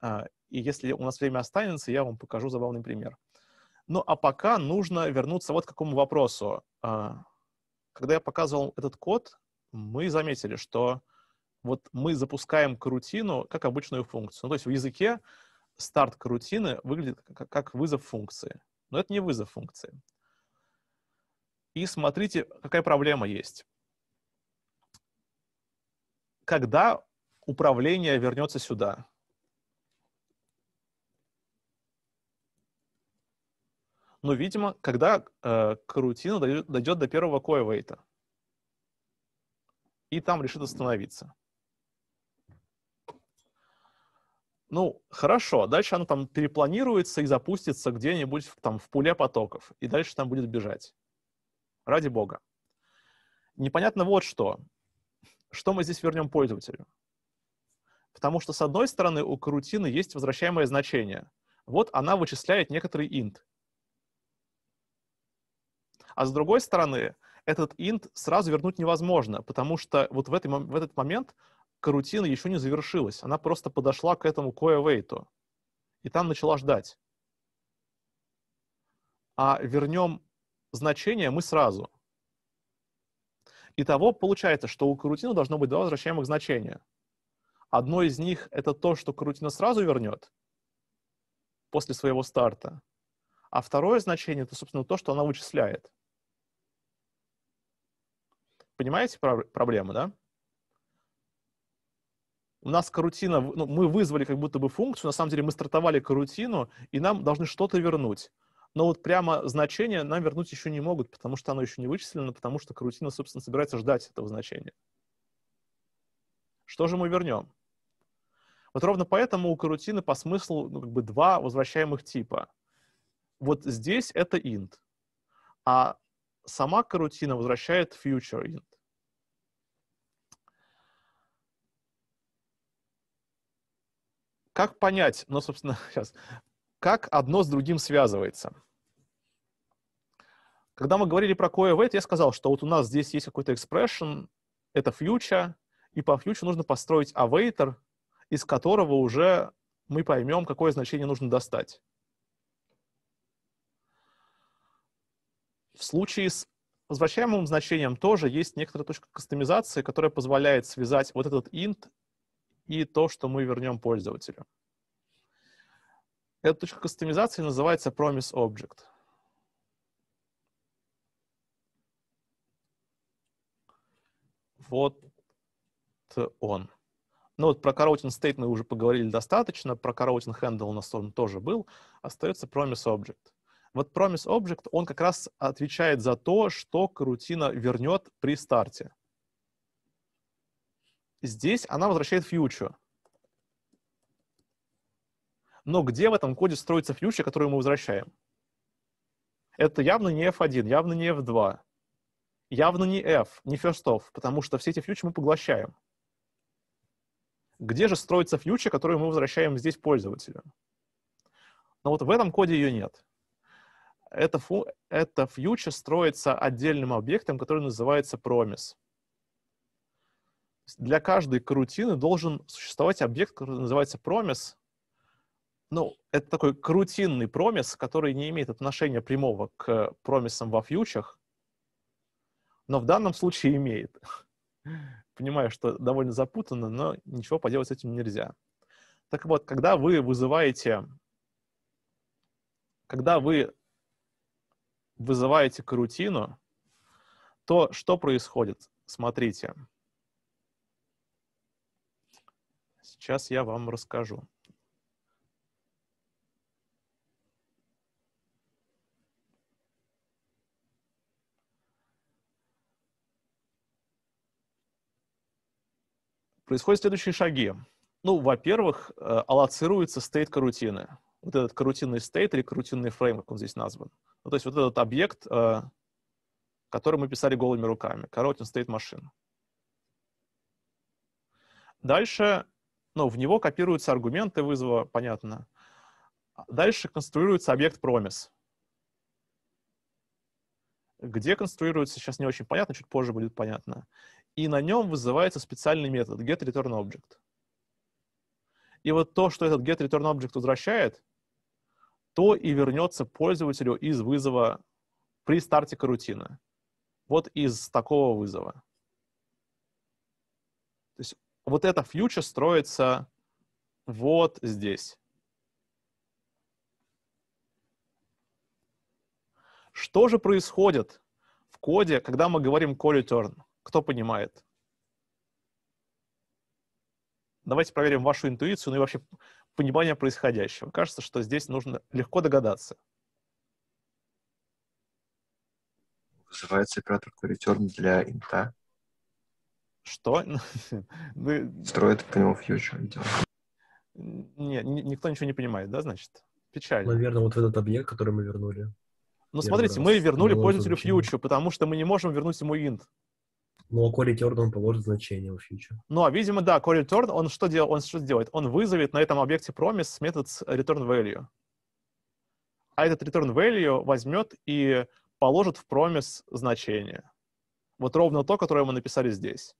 А, и если у нас время останется, я вам покажу забавный пример. Ну а пока нужно вернуться вот к какому вопросу. А, когда я показывал этот код, мы заметили, что вот мы запускаем карутину как обычную функцию. Ну, то есть в языке старт карутины выглядит как вызов функции. Но это не вызов функции. И смотрите, какая проблема есть. Когда управление вернется сюда? Ну, видимо, когда э, карутина дойдет, до первого коевейта. И там решит остановиться. Ну, хорошо, а дальше оно там перепланируется и запустится где-нибудь там в пуле потоков, и дальше там будет бежать. Ради бога. Непонятно вот что. Что мы здесь вернем пользователю? Потому что, с одной стороны, у карутины есть возвращаемое значение. Вот она вычисляет некоторый int. А с другой стороны, этот int сразу вернуть невозможно, потому что вот в, этой, в этот момент карутина еще не завершилась. Она просто подошла к этому коэвейту. И там начала ждать. А вернем значение мы сразу. Итого получается, что у карутина должно быть два возвращаемых значения. Одно из них — это то, что карутина сразу вернет после своего старта. А второе значение — это, собственно, то, что она вычисляет. Понимаете проблему, да? у нас карутина, ну, мы вызвали как будто бы функцию, на самом деле мы стартовали карутину, и нам должны что-то вернуть. Но вот прямо значение нам вернуть еще не могут, потому что оно еще не вычислено, потому что карутина, собственно, собирается ждать этого значения. Что же мы вернем? Вот ровно поэтому у карутины по смыслу ну, как бы два возвращаемых типа. Вот здесь это int, а сама карутина возвращает future int. Как понять, ну, собственно, сейчас, как одно с другим связывается? Когда мы говорили про CoEvent, я сказал, что вот у нас здесь есть какой-то expression, это фьюча, и по future нужно построить awaiter, из которого уже мы поймем, какое значение нужно достать. В случае с возвращаемым значением тоже есть некоторая точка кастомизации, которая позволяет связать вот этот int и то, что мы вернем пользователю. Эта точка кастомизации называется Promise Object. Вот он. Ну вот про coroutine state мы уже поговорили достаточно, про coroutine handle у нас он тоже был. Остается Promise Object. Вот Promise Object, он как раз отвечает за то, что карутина вернет при старте. Здесь она возвращает фьючер. Но где в этом коде строится фьючер, который мы возвращаем? Это явно не F1, явно не F2, явно не F, не first off, потому что все эти фьючи мы поглощаем. Где же строится фьючер, который мы возвращаем здесь пользователю? Но вот в этом коде ее нет. Это, фу, это фьючер строится отдельным объектом, который называется промис для каждой карутины должен существовать объект, который называется промис. Ну, это такой карутинный промис, который не имеет отношения прямого к промисам во фьючах, но в данном случае имеет. Понимаю, что довольно запутанно, но ничего поделать с этим нельзя. Так вот, когда вы вызываете, когда вы вызываете карутину, то что происходит? Смотрите. Смотрите Сейчас я вам расскажу. Происходят следующие шаги. Ну, во-первых, э, аллоцируется стейт карутины. Вот этот карутинный стейт или карутинный фрейм, как он здесь назван. Ну, то есть вот этот объект, э, который мы писали голыми руками. Каротин стейт машин. Дальше но в него копируются аргументы вызова, понятно. Дальше конструируется объект промис. Где конструируется, сейчас не очень понятно, чуть позже будет понятно. И на нем вызывается специальный метод getReturnObject. И вот то, что этот getReturnObject возвращает, то и вернется пользователю из вызова при старте карутина. Вот из такого вызова вот эта фьючер строится вот здесь. Что же происходит в коде, когда мы говорим call return? Кто понимает? Давайте проверим вашу интуицию, ну и вообще понимание происходящего. Кажется, что здесь нужно легко догадаться. Вызывается оператор call return для инта. Что? Ну, Строит по нему фьючер. Нет, никто ничего не понимает, да, значит? Печально. Наверное, вот этот объект, который мы вернули. Ну, смотрите, мы вернули пользователю фьючер, потому что мы не можем вернуть ему инт. Ну, а Corey Turn он положит значение в фьючер. Ну, а, видимо, да, Corey Turn, он что, дел, он что сделает? Он вызовет на этом объекте promise метод return value. А этот return value возьмет и положит в promise значение. Вот ровно то, которое мы написали здесь.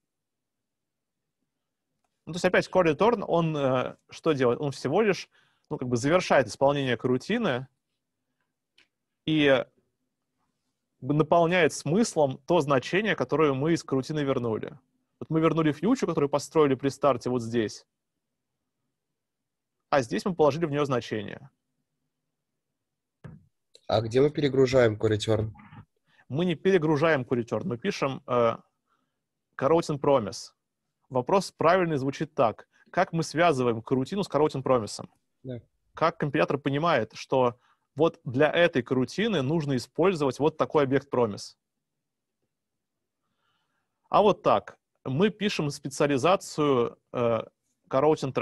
Ну, то есть опять Core Return, он э, что делает? Он всего лишь, ну, как бы завершает исполнение карутины и наполняет смыслом то значение, которое мы из карутины вернули. Вот мы вернули фьючу, которую построили при старте вот здесь, а здесь мы положили в нее значение. А где мы перегружаем QueryTurn? Мы не перегружаем QueryTurn, мы пишем э, Coroutine Promise. Вопрос правильный звучит так. Как мы связываем карутину с коротин промисом? Да. Как компилятор понимает, что вот для этой карутины нужно использовать вот такой объект промис? А вот так. Мы пишем специализацию э, Corotin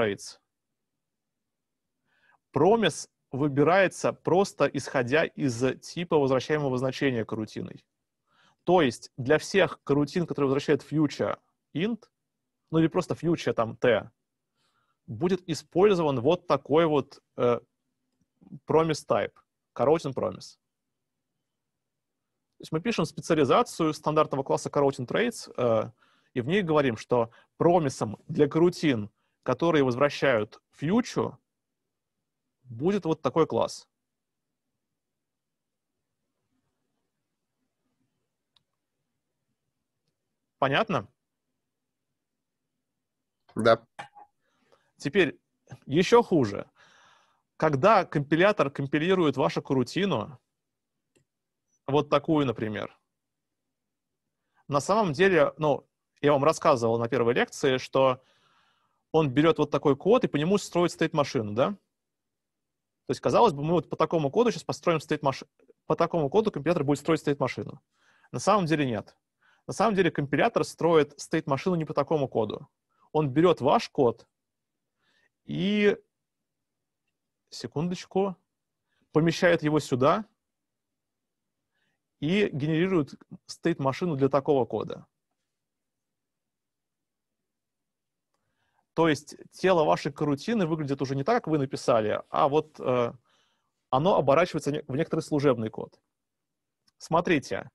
Промис выбирается просто исходя из типа возвращаемого значения карутиной. То есть для всех карутин, которые возвращают фьючер int, ну или просто фьючер там Т, будет использован вот такой вот э, promise type, coroutine promise. То есть мы пишем специализацию стандартного класса coroutine traits, э, и в ней говорим, что промисом для карутин, которые возвращают фьючу, будет вот такой класс. Понятно? Да. Теперь еще хуже. Когда компилятор компилирует вашу карутину, вот такую, например, на самом деле, ну, я вам рассказывал на первой лекции, что он берет вот такой код и по нему строит стейт-машину, да? То есть, казалось бы, мы вот по такому коду сейчас построим стейт-машину, по такому коду компилятор будет строить стейт-машину. На самом деле нет. На самом деле компилятор строит стейт-машину не по такому коду он берет ваш код и, секундочку, помещает его сюда и генерирует стейт-машину для такого кода. То есть тело вашей карутины выглядит уже не так, как вы написали, а вот э, оно оборачивается в некоторый служебный код. Смотрите.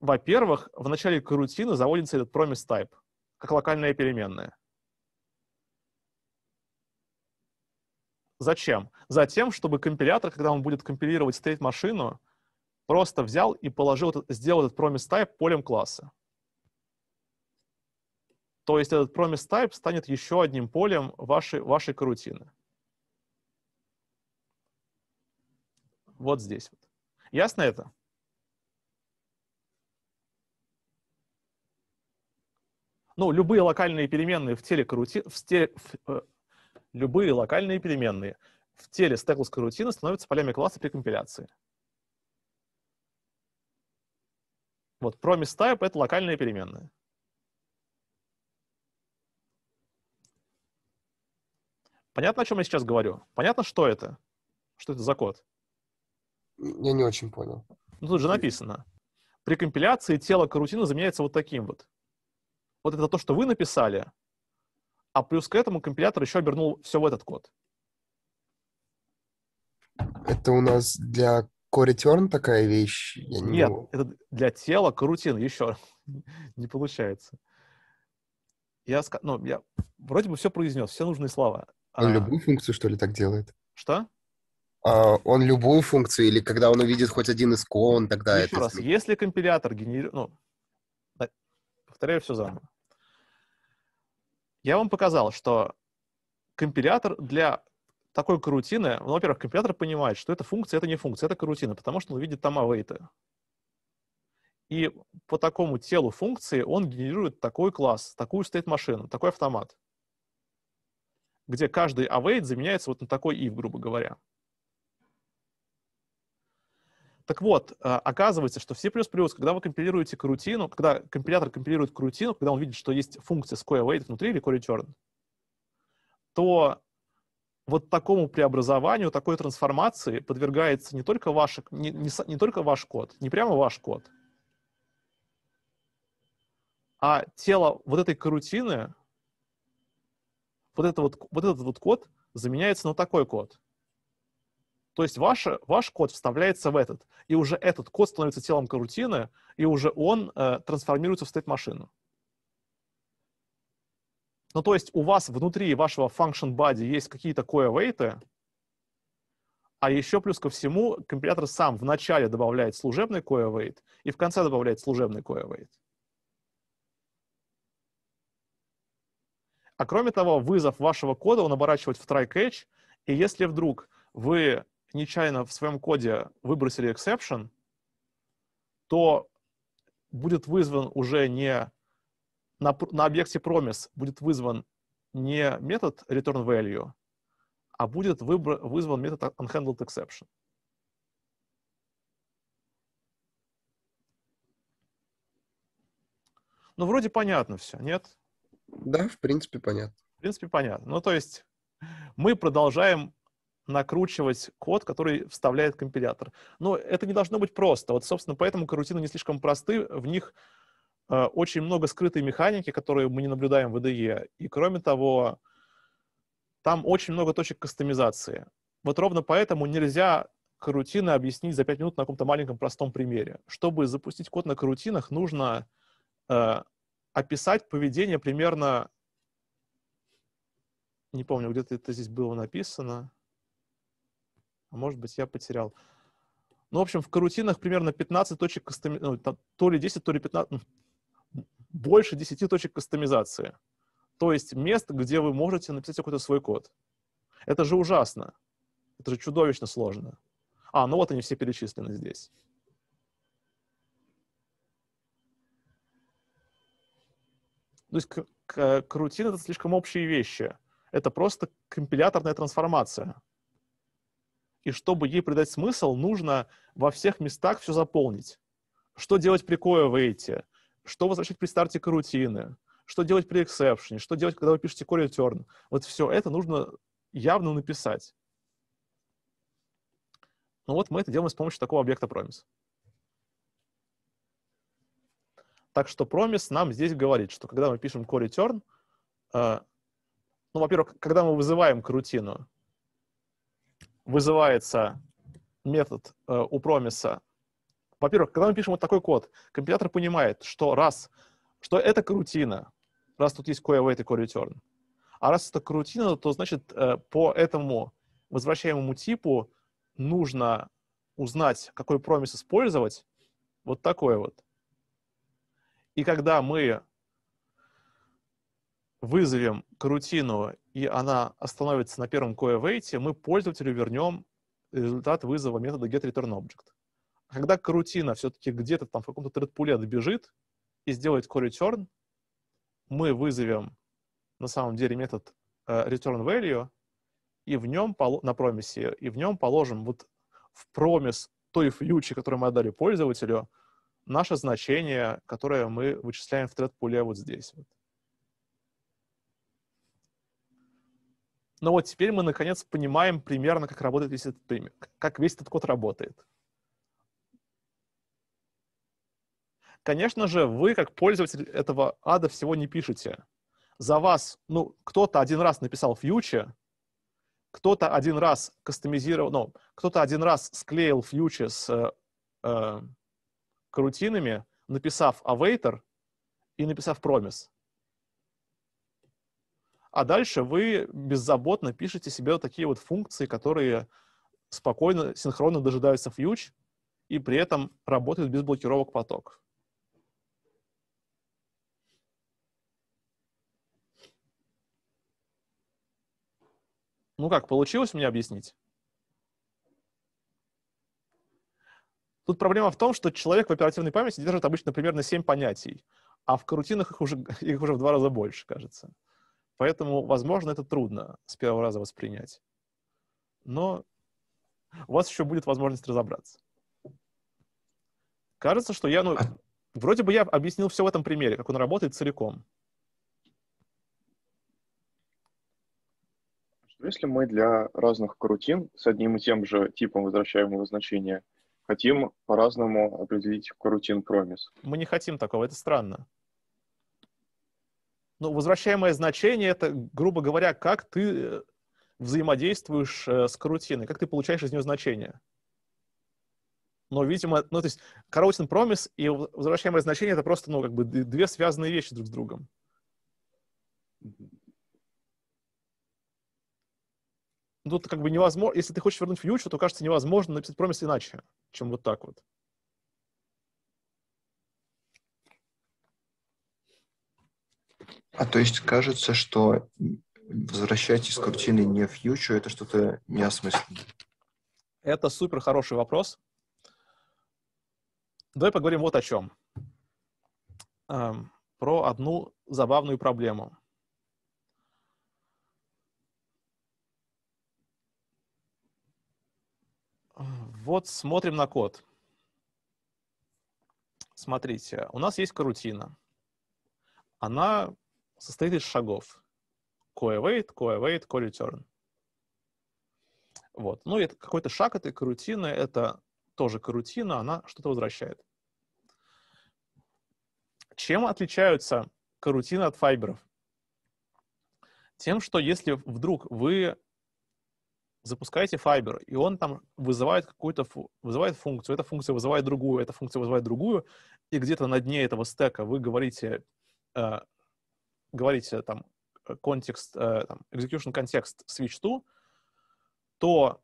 Во-первых, в начале карутины заводится этот promise type, как локальная переменная. Зачем? Затем, чтобы компилятор, когда он будет компилировать state-машину, просто взял и положил, сделал этот promise type полем класса. То есть этот promise type станет еще одним полем вашей, вашей карутины. Вот здесь. Вот. Ясно это? Ну, любые локальные переменные в теле, карути... в, теле, в, э, любые локальные переменные в теле стекловской рутины становятся полями класса при компиляции. Вот promise type — это локальные переменные. Понятно, о чем я сейчас говорю? Понятно, что это? Что это за код? Я не очень понял. Ну, тут же написано. При компиляции тело карутина заменяется вот таким вот. Вот это то, что вы написали, а плюс к этому компилятор еще обернул все в этот код. Это у нас для коретерн такая вещь? Я не Нет, могу. это для тела карутин еще не получается. Я, ну, я вроде бы все произнес, все нужные слова. Он а... любую функцию, что ли, так делает? Что? А, он любую функцию, или когда он увидит хоть один из кон, тогда Еще это... раз, если компилятор генерирует... Ну, повторяю все заново. Я вам показал, что компилятор для такой карутины, ну, во-первых, компилятор понимает, что это функция, это не функция, это карутина, потому что он видит там авейты. И по такому телу функции он генерирует такой класс, такую стейт-машину, такой автомат, где каждый await заменяется вот на такой if, грубо говоря. Так вот, э, оказывается, что все в C++, когда вы компилируете карутину, когда компилятор компилирует карутину, когда он видит, что есть функция `await` внутри или coreturn, то вот такому преобразованию, такой трансформации подвергается не только ваш, не, не, не только ваш код, не прямо ваш код, а тело вот этой карутины, вот, это вот, вот этот вот код заменяется на такой код — то есть ваш, ваш код вставляется в этот, и уже этот код становится телом карутины, и уже он э, трансформируется в стейт-машину. Ну, то есть у вас внутри вашего function body есть какие-то коэвейты, а еще плюс ко всему компилятор сам в начале добавляет служебный coawait и в конце добавляет служебный coawait. А кроме того, вызов вашего кода он оборачивает в try-catch, и если вдруг вы нечаянно в своем коде выбросили exception, то будет вызван уже не на, на объекте promise будет вызван не метод return value, а будет выбор, вызван метод unhandled exception. Ну, вроде понятно все, нет? Да, в принципе, понятно. В принципе, понятно. Ну, то есть мы продолжаем накручивать код, который вставляет компилятор. Но это не должно быть просто. Вот, собственно, поэтому карутины не слишком просты. В них э, очень много скрытой механики, которую мы не наблюдаем в IDE. И, кроме того, там очень много точек кастомизации. Вот ровно поэтому нельзя карутины объяснить за 5 минут на каком-то маленьком простом примере. Чтобы запустить код на карутинах, нужно э, описать поведение примерно... Не помню, где-то это здесь было написано а может быть, я потерял. Ну, в общем, в карутинах примерно 15 точек кастомизации, ну, то ли 10, то ли 15, ну, больше 10 точек кастомизации. То есть мест, где вы можете написать какой-то свой код. Это же ужасно. Это же чудовищно сложно. А, ну вот они все перечислены здесь. То есть крутин — это слишком общие вещи. Это просто компиляторная трансформация и чтобы ей придать смысл, нужно во всех местах все заполнить. Что делать при кое выйти, что возвращать при старте карутины, что делать при эксепшене, что делать, когда вы пишете core return. Вот все это нужно явно написать. Ну вот мы это делаем с помощью такого объекта promise. Так что промис нам здесь говорит, что когда мы пишем core return, э, ну, во-первых, когда мы вызываем карутину, вызывается метод э, у промиса. Во-первых, когда мы пишем вот такой код, компилятор понимает, что раз, что это крутина, раз тут есть coawait и coreturn. А раз это крутина, то значит э, по этому возвращаемому типу нужно узнать, какой промис использовать, вот такой вот. И когда мы вызовем карутину, и она остановится на первом coe мы пользователю вернем э, результат вызова метода getReturnObject. А когда карутина все-таки где-то там в каком-то тредпуле добежит и сделает coreturn, мы вызовем на самом деле метод э, returnValue, и в нем на промисе, и в нем положим вот в промис той фьючи, которую мы отдали пользователю, наше значение, которое мы вычисляем в тредпуле вот здесь. Но вот теперь мы, наконец, понимаем примерно, как работает весь этот тайминг, как весь этот код работает. Конечно же, вы, как пользователь этого ада, всего не пишете. За вас, ну, кто-то один раз написал фьючер, кто-то один раз кастомизировал, ну, кто-то один раз склеил фьючер с э, э, карутинами, написав awaiter и написав промис а дальше вы беззаботно пишете себе вот такие вот функции, которые спокойно, синхронно дожидаются фьюч и при этом работают без блокировок потоков. Ну как, получилось мне объяснить? Тут проблема в том, что человек в оперативной памяти держит обычно примерно 7 понятий, а в карутинах их уже, их уже в два раза больше, кажется. Поэтому, возможно, это трудно с первого раза воспринять. Но у вас еще будет возможность разобраться. Кажется, что я, ну, а вроде бы я объяснил все в этом примере, как он работает целиком. Если мы для разных корутин с одним и тем же типом возвращаемого значения хотим по-разному определить корутин промис? Мы не хотим такого, это странно. Но возвращаемое значение — это, грубо говоря, как ты э, взаимодействуешь э, с карутиной, как ты получаешь из нее значение. Но, видимо, ну, то есть Караутин промис и возвращаемое значение — это просто, ну, как бы две связанные вещи друг с другом. Тут как бы невозможно, если ты хочешь вернуть фьючер, то, кажется, невозможно написать промис иначе, чем вот так вот. А то есть кажется, что возвращать из картины не фьючер, это что-то неосмысленное? Это супер хороший вопрос. Давай поговорим вот о чем. Эм, про одну забавную проблему. Вот смотрим на код. Смотрите, у нас есть карутина. Она состоит из шагов. кое await кое await co-return. Вот. Ну, и это какой-то шаг этой карутины, это тоже карутина, она что-то возвращает. Чем отличаются карутины от файберов? Тем, что если вдруг вы запускаете Fiber, и он там вызывает какую-то вызывает функцию, эта функция вызывает другую, эта функция вызывает другую, и где-то на дне этого стека вы говорите э, говорите э, там э, контекст, э, там, execution контекст switch to, то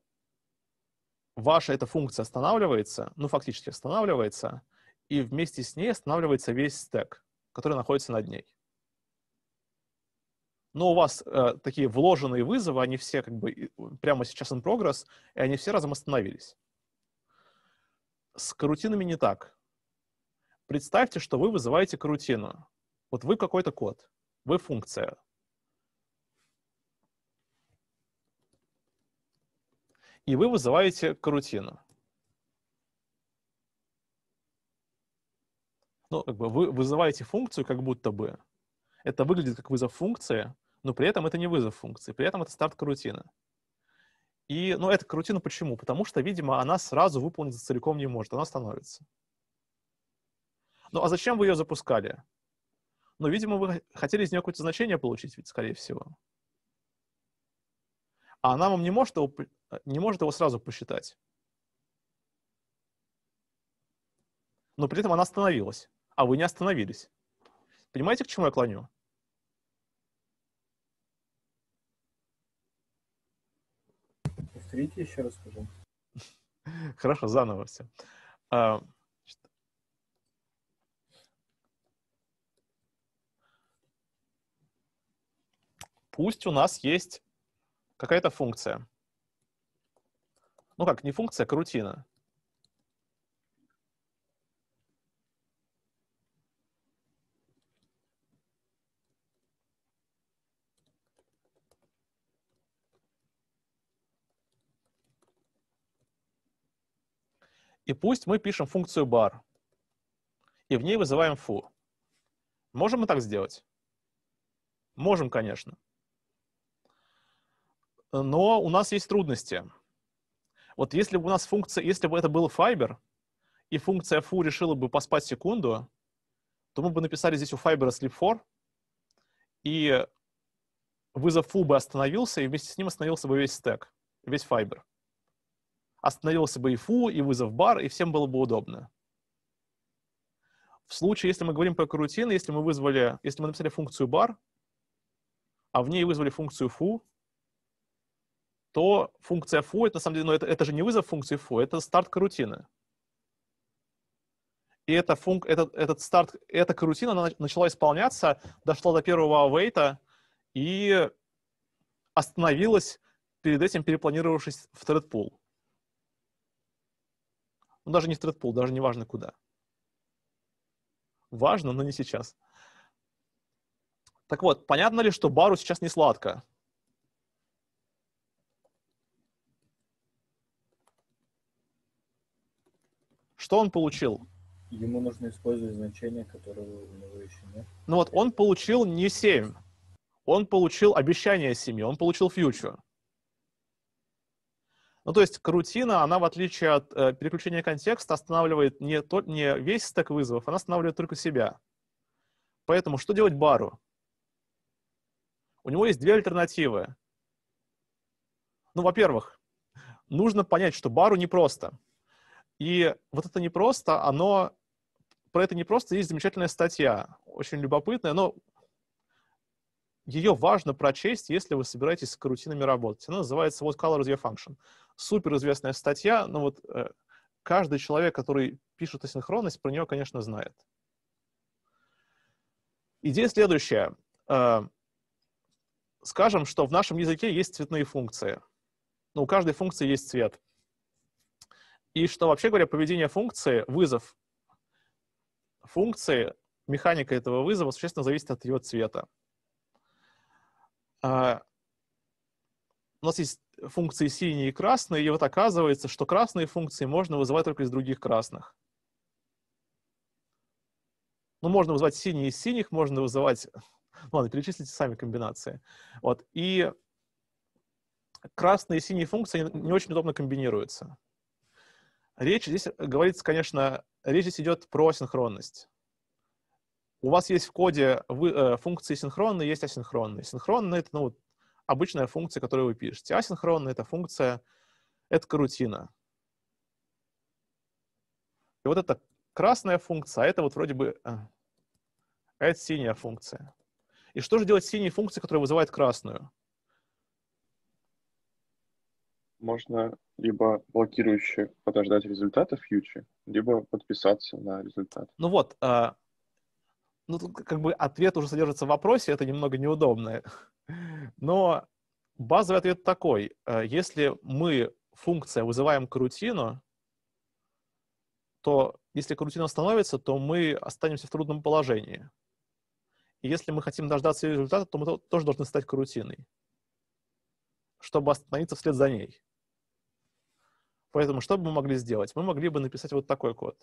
ваша эта функция останавливается, ну, фактически останавливается, и вместе с ней останавливается весь стек, который находится над ней. Но у вас э, такие вложенные вызовы, они все как бы прямо сейчас in progress, и они все разом остановились. С карутинами не так. Представьте, что вы вызываете карутину. Вот вы какой-то код вы функция. И вы вызываете карутину. Ну, как бы вы вызываете функцию как будто бы. Это выглядит как вызов функции, но при этом это не вызов функции, при этом это старт карутины. И, ну, эта карутина почему? Потому что, видимо, она сразу выполниться целиком не может, она становится. Ну, а зачем вы ее запускали? Но, видимо, вы хотели из нее какое-то значение получить, ведь, скорее всего. А она вам не может его, не может его сразу посчитать. Но при этом она остановилась, а вы не остановились. Понимаете, к чему я клоню? Повторите еще раз, пожалуйста. Хорошо, заново все. А, пусть у нас есть какая-то функция. Ну как, не функция, а крутина. И пусть мы пишем функцию bar, и в ней вызываем foo. Можем мы так сделать? Можем, конечно. Но у нас есть трудности. Вот если бы у нас функция, если бы это был Fiber, и функция foo решила бы поспать секунду, то мы бы написали здесь у Fiber sleep for, и вызов foo бы остановился, и вместе с ним остановился бы весь стек, весь Fiber. Остановился бы и foo, и вызов bar и всем было бы удобно. В случае, если мы говорим про корутины, если мы вызвали, если мы написали функцию bar, а в ней вызвали функцию foo, то функция foo, это на самом деле, ну, это, это же не вызов функции foo, это старт карутины. И эта функ, этот, этот старт, эта карутина она начала исполняться, дошла до первого await и остановилась перед этим, перепланировавшись в threadpool. Ну, даже не в threadpool, даже не важно куда. Важно, но не сейчас. Так вот, понятно ли, что бару сейчас не сладко? Что он получил? Ему нужно использовать значение, которого у него еще нет. Ну вот, он получил не 7. Он получил обещание 7, он получил фьючер. Ну, то есть карутина, она, в отличие от э, переключения контекста, останавливает не, то, не весь стек вызовов, она останавливает только себя. Поэтому что делать бару? У него есть две альтернативы. Ну, во-первых, нужно понять, что бару непросто. просто и вот это не просто, оно... Про это не просто есть замечательная статья, очень любопытная, но ее важно прочесть, если вы собираетесь с карутинами работать. Она называется What Color is Your Function. Супер известная статья, но вот э, каждый человек, который пишет асинхронность, про нее, конечно, знает. Идея следующая. Э, скажем, что в нашем языке есть цветные функции. Но у каждой функции есть цвет. И что, вообще говоря, поведение функции, вызов функции, механика этого вызова существенно зависит от ее цвета. А, у нас есть функции синие и красные, и вот оказывается, что красные функции можно вызывать только из других красных. Ну, можно вызывать синие из синих, можно вызывать... Ладно, перечислите сами комбинации. Вот, и красные и синие функции не очень удобно комбинируются. Речь здесь э, говорится, конечно, речь здесь идет про синхронность. У вас есть в коде вы, э, функции синхронные, есть асинхронные. Синхронные — это ну, обычная функция, которую вы пишете. Асинхронная — это функция, это карутина. И вот это красная функция, а это вот вроде бы... Э, это синяя функция. И что же делать с синей функцией, которая вызывает красную? можно либо блокирующе подождать результата фьючи, либо подписаться на результат. Ну вот, а, ну тут как бы ответ уже содержится в вопросе, это немного неудобно. Но базовый ответ такой. А, если мы функция вызываем карутину, то если карутина остановится, то мы останемся в трудном положении. И если мы хотим дождаться результата, то мы тоже должны стать карутиной, чтобы остановиться вслед за ней. Поэтому что бы мы могли сделать? Мы могли бы написать вот такой код.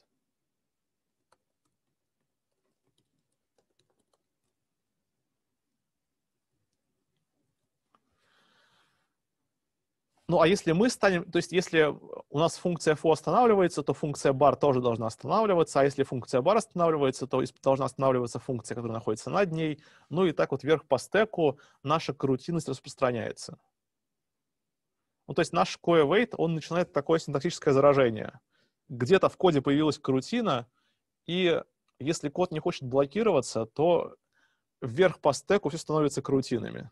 Ну, а если мы станем, то есть если у нас функция foo останавливается, то функция bar тоже должна останавливаться, а если функция bar останавливается, то должна останавливаться функция, которая находится над ней. Ну и так вот вверх по стеку наша крутинность распространяется. Ну, то есть наш QA-wait, он начинает такое синтаксическое заражение. Где-то в коде появилась карутина, и если код не хочет блокироваться, то вверх по стеку все становится карутинами.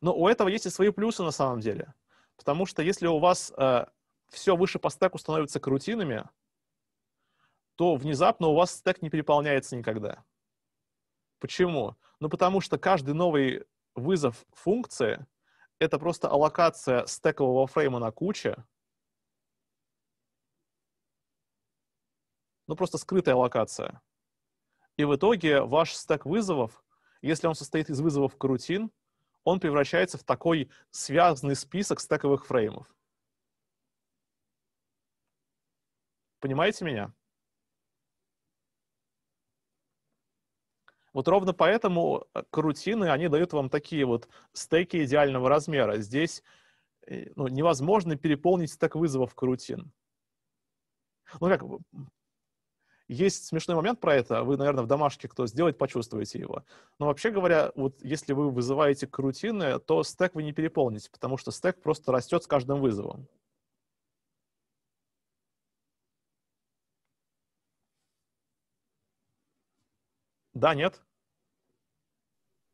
Но у этого есть и свои плюсы на самом деле. Потому что если у вас э, все выше по стеку становится карутинами, то внезапно у вас стек не переполняется никогда. Почему? Ну, потому что каждый новый вызов функции — это просто аллокация стекового фрейма на куче, ну, просто скрытая локация. И в итоге ваш стек вызовов, если он состоит из вызовов карутин, он превращается в такой связанный список стековых фреймов. Понимаете меня? Вот ровно поэтому э, карутины, они дают вам такие вот стеки идеального размера. Здесь э, ну, невозможно переполнить стек вызовов карутин. Ну как, есть смешной момент про это, вы, наверное, в домашке кто сделает, почувствуете его. Но вообще говоря, вот если вы вызываете карутины, то стек вы не переполните, потому что стек просто растет с каждым вызовом. Да, нет?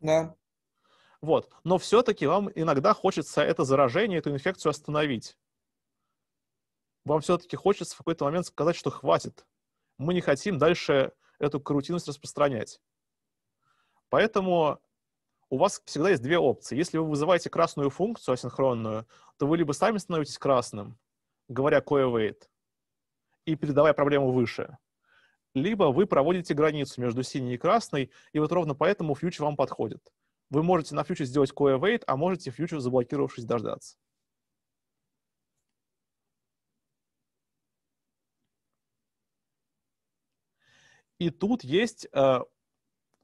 Да. Вот. Но все-таки вам иногда хочется это заражение, эту инфекцию остановить. Вам все-таки хочется в какой-то момент сказать, что хватит. Мы не хотим дальше эту карутинность распространять. Поэтому у вас всегда есть две опции. Если вы вызываете красную функцию асинхронную, то вы либо сами становитесь красным, говоря co и передавая проблему выше, либо вы проводите границу между синей и красной, и вот ровно поэтому фьючер вам подходит. Вы можете на фьючер сделать кое await, а можете фьючер, заблокировавшись, дождаться. И тут есть э,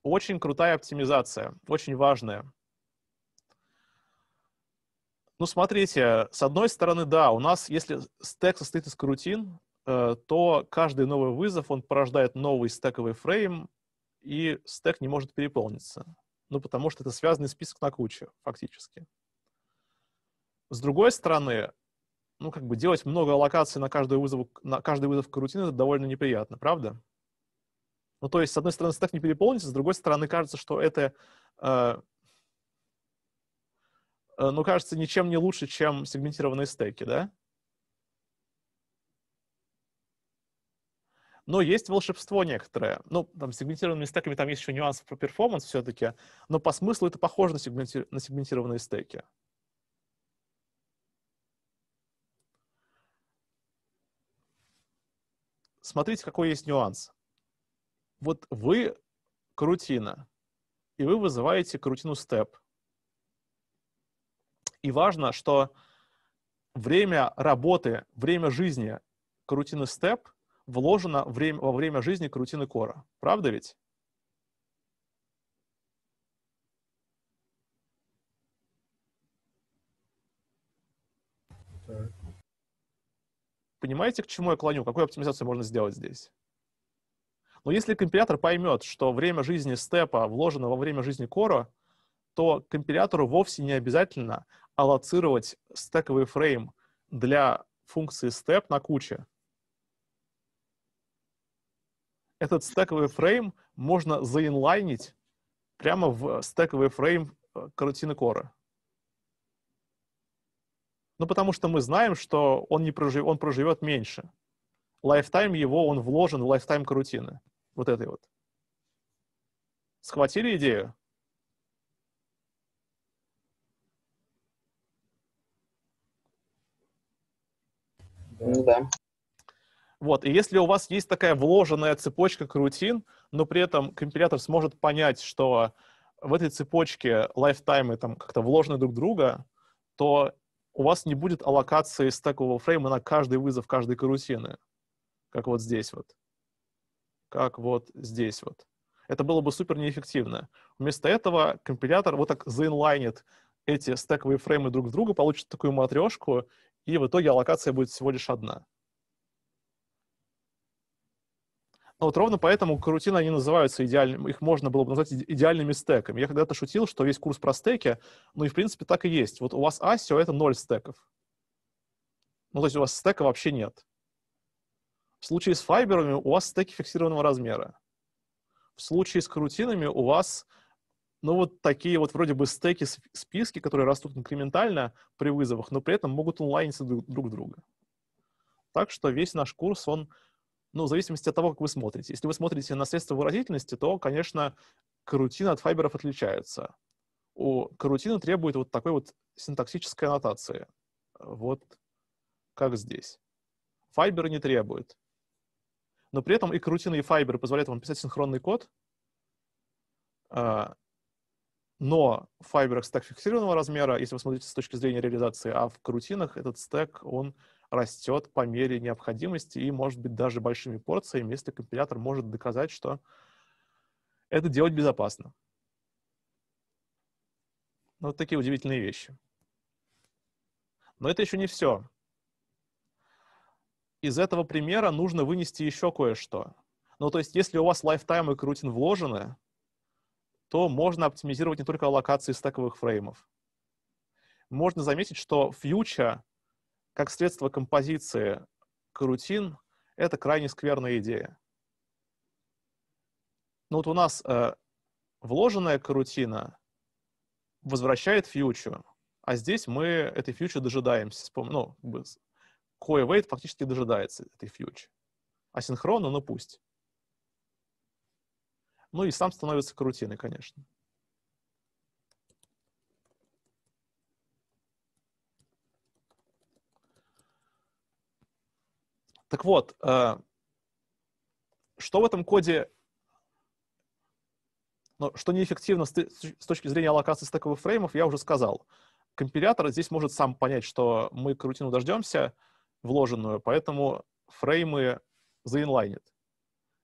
очень крутая оптимизация, очень важная. Ну, смотрите, с одной стороны, да, у нас, если стек состоит из крутин, Э, то каждый новый вызов, он порождает новый стековый фрейм, и стек не может переполниться. Ну, потому что это связанный список на куче, фактически. С другой стороны, ну, как бы делать много аллокаций на каждый вызов, на каждый вызов карутины это довольно неприятно, правда? Ну, то есть, с одной стороны, стек не переполнится, с другой стороны, кажется, что это, э, э ну, кажется, ничем не лучше, чем сегментированные стеки, да? Но есть волшебство некоторое. Ну, там, с сегментированными стеками там есть еще нюансы про перформанс все-таки, но по смыслу это похоже на, сегменти... на сегментированные стеки. Смотрите, какой есть нюанс. Вот вы крутина, и вы вызываете крутину степ. И важно, что время работы, время жизни крутины степ — вложено время, во время жизни крутины кора. Правда ведь? Понимаете, к чему я клоню? Какую оптимизацию можно сделать здесь? Но если компилятор поймет, что время жизни степа вложено во время жизни кора, то компилятору вовсе не обязательно аллоцировать стековый фрейм для функции step на куче. этот стековый фрейм можно заинлайнить прямо в э, стековый фрейм э, каротины кора. Ну, потому что мы знаем, что он, не прожив... он проживет меньше. Лайфтайм его, он вложен в лайфтайм карутины. Вот этой вот. Схватили идею? Ну да. Вот, и если у вас есть такая вложенная цепочка крутин, но при этом компилятор сможет понять, что в этой цепочке лайфтаймы там как-то вложены друг друга, то у вас не будет аллокации стекового фрейма на каждый вызов каждой карутины, как вот здесь вот. Как вот здесь вот. Это было бы супер неэффективно. Вместо этого компилятор вот так заинлайнит эти стековые фреймы друг в друга, получит такую матрешку, и в итоге аллокация будет всего лишь одна. Но ну, вот ровно поэтому карутины, они называются идеальными, их можно было бы назвать идеальными стеками. Я когда-то шутил, что весь курс про стеки, ну и в принципе так и есть. Вот у вас ASIO а, — это ноль стеков. Ну, то есть у вас стека вообще нет. В случае с файберами у вас стеки фиксированного размера. В случае с карутинами у вас, ну, вот такие вот вроде бы стеки, списки, которые растут инкрементально при вызовах, но при этом могут онлайниться друг друга. Так что весь наш курс, он ну, в зависимости от того, как вы смотрите. Если вы смотрите на средства выразительности, то, конечно, карутина от файберов отличаются. У карутины требует вот такой вот синтаксической аннотации. Вот как здесь. Файберы не требует. Но при этом и карутина, и файберы позволяют вам писать синхронный код. А, но в файберах стек фиксированного размера, если вы смотрите с точки зрения реализации, а в карутинах этот стек, он растет по мере необходимости и, может быть, даже большими порциями, если компилятор может доказать, что это делать безопасно. Ну, вот такие удивительные вещи. Но это еще не все. Из этого примера нужно вынести еще кое-что. Ну, то есть, если у вас лайфтайм и крутин вложены, то можно оптимизировать не только локации стековых фреймов. Можно заметить, что фьюча как средство композиции карутин, это крайне скверная идея. Ну вот у нас э, вложенная карутина возвращает фьючу, а здесь мы этой фьючи дожидаемся. Ну, CoeWait фактически дожидается этой фьючи. Асинхронно, но ну, пусть. Ну и сам становится карутиной, конечно. Так вот, э, что в этом коде, ну, что неэффективно с, с точки зрения аллокации стековых фреймов, я уже сказал. Компилятор здесь может сам понять, что мы карутину дождемся вложенную, поэтому фреймы заинлайнит.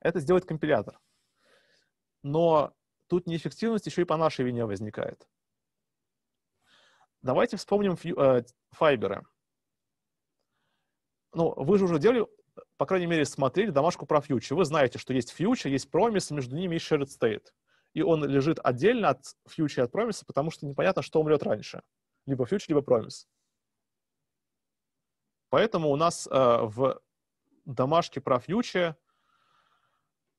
Это сделает компилятор. Но тут неэффективность еще и по нашей вине возникает. Давайте вспомним фью, э, файберы ну, вы же уже делали, по крайней мере, смотрели домашку про фьючер. Вы знаете, что есть фьючер, есть промис, между ними есть shared state. И он лежит отдельно от фьючера и от промиса, потому что непонятно, что умрет раньше. Либо фьючер, либо промис. Поэтому у нас э, в домашке про фьючер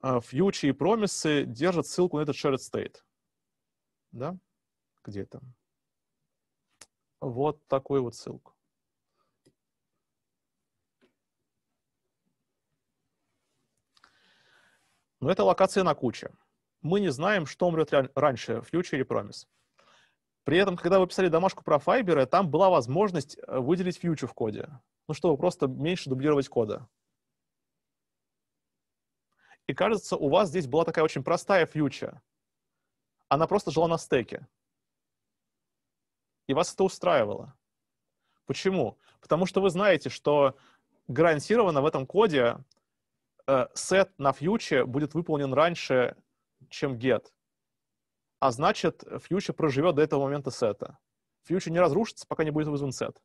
э, фьючи и промисы держат ссылку на этот shared state. Да? Где то Вот такую вот ссылку. Но это локация на куче. Мы не знаем, что умрет раньше, фьючер или промис. При этом, когда вы писали домашку про файберы, там была возможность э, выделить фьючер в коде. Ну, чтобы просто меньше дублировать кода. И кажется, у вас здесь была такая очень простая фьюча. Она просто жила на стеке. И вас это устраивало. Почему? Потому что вы знаете, что гарантированно в этом коде Э, сет на фьюче будет выполнен раньше, чем get. А значит, фьюче проживет до этого момента сета. Фьюче не разрушится, пока не будет вызван сет.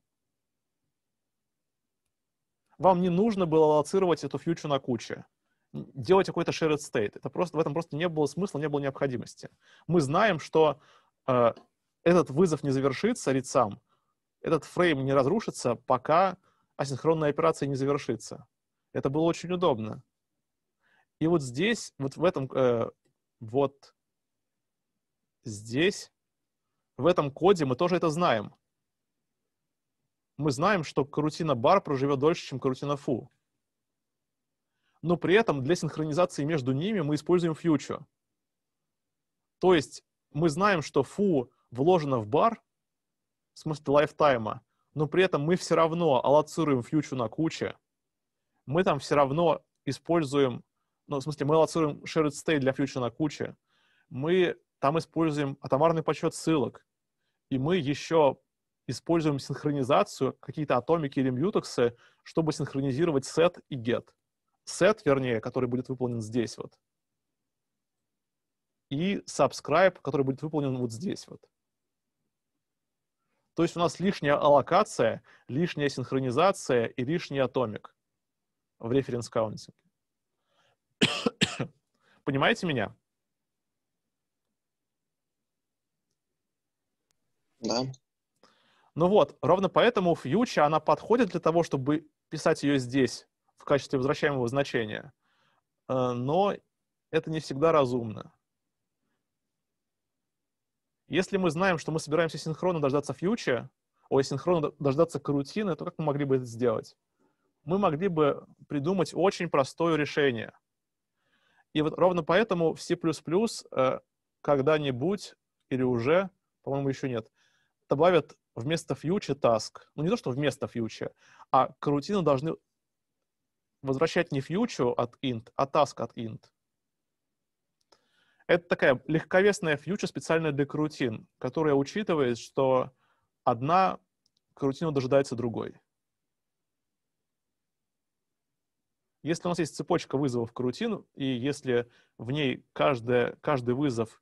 Вам не нужно было лоцировать эту фьючу на куче, делать какой-то shared state. Это просто, в этом просто не было смысла, не было необходимости. Мы знаем, что э, этот вызов не завершится рецам, этот фрейм не разрушится, пока асинхронная операция не завершится. Это было очень удобно. И вот здесь, вот в этом, э, вот здесь, в этом коде мы тоже это знаем. Мы знаем, что карутина бар проживет дольше, чем карутина фу. Но при этом для синхронизации между ними мы используем фьючер. То есть мы знаем, что фу вложено в бар, в смысле лайфтайма, но при этом мы все равно аллоцируем фьючу на куче, мы там все равно используем ну, в смысле, мы лоцируем shared state для фьючера на куче, мы там используем атомарный подсчет ссылок, и мы еще используем синхронизацию, какие-то атомики или мьютексы, чтобы синхронизировать set и get. Set, вернее, который будет выполнен здесь вот. И subscribe, который будет выполнен вот здесь вот. То есть у нас лишняя аллокация, лишняя синхронизация и лишний атомик в референс-каунтинге. Понимаете меня? Да. Ну вот, ровно поэтому фьюча, она подходит для того, чтобы писать ее здесь в качестве возвращаемого значения. Э, но это не всегда разумно. Если мы знаем, что мы собираемся синхронно дождаться фьюча, ой, синхронно дождаться карутины, то как мы могли бы это сделать? Мы могли бы придумать очень простое решение. И вот ровно поэтому в C++ э, когда-нибудь или уже, по-моему, еще нет, добавят вместо фьючи task. Ну, не то, что вместо фьючи, а карутины должны возвращать не фьючу от int, а task от int. Это такая легковесная фьюча специально для карутин, которая учитывает, что одна карутина дожидается другой. Если у нас есть цепочка вызовов карутин, и если в ней каждая, каждый вызов,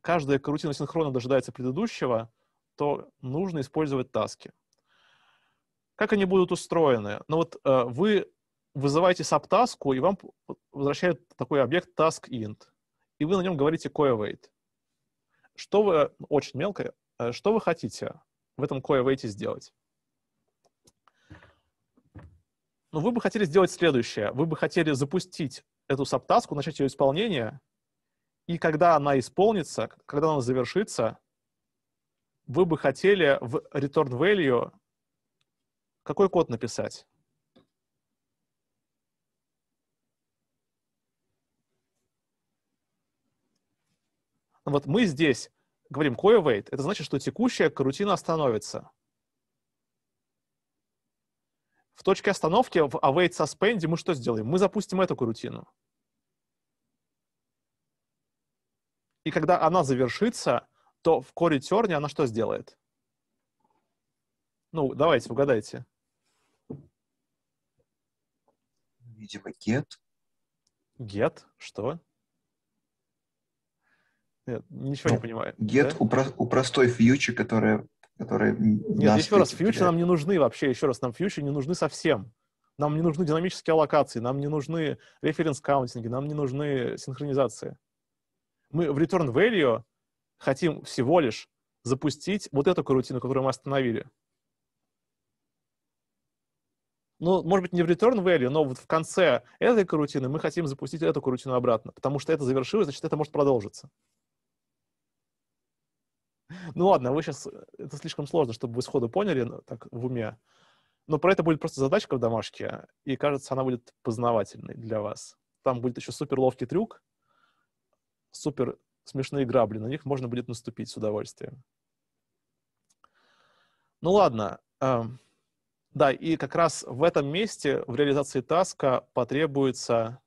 каждая карутина синхронно дожидается предыдущего, то нужно использовать таски. Как они будут устроены? Ну вот э, вы вызываете сабтаску, и вам возвращают такой объект task int, и вы на нем говорите coawait. Что вы, очень мелко, э, что вы хотите в этом coawait сделать? Но вы бы хотели сделать следующее. Вы бы хотели запустить эту саптаску, начать ее исполнение, и когда она исполнится, когда она завершится, вы бы хотели в return value какой код написать? Вот мы здесь говорим co это значит, что текущая карутина остановится. В точке остановки в await suspend мы что сделаем? Мы запустим эту корутину. И когда она завершится, то в коре терне она что сделает? Ну, давайте, угадайте. Видимо, get. Get? Что? Нет, ничего ну, не понимаю. Get да? у, про у простой фьючи, которая которые... Нет, еще раз, фьючеры нам не нужны вообще, еще раз, нам фьючеры не нужны совсем. Нам не нужны динамические аллокации, нам не нужны референс-каунтинги, нам не нужны синхронизации. Мы в return value хотим всего лишь запустить вот эту карутину, которую мы остановили. Ну, может быть, не в return value, но вот в конце этой карутины мы хотим запустить эту карутину обратно, потому что это завершилось, значит, это может продолжиться. Ну ладно, вы сейчас... Э, это слишком сложно, чтобы вы сходу поняли так в уме. Но про это будет просто задачка в домашке, и, кажется, она будет познавательной для вас. Там будет еще супер ловкий трюк, супер смешные грабли, на них можно будет наступить с удовольствием. Ну ладно. Эм, да, и как раз в этом месте в реализации таска потребуется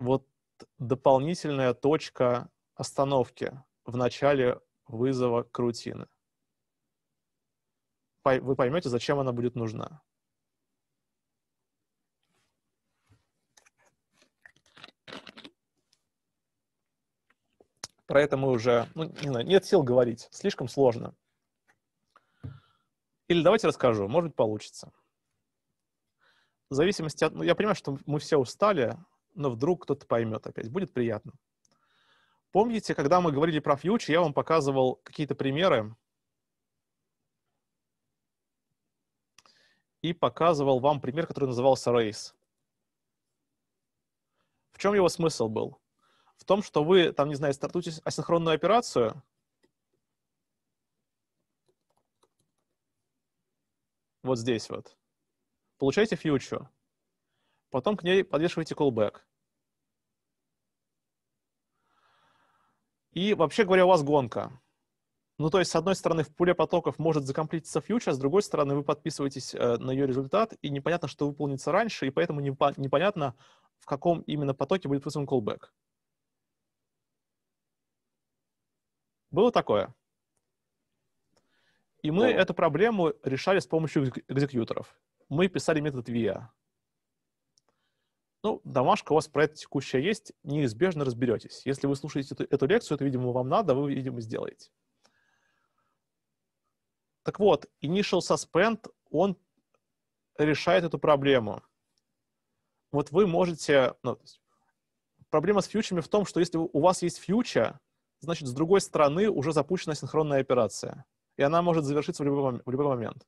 вот дополнительная точка остановки в начале вызова крутины. Вы поймете, зачем она будет нужна. Про это мы уже, ну, не знаю, нет сил говорить, слишком сложно. Или давайте расскажу, может быть, получится. В зависимости от... Ну, я понимаю, что мы все устали, но вдруг кто-то поймет опять. Будет приятно. Помните, когда мы говорили про фьючи, я вам показывал какие-то примеры и показывал вам пример, который назывался Race. В чем его смысл был? В том, что вы, там, не знаю, стартуете асинхронную операцию, вот здесь вот, получаете фьючу, потом к ней подвешиваете callback — И вообще говоря, у вас гонка. Ну, то есть, с одной стороны, в пуле потоков может закомплититься фьючер, с другой стороны, вы подписываетесь э, на ее результат, и непонятно, что выполнится раньше, и поэтому не непонятно, в каком именно потоке будет вызван колбэк. Было такое. И мы да. эту проблему решали с помощью экзекьюторов. Мы писали метод VIA. Ну, домашка у вас про это текущая есть, неизбежно разберетесь. Если вы слушаете эту, эту лекцию, это, видимо, вам надо, вы, видимо, сделаете. Так вот, initial suspend, он решает эту проблему. Вот вы можете... Ну, то есть, проблема с фьючами в том, что если у вас есть фьюча, значит, с другой стороны уже запущена синхронная операция. И она может завершиться в любой, в любой момент.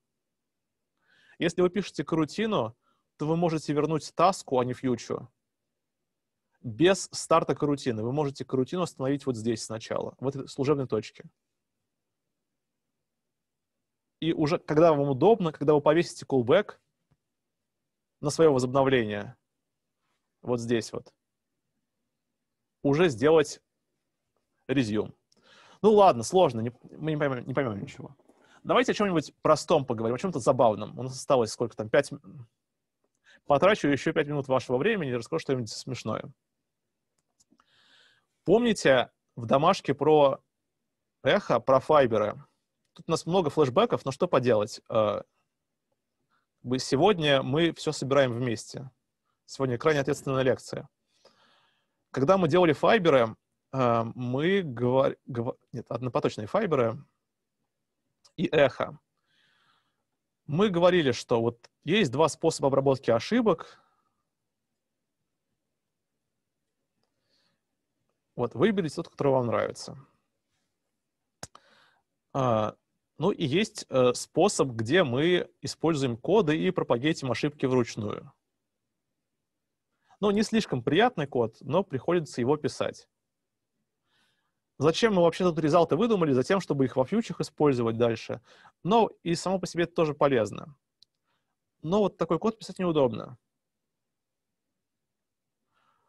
Если вы пишете карутину, то вы можете вернуть таску, а не фьючу. Без старта карутины. Вы можете карутину остановить вот здесь сначала, в этой служебной точке. И уже, когда вам удобно, когда вы повесите callback на свое возобновление, вот здесь вот, уже сделать резюм. Ну ладно, сложно, не, мы не поймем, не поймем ничего. Давайте о чем-нибудь простом поговорим, о чем-то забавном. У нас осталось сколько там, 5, Потрачу еще пять минут вашего времени и расскажу что-нибудь смешное. Помните в домашке про эхо, про файберы? Тут у нас много флешбеков, но что поделать? Э, сегодня мы все собираем вместе. Сегодня крайне ответственная лекция. Когда мы делали файберы, э, мы говорили... Нет, однопоточные файберы и эхо. Мы говорили, что вот есть два способа обработки ошибок. Вот, выберите тот, который вам нравится. А, ну и есть э, способ, где мы используем коды и пропагетим ошибки вручную. Ну, не слишком приятный код, но приходится его писать. Зачем мы вообще тут резалты выдумали? Затем, чтобы их во фьючах использовать дальше. Но и само по себе это тоже полезно. Но вот такой код писать неудобно.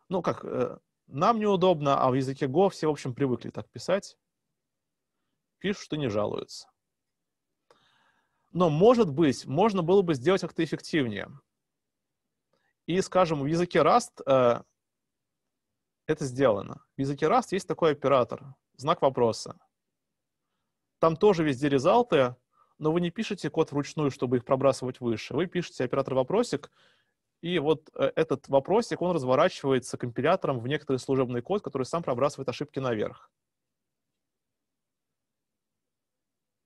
Ну как, э, нам неудобно, а в языке Go все, в общем, привыкли так писать. Пишут, что не жалуются. Но, может быть, можно было бы сделать как-то эффективнее. И, скажем, в языке Rust э, это сделано. В языке Rust есть такой оператор, знак вопроса. Там тоже везде результаты, но вы не пишете код вручную, чтобы их пробрасывать выше. Вы пишете оператор вопросик, и вот э, этот вопросик, он разворачивается компилятором в некоторый служебный код, который сам пробрасывает ошибки наверх.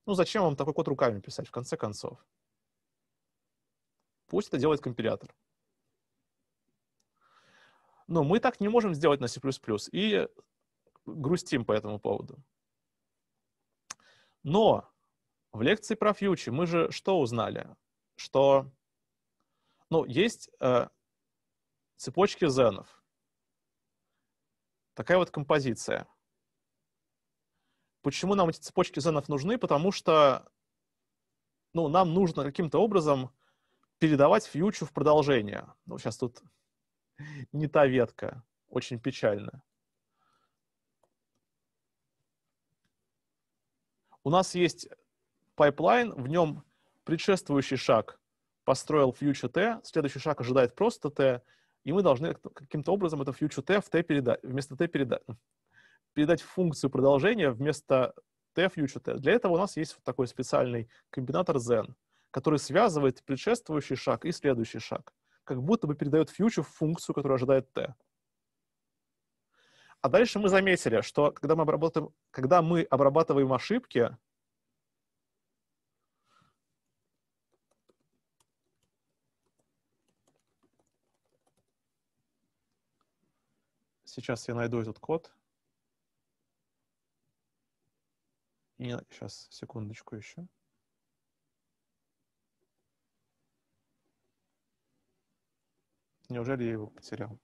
Ну, зачем вам такой код руками писать, в конце концов? Пусть это делает компилятор. Но мы так не можем сделать на C++ и грустим по этому поводу. Но в лекции про фьючи мы же что узнали? Что ну, есть э, цепочки зенов. Такая вот композиция. Почему нам эти цепочки зенов нужны? Потому что ну, нам нужно каким-то образом передавать фьючу в продолжение. Ну, сейчас тут не та ветка. Очень печально. У нас есть пайплайн, в нем предшествующий шаг построил future т, следующий шаг ожидает просто т, и мы должны каким-то образом это future т в т передать, вместо т передать, передать функцию продолжения вместо т future т. Для этого у нас есть вот такой специальный комбинатор zen, который связывает предшествующий шаг и следующий шаг как будто бы передает фьючер в функцию, которую ожидает t. А дальше мы заметили, что когда мы обрабатываем, когда мы обрабатываем ошибки, Сейчас я найду этот код. сейчас, секундочку еще. Неужели я его потерял?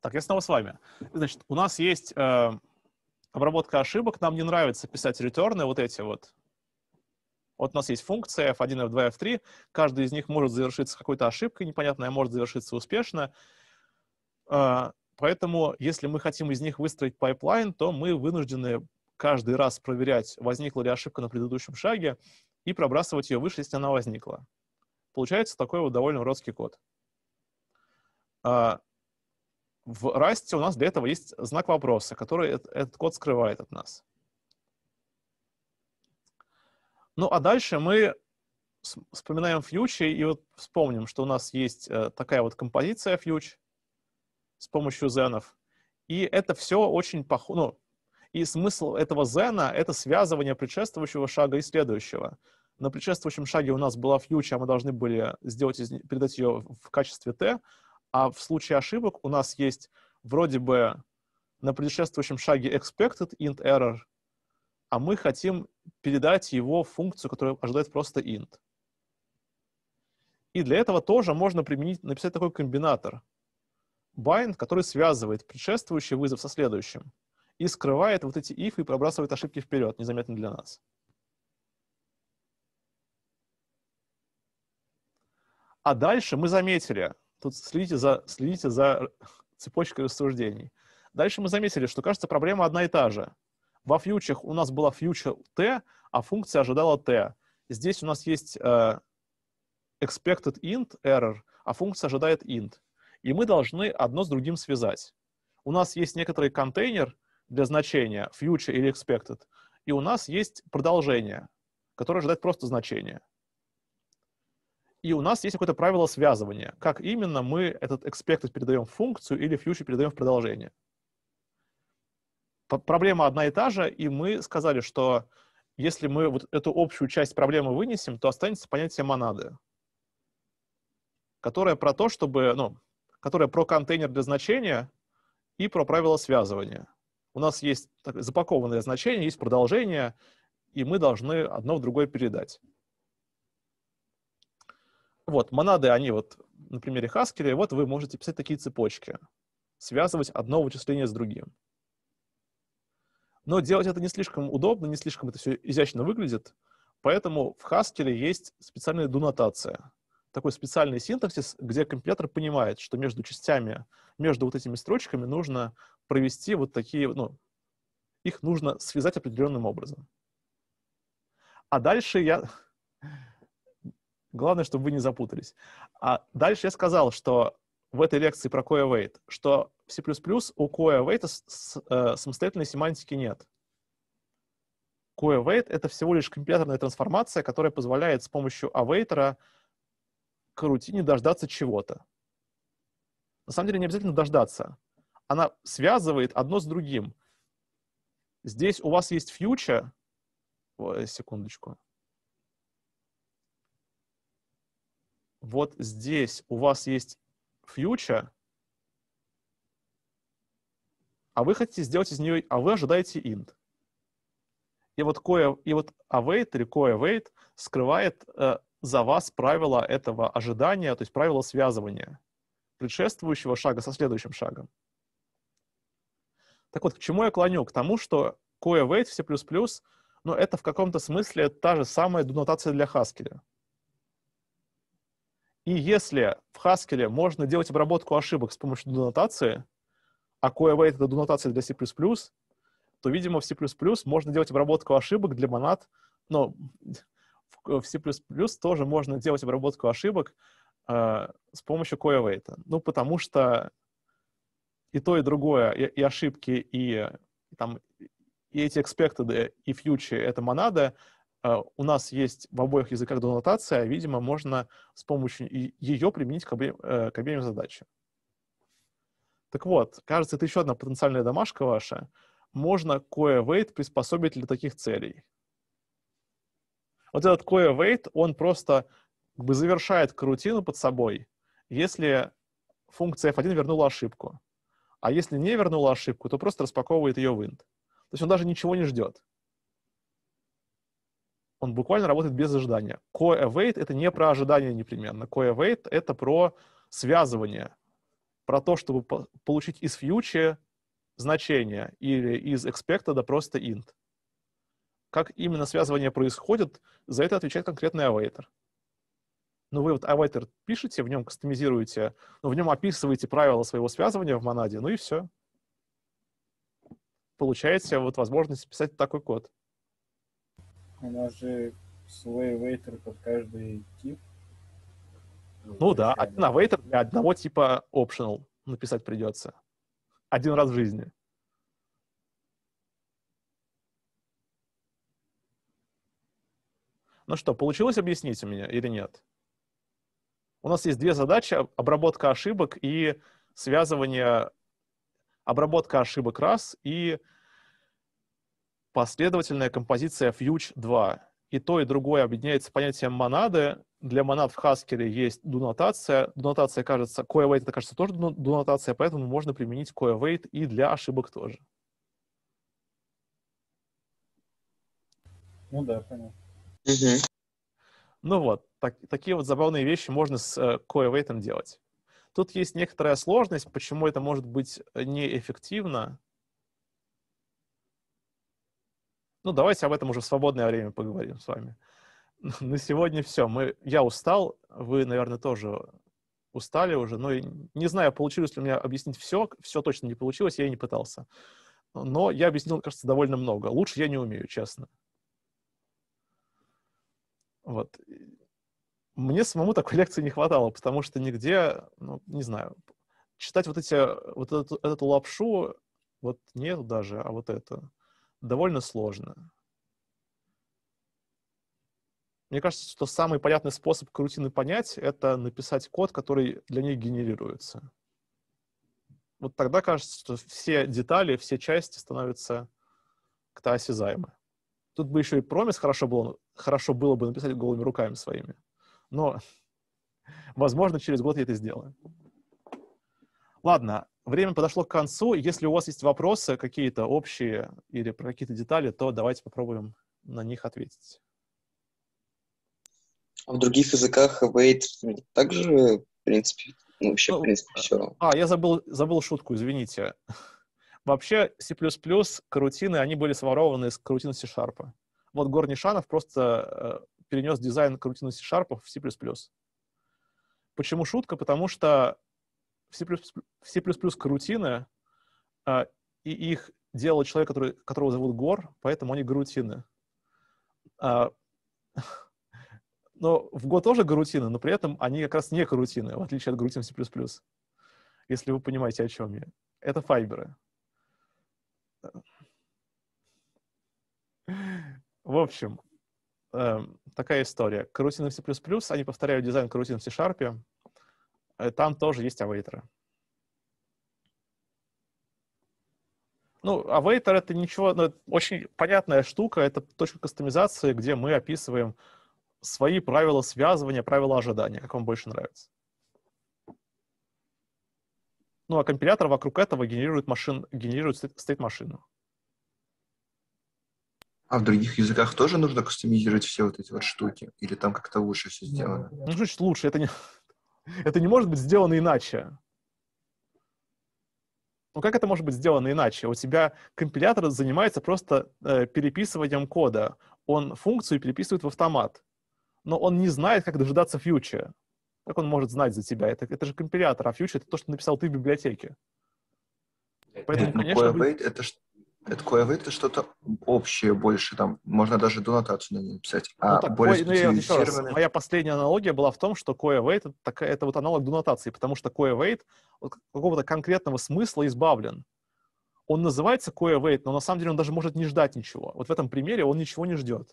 Так, я снова с вами. Значит, у нас есть э, обработка ошибок. Нам не нравится писать ретерны, вот эти вот. Вот у нас есть функция f1, f2, f3. Каждый из них может завершиться какой-то ошибкой непонятной, а может завершиться успешно. Э, поэтому, если мы хотим из них выстроить пайплайн, то мы вынуждены каждый раз проверять, возникла ли ошибка на предыдущем шаге, и пробрасывать ее выше, если она возникла. Получается такой вот довольно уродский код. Э, в Rust у нас для этого есть знак вопроса, который этот код скрывает от нас. Ну а дальше мы вспоминаем фьючи и вот вспомним, что у нас есть э, такая вот композиция фьюч с помощью зенов. И это все очень похоже... Ну, и смысл этого зена — это связывание предшествующего шага и следующего. На предшествующем шаге у нас была фьюч, а мы должны были сделать из, передать ее в качестве t, а в случае ошибок у нас есть вроде бы на предшествующем шаге expected int error, а мы хотим передать его функцию, которая ожидает просто int. И для этого тоже можно применить, написать такой комбинатор bind, который связывает предшествующий вызов со следующим и скрывает вот эти if и пробрасывает ошибки вперед, незаметно для нас. А дальше мы заметили, Тут следите за, следите за цепочкой рассуждений. Дальше мы заметили, что, кажется, проблема одна и та же. Во фьючах у нас была фьюча t, а функция ожидала t. Здесь у нас есть э, expected int error, а функция ожидает int. И мы должны одно с другим связать. У нас есть некоторый контейнер для значения future или expected, и у нас есть продолжение, которое ожидает просто значение. И у нас есть какое-то правило связывания. Как именно мы этот expected передаем в функцию или future передаем в продолжение. Проблема одна и та же, и мы сказали, что если мы вот эту общую часть проблемы вынесем, то останется понятие монады, которое про то, чтобы, ну, которое про контейнер для значения и про правила связывания. У нас есть запакованное значение, есть продолжение, и мы должны одно в другое передать. Вот, монады, они вот на примере Haskell, вот вы можете писать такие цепочки, связывать одно вычисление с другим. Но делать это не слишком удобно, не слишком это все изящно выглядит, поэтому в Haskell есть специальная дунотация, такой специальный синтаксис, где компилятор понимает, что между частями, между вот этими строчками нужно провести вот такие, ну, их нужно связать определенным образом. А дальше я Главное, чтобы вы не запутались. А дальше я сказал, что в этой лекции про CoeWait, что в C++ у CoeWait э, самостоятельной семантики нет. CoeWait — это всего лишь компиляторная трансформация, которая позволяет с помощью авейтера карутине дождаться чего-то. На самом деле не обязательно дождаться. Она связывает одно с другим. Здесь у вас есть фьючер. Секундочку. вот здесь у вас есть фьючер, а вы хотите сделать из нее, а вы ожидаете int. И вот, кое, и вот await или coawait скрывает э, за вас правила этого ожидания, то есть правила связывания предшествующего шага со следующим шагом. Так вот, к чему я клоню? К тому, что coawait, все плюс-плюс, ну, это в каком-то смысле та же самая нотация для Haskell. И если в Haskell можно делать обработку ошибок с помощью донотации, а QAwait — это донотация для C++, то, видимо, в C++ можно делать обработку ошибок для монад, но в C++ тоже можно делать обработку ошибок э, с помощью QAwait. Ну, потому что и то, и другое, и, и ошибки, и, и там, и эти экспекты, и фьючи, это монада — а, у нас есть в обоих языках донотация, видимо, можно с помощью ее применить к, обе, э, к обеим задачам. Так вот, кажется, это еще одна потенциальная домашка ваша. Можно CoEvate приспособить для таких целей. Вот этот CoEvate, он просто как бы завершает карутину под собой, если функция f1 вернула ошибку. А если не вернула ошибку, то просто распаковывает ее в int. То есть он даже ничего не ждет. Он буквально работает без ожидания. Co-await — это не про ожидание непременно. Co-await — это про связывание, про то, чтобы по получить из future значение или из экспекта да просто int. Как именно связывание происходит, за это отвечает конкретный awaiter. Ну, вы вот awaiter пишете, в нем кастомизируете, ну, в нем описываете правила своего связывания в монаде, ну и все. Получается вот возможность писать такой код. У нас же свой вейтер под каждый тип. Ну да, на вейтер для одного типа optional написать придется. Один раз в жизни. Ну что, получилось объяснить у меня или нет? У нас есть две задачи — обработка ошибок и связывание обработка ошибок раз и последовательная композиция fuge 2. И то, и другое объединяется понятием монады. Для монад в Хаскеле есть дунотация. Дунотация, кажется, coewait, это, кажется, тоже дунотация, поэтому можно применить coewait и для ошибок тоже. Ну да, понятно. Угу. Ну вот, так, такие вот забавные вещи можно с э, coewait делать. Тут есть некоторая сложность, почему это может быть э, неэффективно. Ну, давайте об этом уже в свободное время поговорим с вами. На сегодня все. Мы, я устал, вы, наверное, тоже устали уже. Ну, не знаю, получилось ли у меня объяснить все. Все точно не получилось, я и не пытался. Но я объяснил, кажется, довольно много. Лучше я не умею, честно. Вот. Мне самому такой лекции не хватало, потому что нигде, ну, не знаю, читать вот эти, вот эту, эту лапшу, вот нету даже, а вот это довольно сложно. Мне кажется, что самый понятный способ карутины понять — это написать код, который для них генерируется. Вот тогда кажется, что все детали, все части становятся как-то осязаемы. Тут бы еще и промис хорошо было, хорошо было бы написать голыми руками своими. Но, возможно, через год я это сделаю. Ладно, время подошло к концу. Если у вас есть вопросы какие-то общие или про какие-то детали, то давайте попробуем на них ответить. А в других языках await также, в принципе, ну, вообще, ну, в принципе, все. А, я забыл, забыл шутку, извините. Вообще, C++, карутины, они были сворованы из карутина C-Sharp. Вот Гор Шанов просто э, перенес дизайн карутина C-Sharp в C++. Почему шутка? Потому что все плюс плюс C++ карутины, э, а, и их делал человек, который, которого зовут Гор, поэтому они гарутины. А, но в Go тоже гарутины, но при этом они как раз не карутины, в отличие от гарутин C++. Если вы понимаете, о чем я. Это файберы. В общем, эм, такая история. Карутины в C++, они повторяют дизайн карутин в C-Sharp, Э, там тоже есть авейтеры. Ну, авейтер — это ничего, ну, это очень понятная штука, это точка кастомизации, где мы описываем свои правила связывания, правила ожидания, как вам больше нравится. Ну, а компилятор вокруг этого генерирует, машин, генерирует стейт-машину. А в других языках тоже нужно кастомизировать все вот эти вот штуки? Или там как-то лучше все сделано? Ну, значит, лучше. Это не, это не может быть сделано иначе. Ну как это может быть сделано иначе? У тебя компилятор занимается просто э, переписыванием кода. Он функцию переписывает в автомат. Но он не знает, как дожидаться Фьюча. Как он может знать за тебя? Это, это же компилятор, а фьючер — это то, что написал ты в библиотеке. Поэтому, Нет, ну, конечно, будет... это, это Quavit это что-то общее больше, там можно даже донатацию на ней написать. А ну, так, более кой, ну, я, еще раз, моя последняя аналогия была в том, что Coavait это, это вот аналог донатации, потому что Coavait от какого-то конкретного смысла избавлен. Он называется Coavait, но на самом деле он даже может не ждать ничего. Вот в этом примере он ничего не ждет.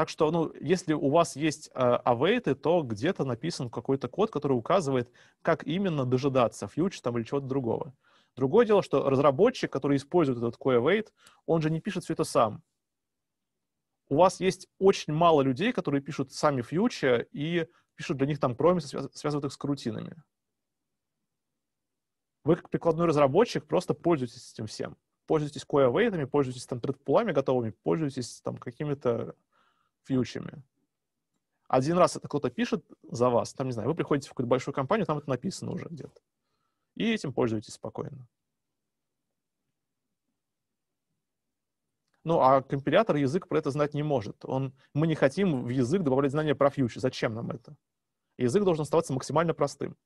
Так что, ну, если у вас есть э, авейты, то где-то написан какой-то код, который указывает, как именно дожидаться фьючер там или чего-то другого. Другое дело, что разработчик, который использует этот await, он же не пишет все это сам. У вас есть очень мало людей, которые пишут сами фьючер и пишут для них там промисы, связывают их с крутинами. Вы, как прикладной разработчик, просто пользуйтесь этим всем. Пользуйтесь QAwait'ами, пользуйтесь там тредпулами готовыми, пользуйтесь там какими-то фьючами. Один раз это кто-то пишет за вас, там, не знаю, вы приходите в какую-то большую компанию, там это написано уже где-то. И этим пользуйтесь спокойно. Ну, а компилятор язык про это знать не может. Он, мы не хотим в язык добавлять знания про фьючи. Зачем нам это? Язык должен оставаться максимально простым.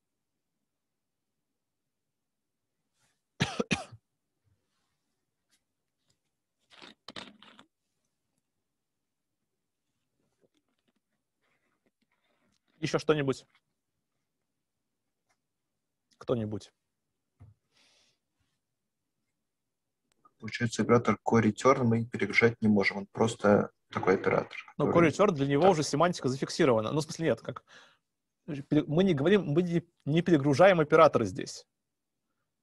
Еще что-нибудь? Кто-нибудь? Получается, оператор core return мы перегружать не можем. Он просто такой оператор. Но ну, который... core return для него да. уже семантика зафиксирована. Ну, в смысле, нет, как мы не говорим, мы не перегружаем операторы здесь.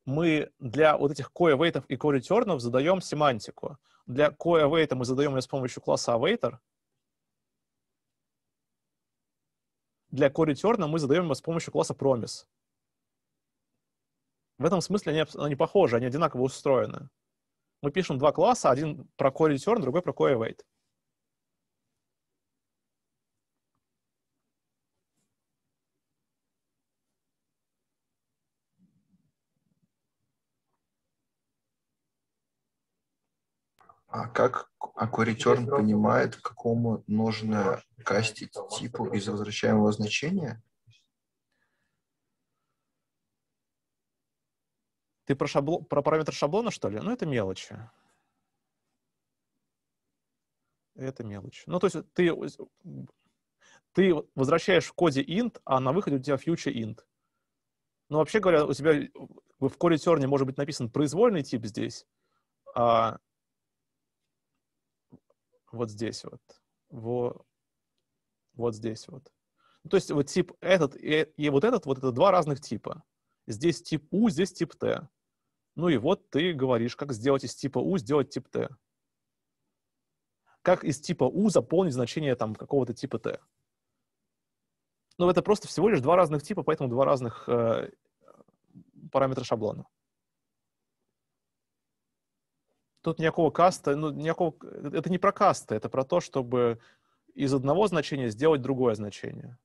Мы для вот этих coawait и coreturn задаем семантику. Для coawait мы задаем ее с помощью класса awaiter, для core-return мы задаем его с помощью класса promise. В этом смысле они, они похожи, они одинаково устроены. Мы пишем два класса, один про core-return, другой про core-await. А как аккуритерн понимает, какому нужно кастить типу из возвращаемого значения? Ты про, шабло... про параметр шаблона, что ли? Ну, это мелочи. Это мелочь. Ну, то есть ты, ты возвращаешь в коде int, а на выходе у тебя future int. Ну, вообще говоря, у тебя в коде терне может быть написан произвольный тип здесь, а вот здесь вот, во, вот здесь вот. Ну, то есть вот тип этот и, и вот этот, вот это два разных типа. Здесь тип У, здесь тип Т. Ну и вот ты говоришь, как сделать из типа У сделать тип Т? Как из типа У заполнить значение там какого-то типа Т? Ну это просто всего лишь два разных типа, поэтому два разных э, параметра шаблона. Тут никакого каста, ну, никакого... Это не про касты, это про то, чтобы из одного значения сделать другое значение.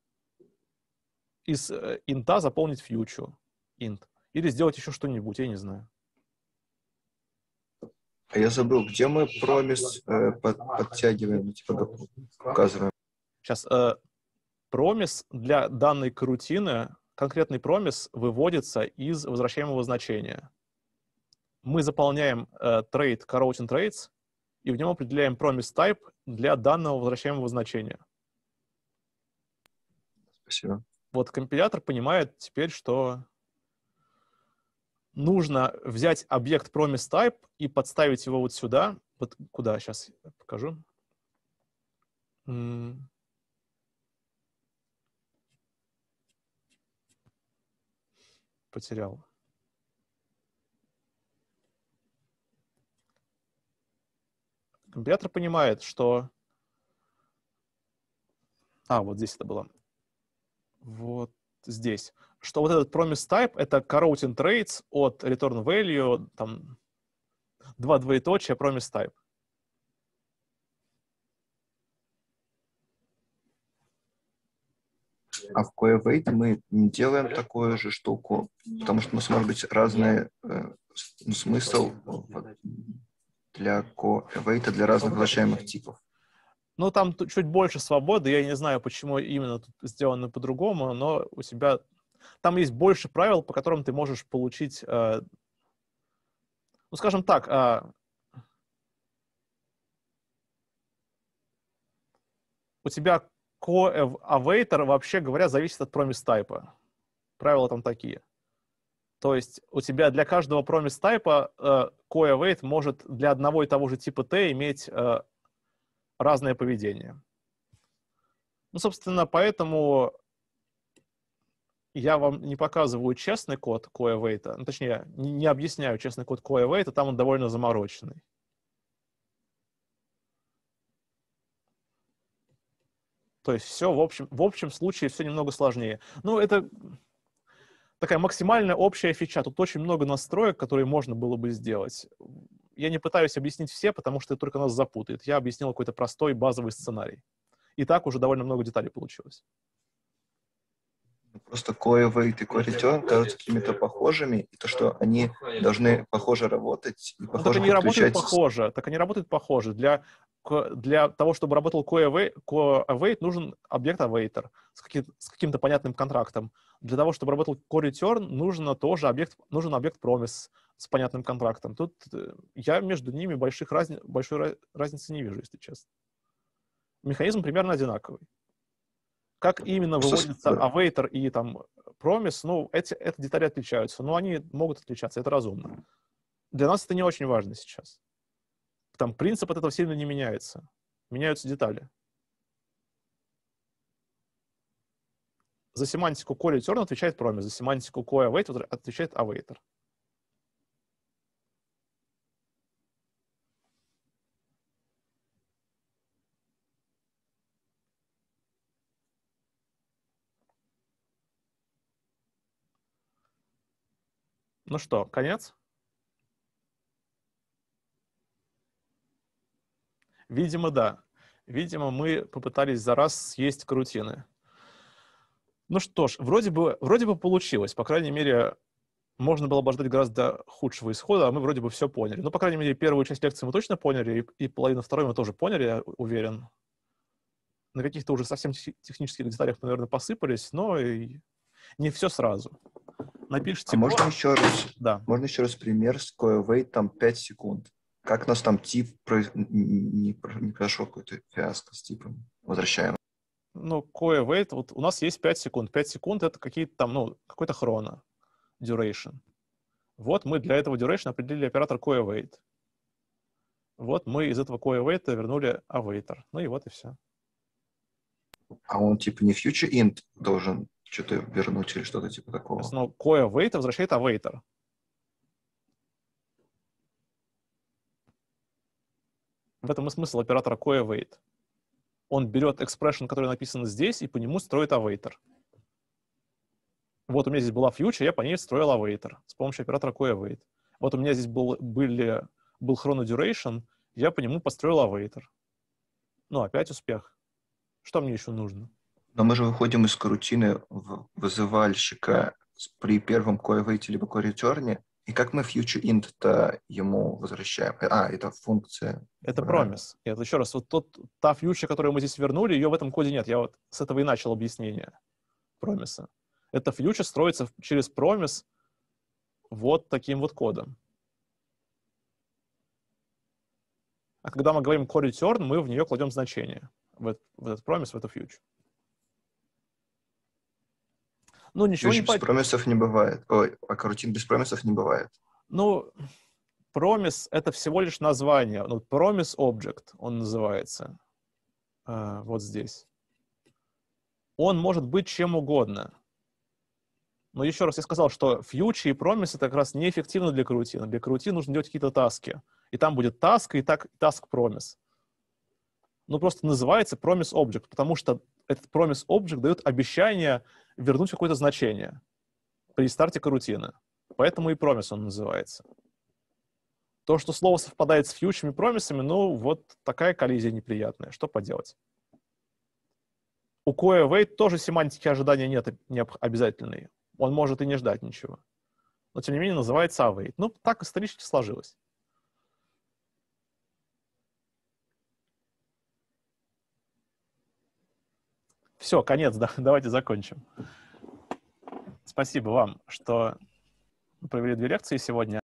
Из э, инта заполнить фьючу, инт. Или сделать еще что-нибудь, я не знаю. А я забыл, где мы промис э, под, подтягиваем, типа указываем. Сейчас э, промис для данной карутины, конкретный промис выводится из возвращаемого значения мы заполняем э, trade coroutine trades и в нем определяем promise type для данного возвращаемого значения. Спасибо. Вот компилятор понимает теперь, что нужно взять объект promise type и подставить его вот сюда. Вот куда? Сейчас покажу. Потерял. Компилятор понимает, что... А, вот здесь это было. Вот здесь. Что вот этот promise type — это coroutine traits от return value, там, два двоеточия, promise type. А в QAwait мы не делаем такую же штуку, потому что у нас может быть разный э, смысл для await для разных возвращаемых типов. Ну, там чуть больше свободы, я не знаю, почему именно тут сделано по-другому, но у тебя... Там есть больше правил, по которым ты можешь получить... Э... Ну, скажем так, э... у тебя co-awaiter, э, а вообще говоря, зависит от промис-тайпа. Правила там такие. То есть у тебя для каждого промис тайпа э, coawait может для одного и того же типа T иметь э, разное поведение. Ну, собственно, поэтому я вам не показываю честный код coawait, ну, точнее, не объясняю честный код coawait, там он довольно замороченный. То есть все, в общем, в общем случае все немного сложнее. Ну, это такая максимальная общая фича. Тут очень много настроек, которые можно было бы сделать. Я не пытаюсь объяснить все, потому что это только нас запутает. Я объяснил какой-то простой базовый сценарий. И так уже довольно много деталей получилось. Ну, просто Кое Вейт и Кори Терн кажутся какими-то э, похожими, и то, что они должны похоже работать и ну, похоже Но так они работают похоже, так они работают похоже. Для, для того, чтобы работал Coavait, Coavait нужен объект Awaitor с, каким, с каким-то понятным контрактом. Для того, чтобы работал Core Return, нужно тоже объект, нужен объект промис с понятным контрактом. Тут э, я между ними больших разни, большой разницы не вижу, если честно. Механизм примерно одинаковый. Как именно выводится э, awaitor и там промис, ну, эти, эти детали отличаются, но они могут отличаться, это разумно. Для нас это не очень важно сейчас. Там принцип от этого сильно не меняется. Меняются детали. За семантику call return отвечает промис, за семантику call await отвечает awaitor. Ну что, конец? Видимо, да. Видимо, мы попытались за раз съесть крутины. Ну что ж, вроде бы, вроде бы получилось. По крайней мере, можно было бы ждать гораздо худшего исхода, а мы вроде бы все поняли. Ну, по крайней мере, первую часть лекции мы точно поняли, и, и половину второй мы тоже поняли, я уверен. На каких-то уже совсем технических деталях мы, наверное, посыпались, но и не все сразу. Напишите. А можно еще раз? Да. Можно еще раз пример с CoreWay там 5 секунд. Как нас там тип про... не, не произошел какой-то фиаско с типом? Возвращаем. Ну, CoreWay, вот у нас есть 5 секунд. 5 секунд — это какие-то там, ну, какой-то хроно duration. Вот мы для этого duration определили оператор CoreWait. Вот мы из этого CoreWait вернули awaitor. Ну и вот и все. А он типа не future int должен что-то вернуть или что-то типа такого. Но ну, кое вейта возвращает авейтер. В этом и смысл оператора кое await. Он берет expression, который написан здесь, и по нему строит авейтер. Вот у меня здесь была future, я по ней строил авейтер с помощью оператора кое await. Вот у меня здесь был, были, был chronoduration, я по нему построил авейтер. Ну, опять успех. Что мне еще нужно? Но мы же выходим из карутины вызывальщика при первом кое-выйти либо коритерне, и как мы future int-то ему возвращаем? А, это функция. Это промис. Это еще раз, вот тот, та фьючер, которую мы здесь вернули, ее в этом коде нет. Я вот с этого и начал объяснение промиса. эта фьючер строится через промис вот таким вот кодом. А когда мы говорим core return, мы в нее кладем значение, в этот, промис, в эту фьючер. Ну, ничего Вещь не... без промисов не бывает. Ой, а карутин без промисов не бывает. Ну, промис — это всего лишь название. Ну, промис объект он называется. А, вот здесь. Он может быть чем угодно. Но еще раз я сказал, что фьючи и промис — это как раз неэффективно для карутина. Для карутина нужно делать какие-то таски. И там будет таск, и так таск промис. Ну, просто называется промис объект, потому что этот промис объект дает обещание вернуть какое-то значение при старте корутины. Поэтому и промис он называется. То, что слово совпадает с фьючами и промисами, ну, вот такая коллизия неприятная. Что поделать? У CoEwait тоже семантики ожидания нет обязательной. Он может и не ждать ничего. Но, тем не менее, называется await. Ну, так исторически сложилось. Все, конец, да, давайте закончим. Спасибо вам, что провели две лекции сегодня.